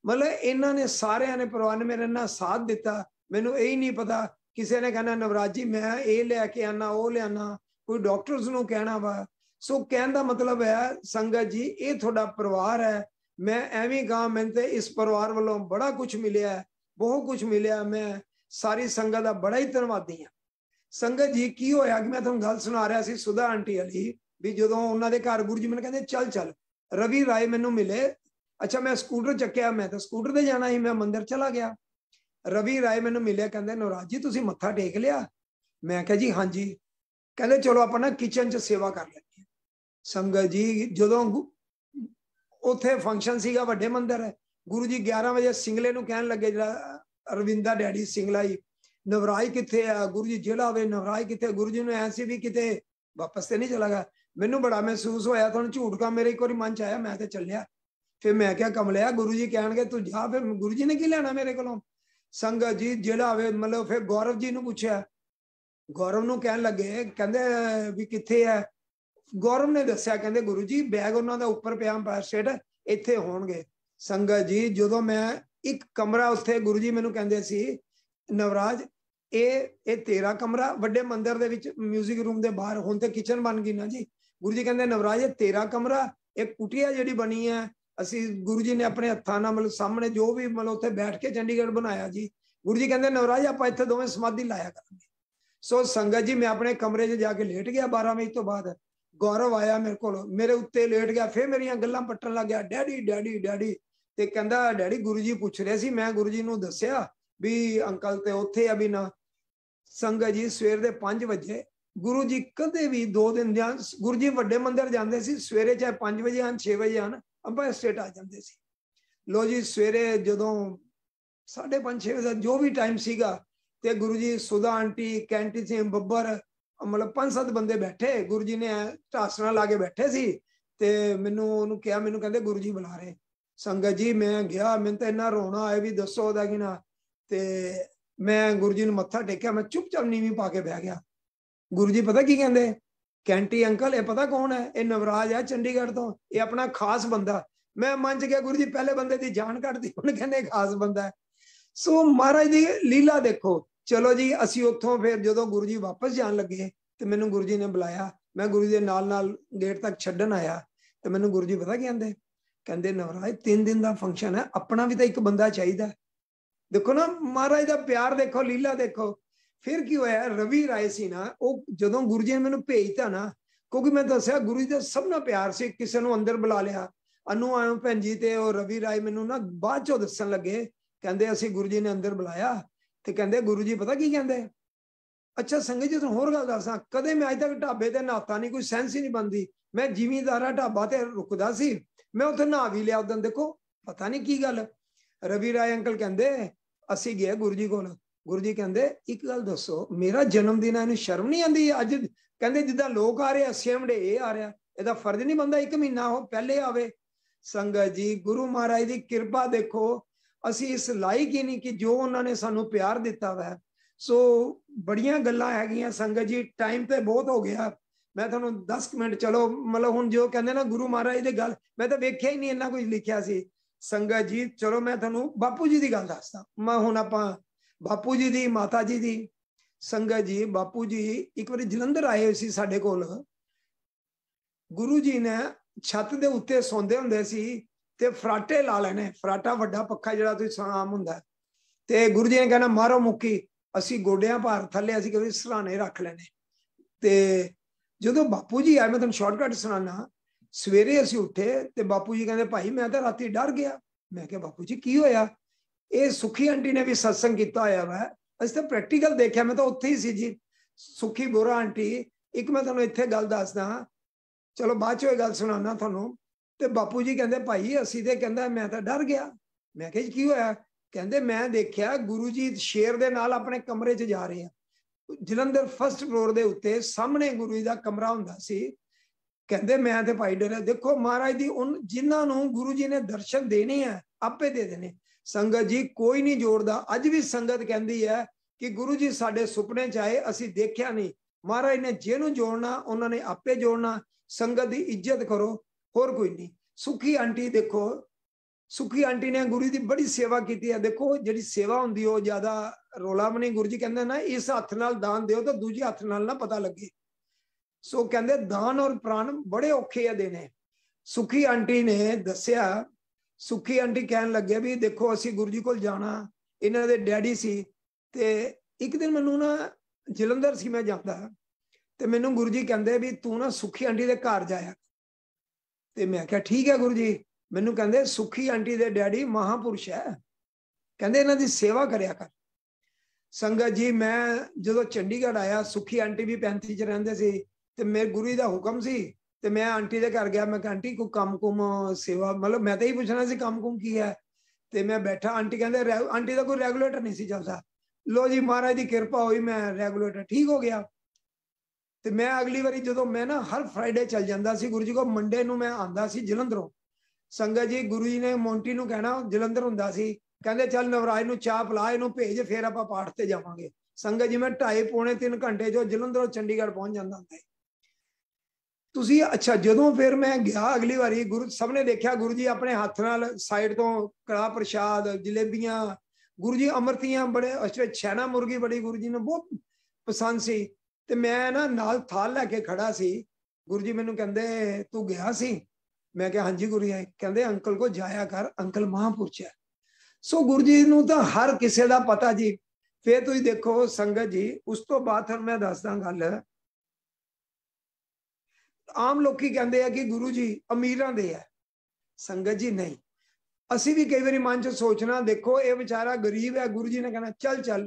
ਮਤਲਬ ਇਹਨਾਂ ਨੇ ਸਾਰਿਆਂ ਨੇ ਪਰਿਵਾਰ ਨੇ ਮੇਰੇ ਨਾਲ ਸਾਥ ਦਿੱਤਾ ਮੈਨੂੰ ਇਹ ਹੀ ਨਹੀਂ ਪਤਾ ਕਿਸੇ ਨੇ ਕਹਿੰਦਾ ਨਵਰਾਜ ਜੀ ਮੈਂ ਇਹ ਲੈ ਕੇ ਆਣਾ ਉਹ ਲਿਆਣਾ ਕੋਈ ਡਾਕਟਰਸ ਨੂੰ ਕਹਿਣਾ ਵਾ ਸੋ ਕਹਿਣ ਦਾ ਮਤਲਬ ਹੈ ਸੰਗਤ ਜੀ ਇਹ ਤੁਹਾਡਾ ਪਰਿਵਾਰ ਹੈ ਮੈਂ ਐਵੇਂ ਗਾ ਮੈਨੂੰ ਤੇ ਇਸ ਪਰਿਵਾਰ ਵੱਲੋਂ ਬੜਾ ਕੁਝ ਮਿਲਿਆ ਬਹੁਤ ਕੁਝ ਮਿਲਿਆ ਮੈਂ ਸਾਰੀ ਸੰਗਤ ਦਾ ਬੜਾ ਹੀ ਧੰਨਵਾਦੀ ਹਾਂ ਸੰਗਤ ਜੀ ਕੀ ਹੋਇਆ ਕਿ ਮੈਂ ਤੁਹਾਨੂੰ ਗੱਲ ਸੁਣਾ ਰਿਹਾ ਸੀ ਸੁਧਾ ਆਂਟੀ ਅਲੀ ਵੀ ਜਦੋਂ ਉਹਨਾਂ ਦੇ ਘਰ ਗੁਰਜੀ ਮੈਨੂੰ ਕਹਿੰਦੇ ਚੱਲ ਚੱਲ ਰਵੀ ਰਾਏ ਮੈਨੂੰ ਮਿਲੇ ਅੱਛਾ ਮੈਂ ਸਕੂਟਰ ਚੱਕਿਆ ਮੈਂ ਤਾਂ ਸਕੂਟਰ ਤੇ ਜਾਣਾ ਸੀ ਮੈਂ ਮੰਦਿਰ ਚਲਾ ਗਿਆ ਰਵੀ ਰਾਏ ਮੈਨੂੰ ਮਿਲਿਆ ਕਹਿੰਦੇ ਨਵਰਾਜ ਜੀ ਤੁਸੀਂ ਮੱਥਾ ਟੇਕ ਲਿਆ ਮੈਂ ਕਿਹਾ ਜੀ ਹਾਂਜੀ ਕਹਿੰਦੇ ਚਲੋ ਆਪਾਂ ਨਾ ਕਿਚਨ 'ਚ ਸੇਵਾ ਕਰ ਲੈਂਦੇ ਸੰਗਤ ਜੀ ਜਦੋਂ ਉੱਥੇ ਫੰਕਸ਼ਨ ਸੀਗਾ ਵੱਡੇ ਮੰਦਰ ਹੈ ਗੁਰੂ ਜੀ 11 ਵਜੇ ਸਿੰਗਲੇ ਨੂੰ ਕਹਿਣ ਲੱਗੇ ਜਿਹੜਾ ਅਰਵਿੰਦਾ ਡੈਡੀ ਸਿੰਗਲਾ ਹੀ ਨਵਰਾਈ ਕਿੱਥੇ ਆ ਗੁਰੂ ਜੀ ਜਿਹੜਾ ਹੋਵੇ ਨਵਰਾਈ ਕਿੱਥੇ ਗੁਰੂ ਜੀ ਨੂੰ ਐ ਸੀ ਵੀ ਕਿਤੇ ਵਾਪਸ ਤੇ ਨਹੀਂ ਚਲਾ ਗਿਆ ਮੈਨੂੰ ਬੜਾ ਮਹਿਸੂਸ ਹੋਇਆ ਤੁਹਾਨੂੰ ਝੂਠ ਕਾ ਮੇਰੇ ਇੱਕ ਵਾਰੀ ਮਨ ਚ ਆਇਆ ਮੈਂ ਤੇ ਚੱਲਿਆ ਫਿਰ ਮੈਂ ਕਿਹਾ ਕਮਲਿਆ ਗੁਰੂ ਜੀ ਕਹਿਣਗੇ ਤੂੰ ਜਾ ਫਿਰ ਗੁਰੂ ਜੀ ਨੇ ਕੀ ਲੈਣਾ ਮੇਰੇ ਕੋਲੋਂ ਸੰਗਤ ਜੀ ਜਿਹੜਾ ਹੋਵੇ ਮਤਲਬ ਫਿਰ ਗੌਰਵ ਜੀ ਨੂੰ ਪੁੱਛਿਆ ਗੌਰਵ ਨੂੰ ਕਹਿਣ ਲੱਗੇ ਕਹਿੰਦੇ ਵੀ ਕਿੱਥੇ ਹੈ ਗੌਰਵ ਨੇ ਦੱਸਿਆ ਕਹਿੰਦੇ ਗੁਰੂ ਜੀ ਬੈਗ ਉਹਨਾਂ ਦਾ ਉੱਪਰ ਪਿਆ ਅੰਪਾਇਰ ਸ਼ੇਡ ਇੱਥੇ ਹੋਣਗੇ ਸੰਗਤ ਜੀ ਜਦੋਂ ਮੈਂ ਇੱਕ ਕਮਰਾ ਉੱਥੇ ਗੁਰੂ ਜੀ ਮੈਨੂੰ ਕਹਿੰਦੇ ਸੀ ਨਵਰਾਜ ਇਹ ਇਹ ਤੇਰਾ ਕਮਰਾ ਵੱਡੇ ਮੰਦਿਰ ਦੇ ਵਿੱਚ 뮤직 ਰੂਮ ਦੇ ਬਾਹਰ ਹੁਣ ਤੇ ਕਿਚਨ ਬਣ ਗਈ ਨਾ ਜੀ ਗੁਰੂ ਜੀ ਕਹਿੰਦੇ ਨਵਰਾਜ ਇਹ ਤੇਰਾ ਕਮਰਾ ਇਹ ਕੁਟਿਆ ਜਿਹੜੀ ਬਣੀ ਹੈ ਅਸੀਂ ਗੁਰੂ ਜੀ ਨੇ ਆਪਣੇ ਹੱਥਾਂ ਨਾਲ ਮਤਲਬ ਸਾਹਮਣੇ ਜੋ ਵੀ ਮਤਲਬ ਉੱਥੇ ਬੈਠ ਕੇ ਚੰਡੀਗੜ੍ਹ ਬਣਾਇਆ ਜੀ ਗੁਰੂ ਜੀ ਕਹਿੰਦੇ ਨਵਰਾਜ ਆਪਾਂ ਇੱਥੇ ਦੋਵੇਂ ਸਮਾਧੀ ਲਾਇਆ ਕਰਾਂਗੇ ਸੋ ਸੰਗਤ ਜੀ ਮੈਂ ਆਪਣੇ ਕਮਰੇ 'ਚ ਜਾ ਕੇ ਲੇਟ ਗਿਆ 12 ਵਜੇ ਤੋਂ ਬਾਅਦ ਗੌਰਵ ਆਇਆ ਮੇਰੇ ਕੋਲ ਮੇਰੇ ਉੱਤੇ ਲੇਟ ਗਿਆ ਫੇਰ ਮੇਰੀਆਂ ਗੱਲਾਂ ਪੱਟਣ ਲੱਗ ਗਿਆ ਡੈਡੀ ਡੈਡੀ ਡੈਡੀ ਤੇ ਕਹਿੰਦਾ ਡੈਡੀ ਗੁਰੂ ਜੀ ਪੁੱਛ ਰਿਹਾ ਸੀ ਮੈਂ ਗੁਰੂ ਜੀ ਨੂੰ ਦੱਸਿਆ ਵੀ ਅੰਕਲ ਤੇ ਉੱਥੇ ਆ ਵੀ ਨਾ ਸੰਗਤ ਜੀ ਸਵੇਰ ਦੇ 5 ਵਜੇ ਗੁਰੂ ਜੀ ਕਦੇ ਵੀ ਦੋ ਦਿਨ ਜਾਂ ਗੁਰੂ ਜੀ ਵੱਡੇ ਮੰਦਿਰ ਜਾਂਦੇ ਸੀ ਸਵੇਰੇ ਚਾਹੇ 5 ਵਜੇ ਆਣ 6 ਵਜੇ ਆਣ ਅੰਬਾ ਸਟੇਟ ਆ ਜਾਂਦੇ ਸੀ ਲੋ ਜੀ ਸਵੇਰੇ ਜਦੋਂ 5:30 6 ਵਜੇ ਜੋ ਵੀ ਟਾਈਮ ਸੀਗਾ ਤੇ ਗੁਰੂ ਜੀ ਸੁਦਾ ਆਂਟੀ ਕੈਂਟੀ ਸੇ ਬੱਬਰ ਮਤਲਬ ਪੰਜ ਸੱਤ ਬੰਦੇ ਬੈਠੇ ਗੁਰੂ ਜੀ ਨੇ ਢਾਸਣਾ ਲਾ ਕੇ ਬੈਠੇ ਸੀ ਤੇ ਮੈਨੂੰ ਉਹਨੂੰ ਕਿਹਾ ਮੈਨੂੰ ਕਹਿੰਦੇ ਗੁਰੂ ਜੀ ਬੁਲਾ ਰਹੇ ਸੰਗਤ ਜੀ ਮੈਂ ਗਿਆ ਮੈਂ ਤਾਂ ਇੰਨਾ ਰੋਣਾ ਆਇਆ ਵੀ ਦੱਸੋ ਉਹਦਾ ਕੀ ਨਾ ਤੇ ਮੈਂ ਗੁਰੂ ਜੀ ਨੂੰ ਮੱਥਾ ਟੇਕਿਆ ਮੈਂ ਚੁੱਪਚਾਪ ਨੀਵੀਂ ਪਾ ਕੇ ਬਹਿ ਗਿਆ ਗੁਰੂ ਜੀ ਪਤਾ ਕੀ ਕਹਿੰਦੇ ਕੈਂਟੀ ਅੰਕਲ ਇਹ ਪਤਾ ਕੌਣ ਹੈ ਇਹ ਨਵਰਾਜ ਹੈ ਚੰਡੀਗੜ੍ਹ ਤੋਂ ਇਹ ਆਪਣਾ ਖਾਸ ਬੰਦਾ ਮੈਂ ਮੰਨ ਚ ਗਿਆ ਗੁਰੂ ਜੀ ਪਹਿਲੇ ਬੰਦੇ ਦੀ ਜਾਣ ਕੱਢਦੀ ਹੁਣ ਕਹਿੰਦੇ ਖਾਸ ਬੰਦਾ ਸੋ ਮਹਾਰਾਜ ਦੀ ਲੀਲਾ ਦੇਖੋ ਚਲੋ ਜੀ ਅਸੀਂ ਉੱਥੋਂ ਫਿਰ ਜਦੋਂ ਗੁਰੂ ਜੀ ਵਾਪਸ ਜਾਣ ਲੱਗੇ ਤੇ ਮੈਨੂੰ ਗੁਰੂ ਜੀ ਨੇ ਬੁਲਾਇਆ ਮੈਂ ਗੁਰੂ ਜੀ ਦੇ ਨਾਲ ਨਾਲ ਗੇਟ ਤੱਕ ਛੱਡਣ ਆਇਆ ਤੇ ਮੈਨੂੰ ਗੁਰੂ ਜੀ ਪਤਾ ਕੀ ਕਹਿੰਦੇ ਕਹਿੰਦੇ ਨਵਰਾਜ 3 ਦਿਨ ਦਾ ਫੰਕਸ਼ਨ ਹੈ ਆਪਣਾ ਵੀ ਤਾਂ ਇੱਕ ਬੰਦਾ ਚਾਹੀਦਾ ਦੇਖੋ ਨਾ ਮਹਾਰਾਜ ਦਾ ਪਿਆਰ ਦੇਖੋ ਲੀਲਾ ਦੇਖੋ ਫਿਰ ਕੀ ਹੋਇਆ ਰਵੀ ਰਾਏ ਸੀ ਨਾ ਉਹ ਜਦੋਂ ਗੁਰੂ ਜੀ ਨੇ ਮੈਨੂੰ ਭੇਜਤਾ ਨਾ ਕਿਉਂਕਿ ਮੈਂ ਦੱਸਿਆ ਗੁਰੂ ਜੀ ਦਾ ਸਭ ਨਾਲ ਪਿਆਰ ਸੀ ਕਿਸੇ ਨੂੰ ਅੰਦਰ ਬੁਲਾ ਲਿਆ ਅਨੂ ਆਇਓ ਭੈਣ ਜੀ ਤੇ ਉਹ ਰਵੀ ਰਾਏ ਮੈਨੂੰ ਨਾ ਬਾਅਦ ਚੋਂ ਦੱਸਣ ਲੱਗੇ ਕਹਿੰਦੇ ਅਸੀਂ ਗੁਰੂ ਜੀ ਨੇ ਅੰਦਰ ਬੁਲਾਇਆ ਤੇ ਕਹਿੰਦੇ ਗੁਰੂ ਜੀ ਪਤਾ ਕੀ ਕਹਿੰਦੇ ਅੱਛਾ ਸੰਗਤ ਜੀ ਤੁਹਾਨੂੰ ਹੋਰ ਗੱਲ ਦੱਸਾਂ ਕਦੇ ਮੈਂ ਅਜ ਤੱਕ ਢਾਬੇ ਤੇ ਨਾਤਾ ਨਹੀਂ ਕੋਈ ਸੈਂਸ ਹੀ ਨਹੀਂ ਬੰਦੀ ਮੈਂ ਜਿਮੀਦਾਰਾ ਢਾਬਾ ਤੇ ਰੁਕਦਾ ਸੀ ਮੈਂ ਉੱਥੇ ਨਾ ਵੀ ਲਿਆ ਉਦੋਂ ਦੇਖੋ ਪਤਾ ਨਹੀਂ ਕੀ ਗੱਲ ਰਵੀ ਰਾਏ ਅੰਕਲ ਕਹਿੰਦੇ ਅਸੀਂ ਗਏ ਗੁਰੂ ਜੀ ਕੋਲ ਗੁਰੂ ਜੀ ਕਹਿੰਦੇ ਇੱਕ ਗੱਲ ਦੱਸੋ ਮੇਰਾ ਜਨਮ ਦਿਨ ਆ ਇਹਨੂੰ ਸ਼ਰਮ ਨਹੀਂ ਆਂਦੀ ਅੱਜ ਕਹਿੰਦੇ ਜਿੱਦਾਂ ਲੋਕ ਆ ਰਹੇ ਅਸੇਮਡੇ ਇਹ ਆ ਰਿਹਾ ਇਹਦਾ ਫਰਜ਼ ਨਹੀਂ ਬੰਦਾ ਇੱਕ ਮਹੀਨਾ ਹੋ ਪਹਿਲੇ ਆਵੇ ਸੰਗਤ ਜੀ ਗੁਰੂ ਮਹਾਰਾਜ ਦੀ ਕਿਰਪਾ ਦੇਖੋ ਅਸੀਂ ਇਸ ਲਾਇਕ ਹੀ ਨਹੀਂ ਕਿ ਜੋ ਉਹਨਾਂ ਨੇ ਸਾਨੂੰ ਪਿਆਰ ਦਿੱਤਾ ਵਾ ਸੋ ਬੜੀਆਂ ਗੱਲਾਂ ਹੈਗੀਆਂ ਸੰਗਤ ਜੀ ਟਾਈਮ ਤੇ ਬਹੁਤ ਹੋ ਗਿਆ ਮੈਂ ਤੁਹਾਨੂੰ 10 ਮਿੰਟ ਚਲੋ ਮਤਲਬ ਹੁਣ ਜੋ ਕਹਿੰਦੇ ਨਾ ਗੁਰੂ ਮਹਾਰਾਜ ਦੇ ਗੱਲ ਮੈਂ ਤਾਂ ਵੇਖਿਆ ਹੀ ਨਹੀਂ ਇੰਨਾ ਕੁਝ ਲਿਖਿਆ ਸੀ ਸੰਗਤ ਜੀ ਚਲੋ ਮੈਂ ਤੁਹਾਨੂੰ ਬਾਪੂ ਜੀ ਦੀ ਗੱਲ ਦੱਸਦਾ ਮੈਂ ਹੁਣ ਆਪਾਂ ਬਾਪੂ ਜੀ ਦੀ ਮਾਤਾ ਜੀ ਦੀ ਸੰਗਤ ਜੀ ਬਾਪੂ ਜੀ ਇੱਕ ਵਾਰੀ ਜਲੰਧਰ ਆਏ ਹੋਏ ਸੀ ਸਾਡੇ ਕੋਲ ਗੁਰੂ ਜੀ ਨੇ ਛੱਤ ਦੇ ਉੱਤੇ ਸੌਂਦੇ ਹੁੰਦੇ ਸੀ ਤੇ ਫਰਾਟੇ ਲਾ ਲੈਣੇ ਫਰਾਟਾ ਵੱਡਾ ਪੱਖਾ ਜਿਹੜਾ ਤੁਸੀਂ ਸਾਮ ਹੁੰਦਾ ਤੇ ਗੁਰੂ ਜੀ ਨੇ ਕਹਿੰਦਾ ਮਾਰੋ ਮੁੱਕੀ ਅਸੀਂ ਗੋਡਿਆਂ ਭਾਰ ਥੱਲੇ ਅਸੀਂ ਕਦੇ ਸਰਾਣੇ ਰੱਖ ਲੈਣੇ ਤੇ ਜਦੋਂ ਬਾਪੂ ਜੀ ਆਏ ਮੈਂ ਤੁਹਾਨੂੰ ਸ਼ਾਰਟਕਟ ਸੁਣਾਣਾ ਸਵੇਰੇ ਅਸੀਂ ਉੱਠੇ ਤੇ ਬਾਪੂ ਜੀ ਕਹਿੰਦੇ ਭਾਈ ਮੈਂ ਤਾਂ ਰਾਤੀ ਡਰ ਗਿਆ ਮੈਂ ਕਿਹਾ ਬਾਪੂ ਜੀ ਕੀ ਹੋਇਆ ਇਹ ਸੁਖੀ ਆਂਟੀ ਨੇ ਵੀ satsang ਕੀਤਾ ਹੋਇਆ ਵਾ ਅਸੀਂ ਤਾਂ ਪ੍ਰੈਕਟੀਕਲ ਦੇਖਿਆ ਮੈਂ ਤਾਂ ਉੱਥੇ ਹੀ ਸੀ ਜੀ ਸੁਖੀ ਬੋਰਾ ਆਂਟੀ ਇੱਕ ਮੈਂ ਤੁਹਾਨੂੰ ਇੱਥੇ ਗੱਲ ਦੱਸਦਾ ਚਲੋ ਬਾਅਦ ਚ ਇਹ ਗੱਲ ਸੁਣਾਉਣਾ ਤੁਹਾਨੂੰ ਤੇ ਬਾਪੂ ਜੀ ਕਹਿੰਦੇ ਭਾਈ ਅਸੀਂ ਤੇ ਕਹਿੰਦਾ ਮੈਂ ਤਾਂ ਡਰ ਗਿਆ ਮੈਂ ਕਿਹਾ ਜੀ ਕੀ ਹੋਇਆ ਕਹਿੰਦੇ ਮੈਂ ਦੇਖਿਆ ਗੁਰੂ ਜੀ ਸ਼ੇਰ ਦੇ ਨਾਲ ਆਪਣੇ ਕਮਰੇ 'ਚ ਜਾ ਰਹੇ ਆ ਜਲੰਧਰ ਫਸਟ ਫਲੋਰ ਦੇ ਉੱਤੇ ਸਾਹਮਣੇ ਗੁਰੂ ਜੀ ਦਾ ਕਮਰਾ ਹੁੰਦਾ ਸੀ ਕਹਿੰਦੇ ਮੈਂ ਤੇ ਭਾਈ ਡਰਿਆ ਦੇਖੋ ਮਹਾਰਾਜ ਦੀ ਉਹ ਜਿਨ੍ਹਾਂ ਨੂੰ ਗੁਰੂ ਜੀ ਨੇ ਦਰਸ਼ਨ ਦੇਣੇ ਆ ਆਪੇ ਦੇ ਦੇਣੇ ਸੰਗਤ ਜੀ ਕੋਈ ਨਹੀਂ ਜੋੜਦਾ ਅੱਜ ਵੀ ਸੰਗਤ ਕਹਿੰਦੀ ਹੈ ਕਿ ਗੁਰੂ ਜੀ ਸਾਡੇ ਸੁਪਨੇ ਚ ਆਏ ਅਸੀਂ ਦੇਖਿਆ ਨਹੀਂ ਮਹਾਰਾਜ ਨੇ ਜਿਹਨੂੰ ਜੋੜਨਾ ਉਹਨਾਂ ਨੇ ਆਪੇ ਜੋੜਨਾ ਸੰਗਤ ਦੀ ਇੱਜ਼ਤ ਕਰੋ ਹੋਰ ਕੋਈ ਨਹੀਂ ਸੁਖੀ ਆਂਟੀ ਦੇਖੋ ਸੁਖੀ ਆਂਟੀ ਨੇ ਗੁਰੂ ਦੀ ਬੜੀ ਸੇਵਾ ਕੀਤੀ ਹੈ ਦੇਖੋ ਜਿਹੜੀ ਸੇਵਾ ਹੁੰਦੀ ਉਹ ਜ਼ਿਆਦਾ ਰੋਲਾ ਮਨੀ ਗੁਰੂ ਜੀ ਕਹਿੰਦੇ ਨਾ ਇਸ ਹੱਥ ਨਾਲ ਦਾਨ ਦਿਓ ਤਾਂ ਦੂਜੇ ਹੱਥ ਨਾਲ ਨਾ ਪਤਾ ਲੱਗੇ ਸੋ ਕਹਿੰਦੇ ਦਾਨ ਔਰ ਪ੍ਰਾਨ ਬੜੇ ਔਖੇ ਆ ਦੇਣੇ ਸੁਖੀ ਆਂਟੀ ਨੇ ਦੱਸਿਆ ਸੁਖੀ ਆਂਟੀ ਕਹਿਣ ਲੱਗੇ ਵੀ ਦੇਖੋ ਅਸੀਂ ਗੁਰੂ ਜੀ ਕੋਲ ਜਾਣਾ ਇਹਨਾਂ ਦੇ ਡੈਡੀ ਸੀ ਤੇ ਇੱਕ ਦਿਨ ਮੈਨੂੰ ਨਾ ਜਲੰਧਰ ਸੀ ਮੈਂ ਜਾਂਦਾ ਤੇ ਮੈਨੂੰ ਗੁਰੂ ਜੀ ਕਹਿੰਦੇ ਵੀ ਤੂੰ ਨਾ ਸੁਖੀ ਆਂਟੀ ਦੇ ਘਰ ਜਾਇਆ ਤੇ ਮੈਂ ਕਿਹਾ ਠੀਕ ਹੈ ਗੁਰੂ ਜੀ ਮੈਨੂੰ ਕਹਿੰਦੇ ਸੁਖੀ ਆਂਟੀ ਦੇ ਡੈਡੀ ਮਹਾਪੁਰਸ਼ ਹੈ ਕਹਿੰਦੇ ਇਹਨਾਂ ਦੀ ਸੇਵਾ ਕਰਿਆ ਕਰ ਸੰਗਤ ਜੀ ਮੈਂ ਜਦੋਂ ਚੰਡੀਗੜ੍ਹ ਆਇਆ ਸੁਖੀ ਆਂਟੀ ਵੀ ਪੈਂਤੀ ਚ ਰਹਿੰਦੇ ਸੀ ਤੇ ਮੇਰੇ ਗੁਰੂ ਜੀ ਦਾ ਹੁਕਮ ਸੀ ਤੇ ਮੈਂ ਆਂਟੀ ਦੇ ਘਰ ਗਿਆ ਮੈਂ ਆਂਟੀ ਕੋ ਕੰਮ ਕੁਮ ਸੇਵਾ ਮਤਲਬ ਮੈਂ ਤਾਂ ਹੀ ਪੁੱਛਣਾ ਸੀ ਕੰਮ ਕੁਮ ਕੀ ਹੈ ਤੇ ਮੈਂ ਬੈਠਾ ਆਂਟੀ ਕਹਿੰਦੇ ਆਂਟੀ ਦਾ ਕੋਈ ਰੈਗੂਲੇਟਰ ਨਹੀਂ ਸੀ ਚੱਲਦਾ ਲੋ ਜੀ ਮਹਾਰਾਜ ਦੀ ਕਿਰਪਾ ਹੋਈ ਮੈਂ ਰੈਗੂਲੇਟਰ ਠੀਕ ਹੋ ਗਿਆ ਤੇ ਮੈਂ ਅਗਲੀ ਵਾਰੀ ਜਦੋਂ ਮੈਂ ਨਾ ਹਰ ਫਰਡੇ ਚੱਲ ਜਾਂਦਾ ਸੀ ਗੁਰੂ ਜੀ ਕੋ ਮੰਡੇ ਨੂੰ ਮੈਂ ਆਂਦਾ ਸੀ ਜਲੰਧਰੋਂ ਸੰਗਤ ਜੀ ਗੁਰੂ ਜੀ ਨੇ ਮੌਂਟੀ ਨੂੰ ਕਹਿਣਾ ਜਲੰਧਰ ਹੁੰਦਾ ਸੀ ਕਹਿੰਦੇ ਚੱਲ ਨਵਰਾਜ ਨੂੰ ਚਾਹ ਪਲਾ ਇਹਨੂੰ ਭੇਜ ਫੇਰ ਆਪਾਂ ਪਾਠ ਤੇ ਜਾਵਾਂਗੇ ਸੰਗਤ ਜੀ ਮੈਂ ਢਾਈ ਪੌਣੇ 3 ਘੰਟੇ ਜੋ ਜਲੰਧਰੋਂ ਚੰਡੀਗੜ੍ਹ ਪਹੁੰਚ ਜਾਂਦਾ ਹੁੰਦਾ ਤੁਸੀਂ ਅੱਛਾ ਜਦੋਂ ਫਿਰ ਮੈਂ ਗਿਆ ਅਗਲੀ ਵਾਰੀ ਗੁਰੂ ਸਭ ਨੇ ਦੇਖਿਆ ਗੁਰੂ ਜੀ ਆਪਣੇ ਹੱਥ ਨਾਲ ਸਾਈਡ ਤੋਂ ਕੜਾ ਪ੍ਰਸ਼ਾਦ ਜਲੇਬੀਆਂ ਗੁਰੂ ਜੀ ਅਮਰਤੀਆਂ ਬੜੇ ਅਛੇ ਛੈਣਾ ਮੁਰਗੀ ਬੜੀ ਗੁਰੂ ਜੀ ਨੂੰ ਬਹੁਤ ਪਸੰਦ ਸੀ ਤੇ ਮੈਂ ਨਾ ਨਾਲ ਥਾਲ ਲੈ ਕੇ ਖੜਾ ਸੀ ਗੁਰੂ ਜੀ ਮੈਨੂੰ ਕਹਿੰਦੇ ਤੂੰ ਗਿਆ ਸੀ ਮੈਂ ਕਿਹਾ ਹਾਂਜੀ ਗੁਰੂ ਜੀ ਕਹਿੰਦੇ ਅੰਕਲ ਕੋ ਜਾਇਆ ਕਰ ਅੰਕਲ ਮਹਾਂਪੁਰਸ਼ ਹੈ ਸੋ ਗੁਰੂ ਜੀ ਨੂੰ ਤਾਂ ਹਰ ਕਿਸੇ ਦਾ ਪਤਾ ਜੀ ਫੇਰ ਤੁਸੀਂ ਦੇਖੋ ਸੰਗਤ ਜੀ ਉਸ ਤੋਂ ਬਾਅਦ ਫਿਰ ਮੈਂ ਦੱਸਦਾ ਗੱਲ ਆਮ ਲੋਕੀ ਕਹਿੰਦੇ ਆ ਕਿ ਗੁਰੂ ਜੀ ਅਮੀਰਾਂ ਦੇ ਆ ਸੰਗਤ ਜੀ ਨਹੀਂ ਅਸੀਂ ਵੀ ਕਈ ਵਾਰੀ ਮਨ 'ਚ ਸੋਚਣਾ ਦੇਖੋ ਇਹ ਵਿਚਾਰਾ ਗਰੀਬ ਹੈ ਗੁਰੂ ਜੀ ਨੇ ਕਹਿਣਾ ਚੱਲ ਚੱਲ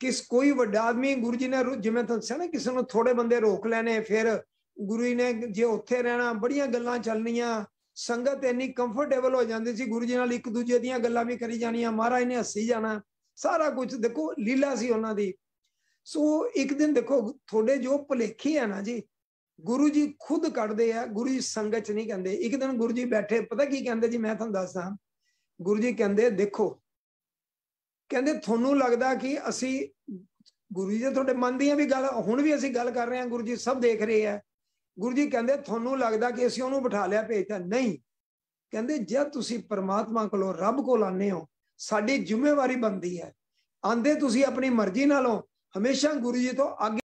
ਕਿਸ ਕੋਈ ਵੱਡਾ ਆਦਮੀ ਗੁਰੂ ਜੀ ਨੇ ਜਿਵੇਂ ਦੱਸਿਆ ਨਾ ਕਿਸੇ ਨੂੰ ਥੋੜੇ ਬੰਦੇ ਰੋਕ ਲੈਣੇ ਫਿਰ ਗੁਰੂ ਜੀ ਨੇ ਜੇ ਉੱਥੇ ਰਹਿਣਾ ਬੜੀਆਂ ਗੱਲਾਂ ਚੱਲਣੀਆਂ ਸੰਗਤ ਇੰਨੀ ਕੰਫਰਟੇਬਲ ਹੋ ਜਾਂਦੀ ਸੀ ਗੁਰੂ ਜੀ ਨਾਲ ਇੱਕ ਦੂਜੇ ਦੀਆਂ ਗੱਲਾਂ ਵੀ ਕਰੀ ਜਾਣੀਆਂ ਮਹਾਰਾਜ ਨੇ ਹੱਸੀ ਜਾਣਾ ਸਾਰਾ ਕੁਝ ਦੇਖੋ ਲੀਲਾ ਸੀ ਉਹਨਾਂ ਦੀ ਸੋ ਇੱਕ ਦਿਨ ਦੇਖੋ ਤੁਹਾਡੇ ਜੋ ਭਲੇਖੇ ਆ ਨਾ ਜੀ ਗੁਰੂ ਜੀ ਖੁਦ ਕੱਢਦੇ ਆ ਗੁਰੂ ਜੀ ਸੰਗਤ ਚ ਨਹੀਂ ਕਹਿੰਦੇ ਇੱਕ ਦਿਨ ਗੁਰੂ ਜੀ ਬੈਠੇ ਪਤਾ ਕੀ ਕਹਿੰਦੇ ਜੀ ਮੈਂ ਤੁਹਾਨੂੰ ਦੱਸਦਾ ਗੁਰੂ ਜੀ ਕਹਿੰਦੇ ਦੇਖੋ ਕਹਿੰਦੇ ਤੁਹਾਨੂੰ ਲੱਗਦਾ ਕਿ ਅਸੀਂ ਗੁਰੂ ਜੀ ਤੁਹਾਡੇ ਮਨ ਦੀਆਂ ਵੀ ਗੱਲ ਹੁਣ ਵੀ ਅਸੀਂ ਗੱਲ ਕਰ ਰਹੇ ਹਾਂ ਗੁਰੂ ਜੀ ਸਭ ਦੇਖ ਰਹੇ ਆ ਗੁਰੂ ਜੀ ਕਹਿੰਦੇ ਤੁਹਾਨੂੰ ਲੱਗਦਾ ਕਿ ਅਸੀਂ ਉਹਨੂੰ ਬਿਠਾ ਲਿਆ ਭੇਜਤਾ ਨਹੀਂ ਕਹਿੰਦੇ ਜੇ ਤੁਸੀਂ ਪਰਮਾਤਮਾ ਕੋਲੋਂ ਰੱਬ ਕੋਲ ਆਨੇ ਹੋ ਸਾਡੀ ਜ਼ਿੰਮੇਵਾਰੀ ਬਣਦੀ ਹੈ ਆਂਦੇ ਤੁਸੀਂ ਆਪਣੀ ਮਰਜ਼ੀ ਨਾਲੋਂ ਹਮੇਸ਼ਾ ਗੁਰੂ ਜੀ ਤੋਂ ਅੱਗੇ